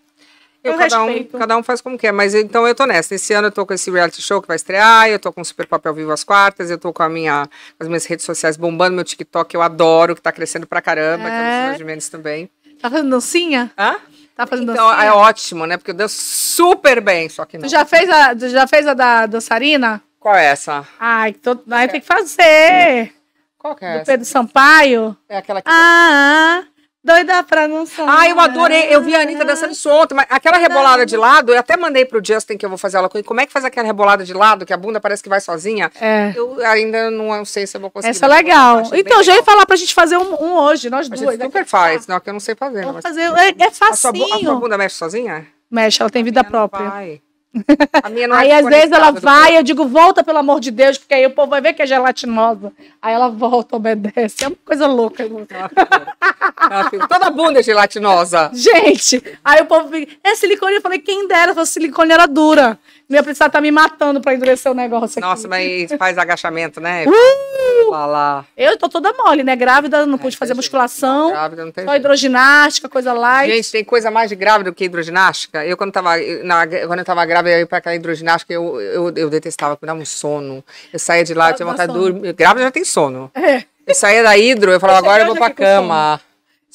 Eu, eu cada, um, cada um faz como quer, mas então eu tô nessa. Esse ano eu tô com esse reality show que vai estrear, eu tô com o Super Papel Vivo às quartas, eu tô com a minha, as minhas redes sociais bombando, meu TikTok eu adoro, que tá crescendo pra caramba, é. que é o é. também. Tá fazendo dancinha? Hã? Tá fazendo então, dancinha? é ótimo, né? Porque eu danço super bem, só que não. Tu já fez a, tu já fez a da dançarina? Qual é essa? Ai, tô, aí tem que fazer. Qual que é Do essa? Pedro Sampaio? É aquela que... ah, ah. ah. Doida pra não saber Ah, eu né? adorei. Eu vi a Anitta dançando isso ontem, mas aquela rebolada de lado, eu até mandei pro Justin que eu vou fazer ela com ele. Como é que faz aquela rebolada de lado, que a bunda parece que vai sozinha? É. Eu ainda não sei se eu vou conseguir. Essa é legal. Então, já ia falar pra gente fazer um, um hoje, nós duas. Gente super faz, não, é que eu não sei fazer. fazer, é, é facinho. A sua, a sua bunda mexe sozinha? Mexe, ela tem vida própria. Vai. É aí, às vezes, ela tá, vai, eu digo, volta, pelo amor de Deus, porque aí o povo vai ver que é gelatinosa. Aí ela volta, obedece. É uma coisa louca. Ela né? fica, tá, tá, toda bunda é gelatinosa. Gente, aí o povo fica, é silicone. Eu falei, quem dera, se silicone era dura. Não ia precisar estar tá me matando para endurecer o negócio Nossa, aqui. mas faz agachamento, né? Uh! Lá, Eu tô toda mole, né? Grávida, não é, pude fazer musculação. grávida não tem Só jeito. hidroginástica, coisa light. Gente, tem coisa mais de grávida do que hidroginástica? Eu, quando tava, na, quando eu tava grávida, eu ia pra aquela hidroginástica, eu, eu, eu detestava, porque dava um sono. Eu saía de lá, eu tinha vontade de dormir. Grávida já tem sono. É. Eu saía da hidro, eu falava, eu agora eu vou pra cama.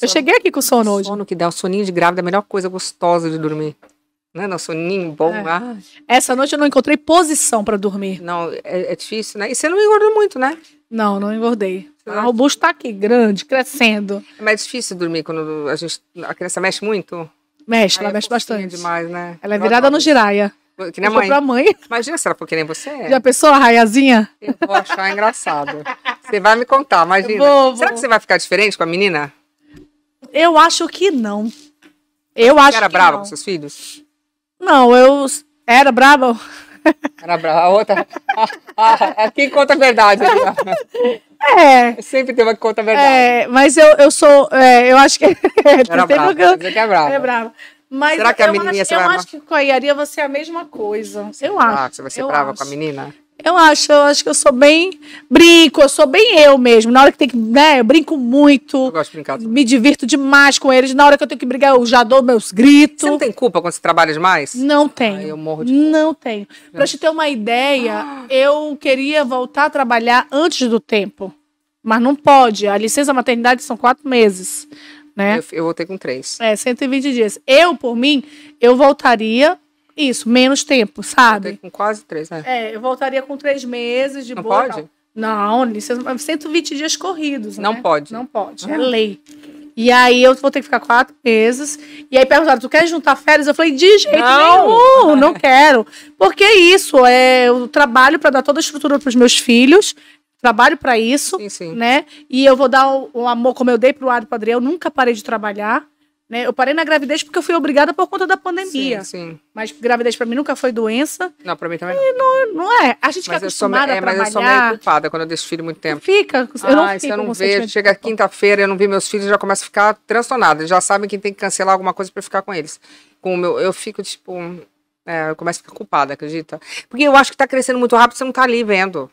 Eu cheguei aqui com sono hoje. Sono que dá, o soninho de grávida é a melhor coisa gostosa de dormir né? Nosso ninho bom. É. Ah. Essa noite eu não encontrei posição para dormir. Não, é, é, difícil, né? E você não engordou muito, né? Não, não engordei. Ah, o busto tá aqui, grande, crescendo. É mais difícil dormir quando a gente. A criança mexe muito? Mexe, Aí ela é mexe bastante. demais, né? Ela é virada no giraia. Que nem a mãe. Pra mãe. Imagina se ela for que nem você é. Já pensou a raiazinha? Eu vou achar engraçado. Você vai me contar, imagina. Vou, Será que você vai ficar diferente com a menina? Eu acho que não. Eu você acho era que brava não. com seus filhos? Não, eu era brava. Era brava. A outra. A, a, quem conta a verdade. É. Sempre tem uma que conta a verdade. É, mas eu, eu sou. É, eu acho que. Era brava. Eu... Você que é brava. É brava. Mas Será que a menininha acho, Eu acho que com a Iaria vai ser é a mesma coisa. Eu acho. Ah, você vai ser é brava acho. com a menina? Eu acho, eu acho que eu sou bem. Brinco, eu sou bem eu mesmo. Na hora que tem que. Né, eu brinco muito. Eu gosto de brincar. Também. Me divirto demais com eles. Na hora que eu tenho que brigar, eu já dou meus gritos. Você não tem culpa quando você trabalha demais? Não tenho. Ai, eu morro de culpa. Não tenho. Não. Pra te ter uma ideia, ah. eu queria voltar a trabalhar antes do tempo. Mas não pode. A licença maternidade são quatro meses. Né? Eu, eu voltei com três. É, 120 dias. Eu, por mim, eu voltaria isso, menos tempo, sabe? com quase três, né? É, eu voltaria com três meses de não boa. Pode? Não, licença, 120 dias corridos. Não né? pode. Não pode, é uhum. lei. E aí eu vou ter que ficar quatro meses. E aí perguntaram, tu quer juntar férias? Eu falei, de jeito não. nenhum, não quero. Porque isso, é, eu trabalho para dar toda a estrutura para os meus filhos, trabalho para isso, sim, sim. né? E eu vou dar o, o amor como eu dei para o Ado Padre, eu nunca parei de trabalhar. Né? Eu parei na gravidez porque eu fui obrigada por conta da pandemia. Sim, sim. Mas gravidez para mim nunca foi doença. Não, para mim também. E não, não é. A gente fica acostumada a trabalhar. É, mas eu sou meio culpada quando eu deixo filho muito tempo. Fica. Eu ah, não fico eu não vejo. Chega quinta-feira, eu não vi meus filhos, já começo a ficar transtornada. Eles já sabem que tem que cancelar alguma coisa para ficar com eles. Com o meu, eu fico tipo, é, eu começo a ficar culpada, acredita? Porque eu acho que está crescendo muito rápido, você não está ali vendo.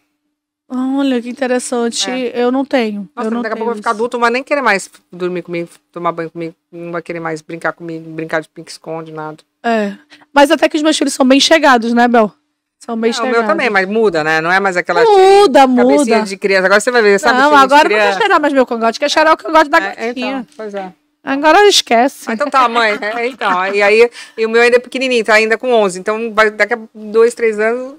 Olha, que interessante. É. Eu não tenho. Nossa, eu não daqui a pouco vai ficar adulto, não vai nem querer mais dormir comigo, tomar banho comigo, não vai querer mais brincar comigo, brincar de pique-esconde, nada. É. Mas até que os meus filhos são bem chegados, né, Bel? São bem chegados. O meu também, mas muda, né? Não é mais aquela. Muda, muda. de criança. Agora você vai ver, sabe? Não, agora não quer cheirar mais meu cangote, quer é cheirar o cangote da é, então, gatinha. Então, pois é. Agora esquece. Ah, então tá, mãe. Né? É, então, e aí e o meu ainda é pequenininho, tá ainda com 11. Então vai, daqui a dois, três anos.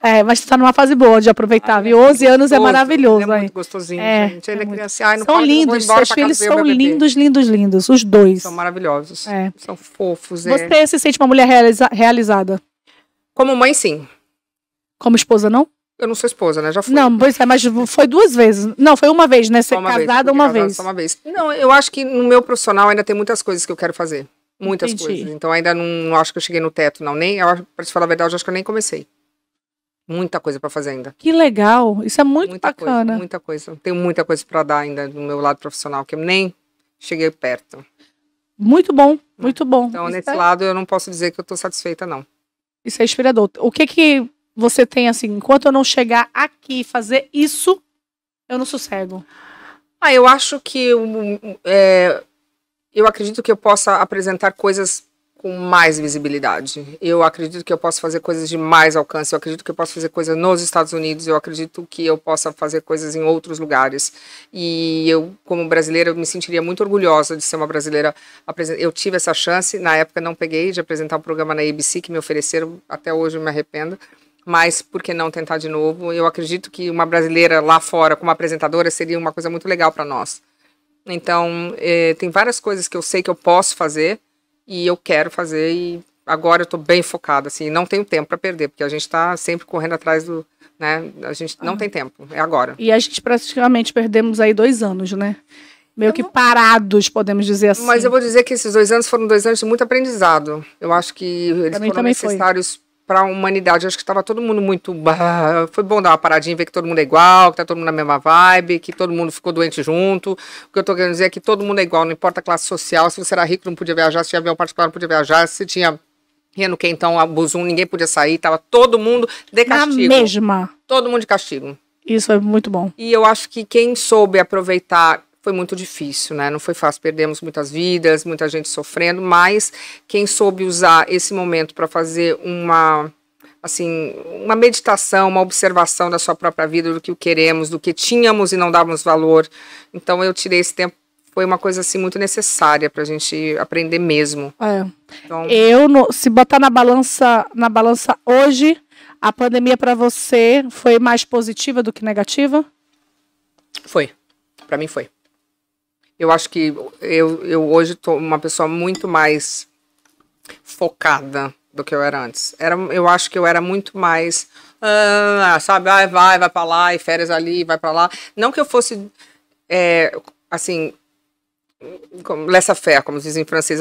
É, mas tá numa fase boa de aproveitar, ah, viu? 11 é anos é maravilhoso. É muito gostosinho, é, gente. Ainda é, é criança. Ai, não são pode, lindos, não seus filhos são lindos, lindos, lindos. Os dois. São maravilhosos. É. São fofos. É. Você se sente uma mulher realiza realizada? Como mãe, sim. Como esposa, não? Eu não sou esposa, né? Já fui. Não, pois é, mas foi duas vezes. Não, foi uma vez, né? Ser uma casada vez, uma vez. Só uma vez. Não, eu acho que no meu profissional ainda tem muitas coisas que eu quero fazer. Muitas Entendi. coisas. Então ainda não, não, acho que eu cheguei no teto, não. Nem, eu, pra te falar a verdade, eu acho que eu nem comecei. Muita coisa para fazer ainda. Que legal. Isso é muito muita bacana. Coisa, muita coisa. Tenho muita coisa para dar ainda no meu lado profissional, que eu nem cheguei perto. Muito bom, né? muito bom. Então, Isso nesse é... lado, eu não posso dizer que eu tô satisfeita, não. Isso é inspirador. O que que você tem assim, enquanto eu não chegar aqui e fazer isso, eu não sossego. Ah, eu acho que é, eu acredito que eu possa apresentar coisas com mais visibilidade. Eu acredito que eu posso fazer coisas de mais alcance. Eu acredito que eu posso fazer coisas nos Estados Unidos. Eu acredito que eu possa fazer coisas em outros lugares. E eu, como brasileira, eu me sentiria muito orgulhosa de ser uma brasileira. Eu tive essa chance. Na época não peguei de apresentar um programa na ABC que me ofereceram. Até hoje eu me arrependo mas por que não tentar de novo? Eu acredito que uma brasileira lá fora como apresentadora seria uma coisa muito legal para nós. Então, eh, tem várias coisas que eu sei que eu posso fazer e eu quero fazer e agora eu estou bem focada, assim, não tenho tempo para perder, porque a gente está sempre correndo atrás do, né, a gente não ah. tem tempo, é agora. E a gente praticamente perdemos aí dois anos, né? Meio eu que não... parados, podemos dizer assim. Mas eu vou dizer que esses dois anos foram dois anos de muito aprendizado. Eu acho que eles foram necessários foi para a humanidade. Eu acho que estava todo mundo muito. Foi bom dar uma paradinha, ver que todo mundo é igual, que tá todo mundo na mesma vibe, que todo mundo ficou doente junto. O que eu estou querendo dizer é que todo mundo é igual, não importa a classe social. Se você era rico, não podia viajar. Se tinha avião particular, não podia viajar. Se tinha E no quentão, abusum, ninguém podia sair, tava todo mundo de castigo. Na mesma. Todo mundo de castigo. Isso foi muito bom. E eu acho que quem soube aproveitar foi muito difícil, né? Não foi fácil, perdemos muitas vidas, muita gente sofrendo, mas quem soube usar esse momento para fazer uma assim, uma meditação, uma observação da sua própria vida, do que queremos, do que tínhamos e não dávamos valor. Então eu tirei esse tempo foi uma coisa assim muito necessária para a gente aprender mesmo. É. Então... Eu se botar na balança na balança hoje a pandemia para você foi mais positiva do que negativa? Foi, para mim foi. Eu acho que eu, eu hoje tô uma pessoa muito mais focada do que eu era antes. Era, eu acho que eu era muito mais, ah, sabe, ah, vai, vai para lá, e férias ali, vai para lá. Não que eu fosse, é, assim, laissez-faire, como dizem em francês.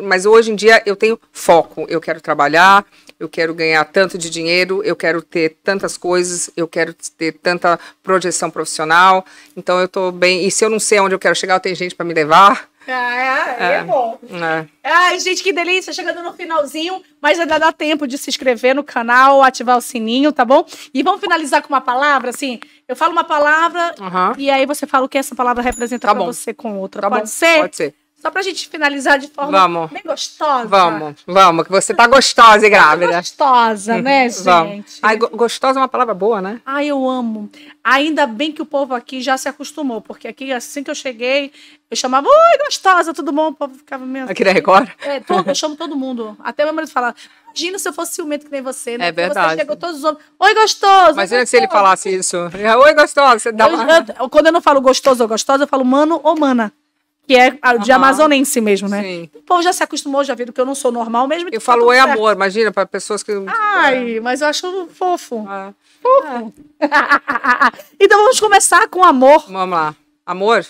Mas hoje em dia eu tenho foco. Eu quero trabalhar, eu quero ganhar tanto de dinheiro, eu quero ter tantas coisas, eu quero ter tanta projeção profissional. Então eu estou bem. E se eu não sei onde eu quero chegar, tem gente para me levar. Ah, é, é, é bom. É. Ai, gente, que delícia! Chegando no finalzinho, mas ainda dá tempo de se inscrever no canal, ativar o sininho, tá bom? E vamos finalizar com uma palavra, assim. Eu falo uma palavra uhum. e aí você fala o que essa palavra representa tá para você com outra. Tá Pode bom. ser? Pode ser. Só pra gente finalizar de forma vamos. bem gostosa. Vamos, vamos, que você tá gostosa e tá grávida. Gostosa, uhum. né, gente? Vamos. Ai, gostosa é uma palavra boa, né? Ai, eu amo. Ainda bem que o povo aqui já se acostumou, porque aqui, assim que eu cheguei, eu chamava, oi, gostosa, tudo bom? O povo ficava meio. Aqui na Record? É, todo, eu chamo todo mundo. Até meu marido fala, imagina se eu fosse ciumento que nem você, né? É verdade. Você chegou todos os homens, oi, gostoso. Imagina gostoso. se ele falasse isso. Oi, gostosa. Você dá eu, uma... eu, quando eu não falo gostoso ou gostosa, eu falo mano ou mana que é de uhum. amazonense mesmo, né? Sim. O povo já se acostumou, já viu que eu não sou normal mesmo. Eu tá falo é amor, imagina, para pessoas que. Ai, é. mas eu acho fofo. Ah. Fofo. Ah. então vamos começar com amor. Vamos lá. Amor?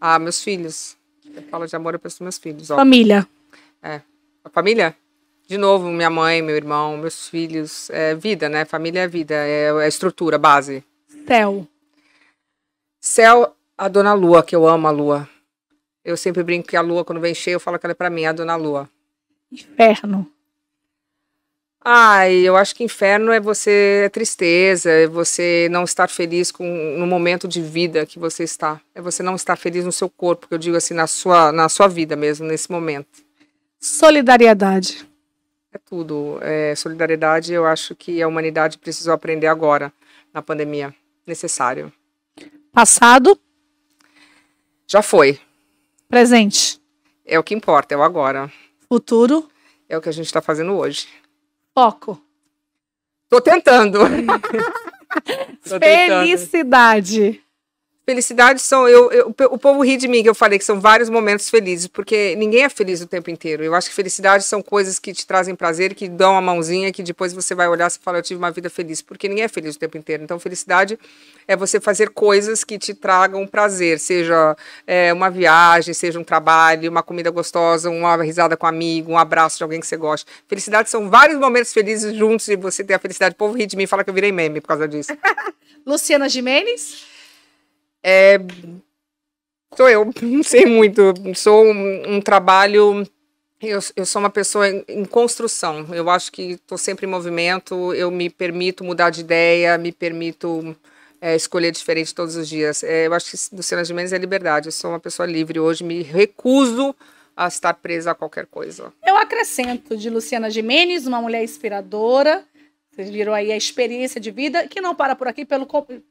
Ah, meus filhos. Eu falo de amor, eu penso nos meus filhos. Ó. Família. É. A família? De novo, minha mãe, meu irmão, meus filhos. É vida, né? Família é vida, é, a é estrutura, base. Céu. Céu, a dona Lua, que eu amo a Lua eu sempre brinco que a lua, quando vem cheia, eu falo que ela é para mim, é a dona lua. Inferno. Ai, eu acho que inferno é você é tristeza, é você não estar feliz com no momento de vida que você está. É você não estar feliz no seu corpo, que eu digo assim, na sua, na sua vida mesmo, nesse momento. Solidariedade. É tudo. É, solidariedade, eu acho que a humanidade precisou aprender agora, na pandemia. Necessário. Passado? Já foi. Presente. É o que importa, é o agora. Futuro. É o que a gente está fazendo hoje. Foco. Tô tentando. Tô Felicidade. Tentando. Felicidade são. Eu, eu, o povo ri de mim, que eu falei que são vários momentos felizes, porque ninguém é feliz o tempo inteiro. Eu acho que felicidade são coisas que te trazem prazer, que dão a mãozinha, que depois você vai olhar e fala, eu tive uma vida feliz, porque ninguém é feliz o tempo inteiro. Então, felicidade é você fazer coisas que te tragam prazer, seja é, uma viagem, seja um trabalho, uma comida gostosa, uma risada com um amigo, um abraço de alguém que você gosta. Felicidade são vários momentos felizes juntos e você ter a felicidade. O povo ri de mim e fala que eu virei meme por causa disso. Luciana Jimenez? é, sou eu, não sei muito. Sou um, um trabalho. Eu, eu, sou uma pessoa em, em construção. Eu acho que estou sempre em movimento. Eu me permito mudar de ideia, me permito é, escolher diferente todos os dias. É, eu acho que Luciana Mendes é liberdade. Eu sou uma pessoa livre hoje. Me recuso a estar presa a qualquer coisa. Eu acrescento de Luciana Gimenez, uma mulher inspiradora, vocês viram aí a experiência de vida, que não para por aqui, pelo,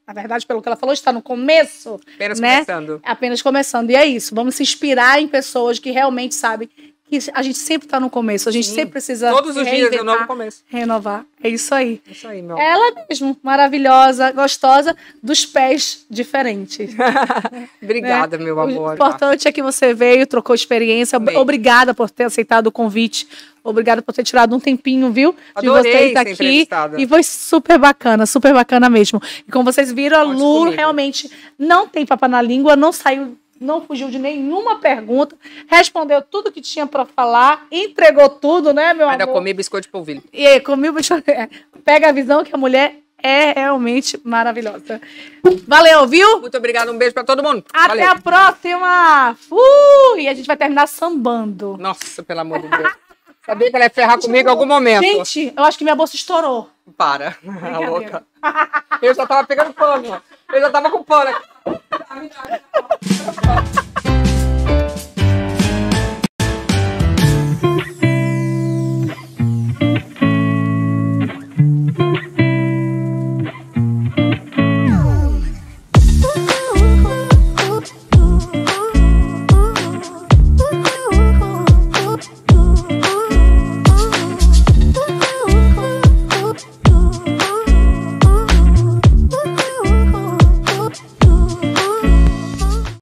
na verdade, pelo que ela falou, está no começo. Apenas né? começando. Apenas começando. E é isso. Vamos se inspirar em pessoas que realmente sabem que a gente sempre está no começo, a gente Sim. sempre precisa. Todos os dias é um novo começo. Renovar. É isso aí. É isso aí, meu amor. Ela mesmo, maravilhosa, gostosa, dos pés diferentes. Obrigada, né? meu amor. O importante é que você veio, trocou experiência. Bem. Obrigada por ter aceitado o convite Obrigada por ter tirado um tempinho, viu? Adorei de vocês aqui. E foi super bacana, super bacana mesmo. E como vocês viram, a Lu comigo. realmente não tem papo na língua, não saiu não fugiu de nenhuma pergunta, respondeu tudo que tinha para falar, entregou tudo, né, meu Ainda amor? Ainda comi biscoito de polvilho. E aí, comi biscoito. É, pega a visão que a mulher é realmente maravilhosa. Valeu, viu? Muito obrigada, um beijo para todo mundo. Até Valeu. a próxima! Fui! E a gente vai terminar sambando. Nossa, pelo amor de Deus. Sabia que ela ia ferrar gente, comigo em algum momento. Gente, eu acho que minha bolsa estourou. Para, a louca. Eu já tava pegando pano. Eu já tava com pano.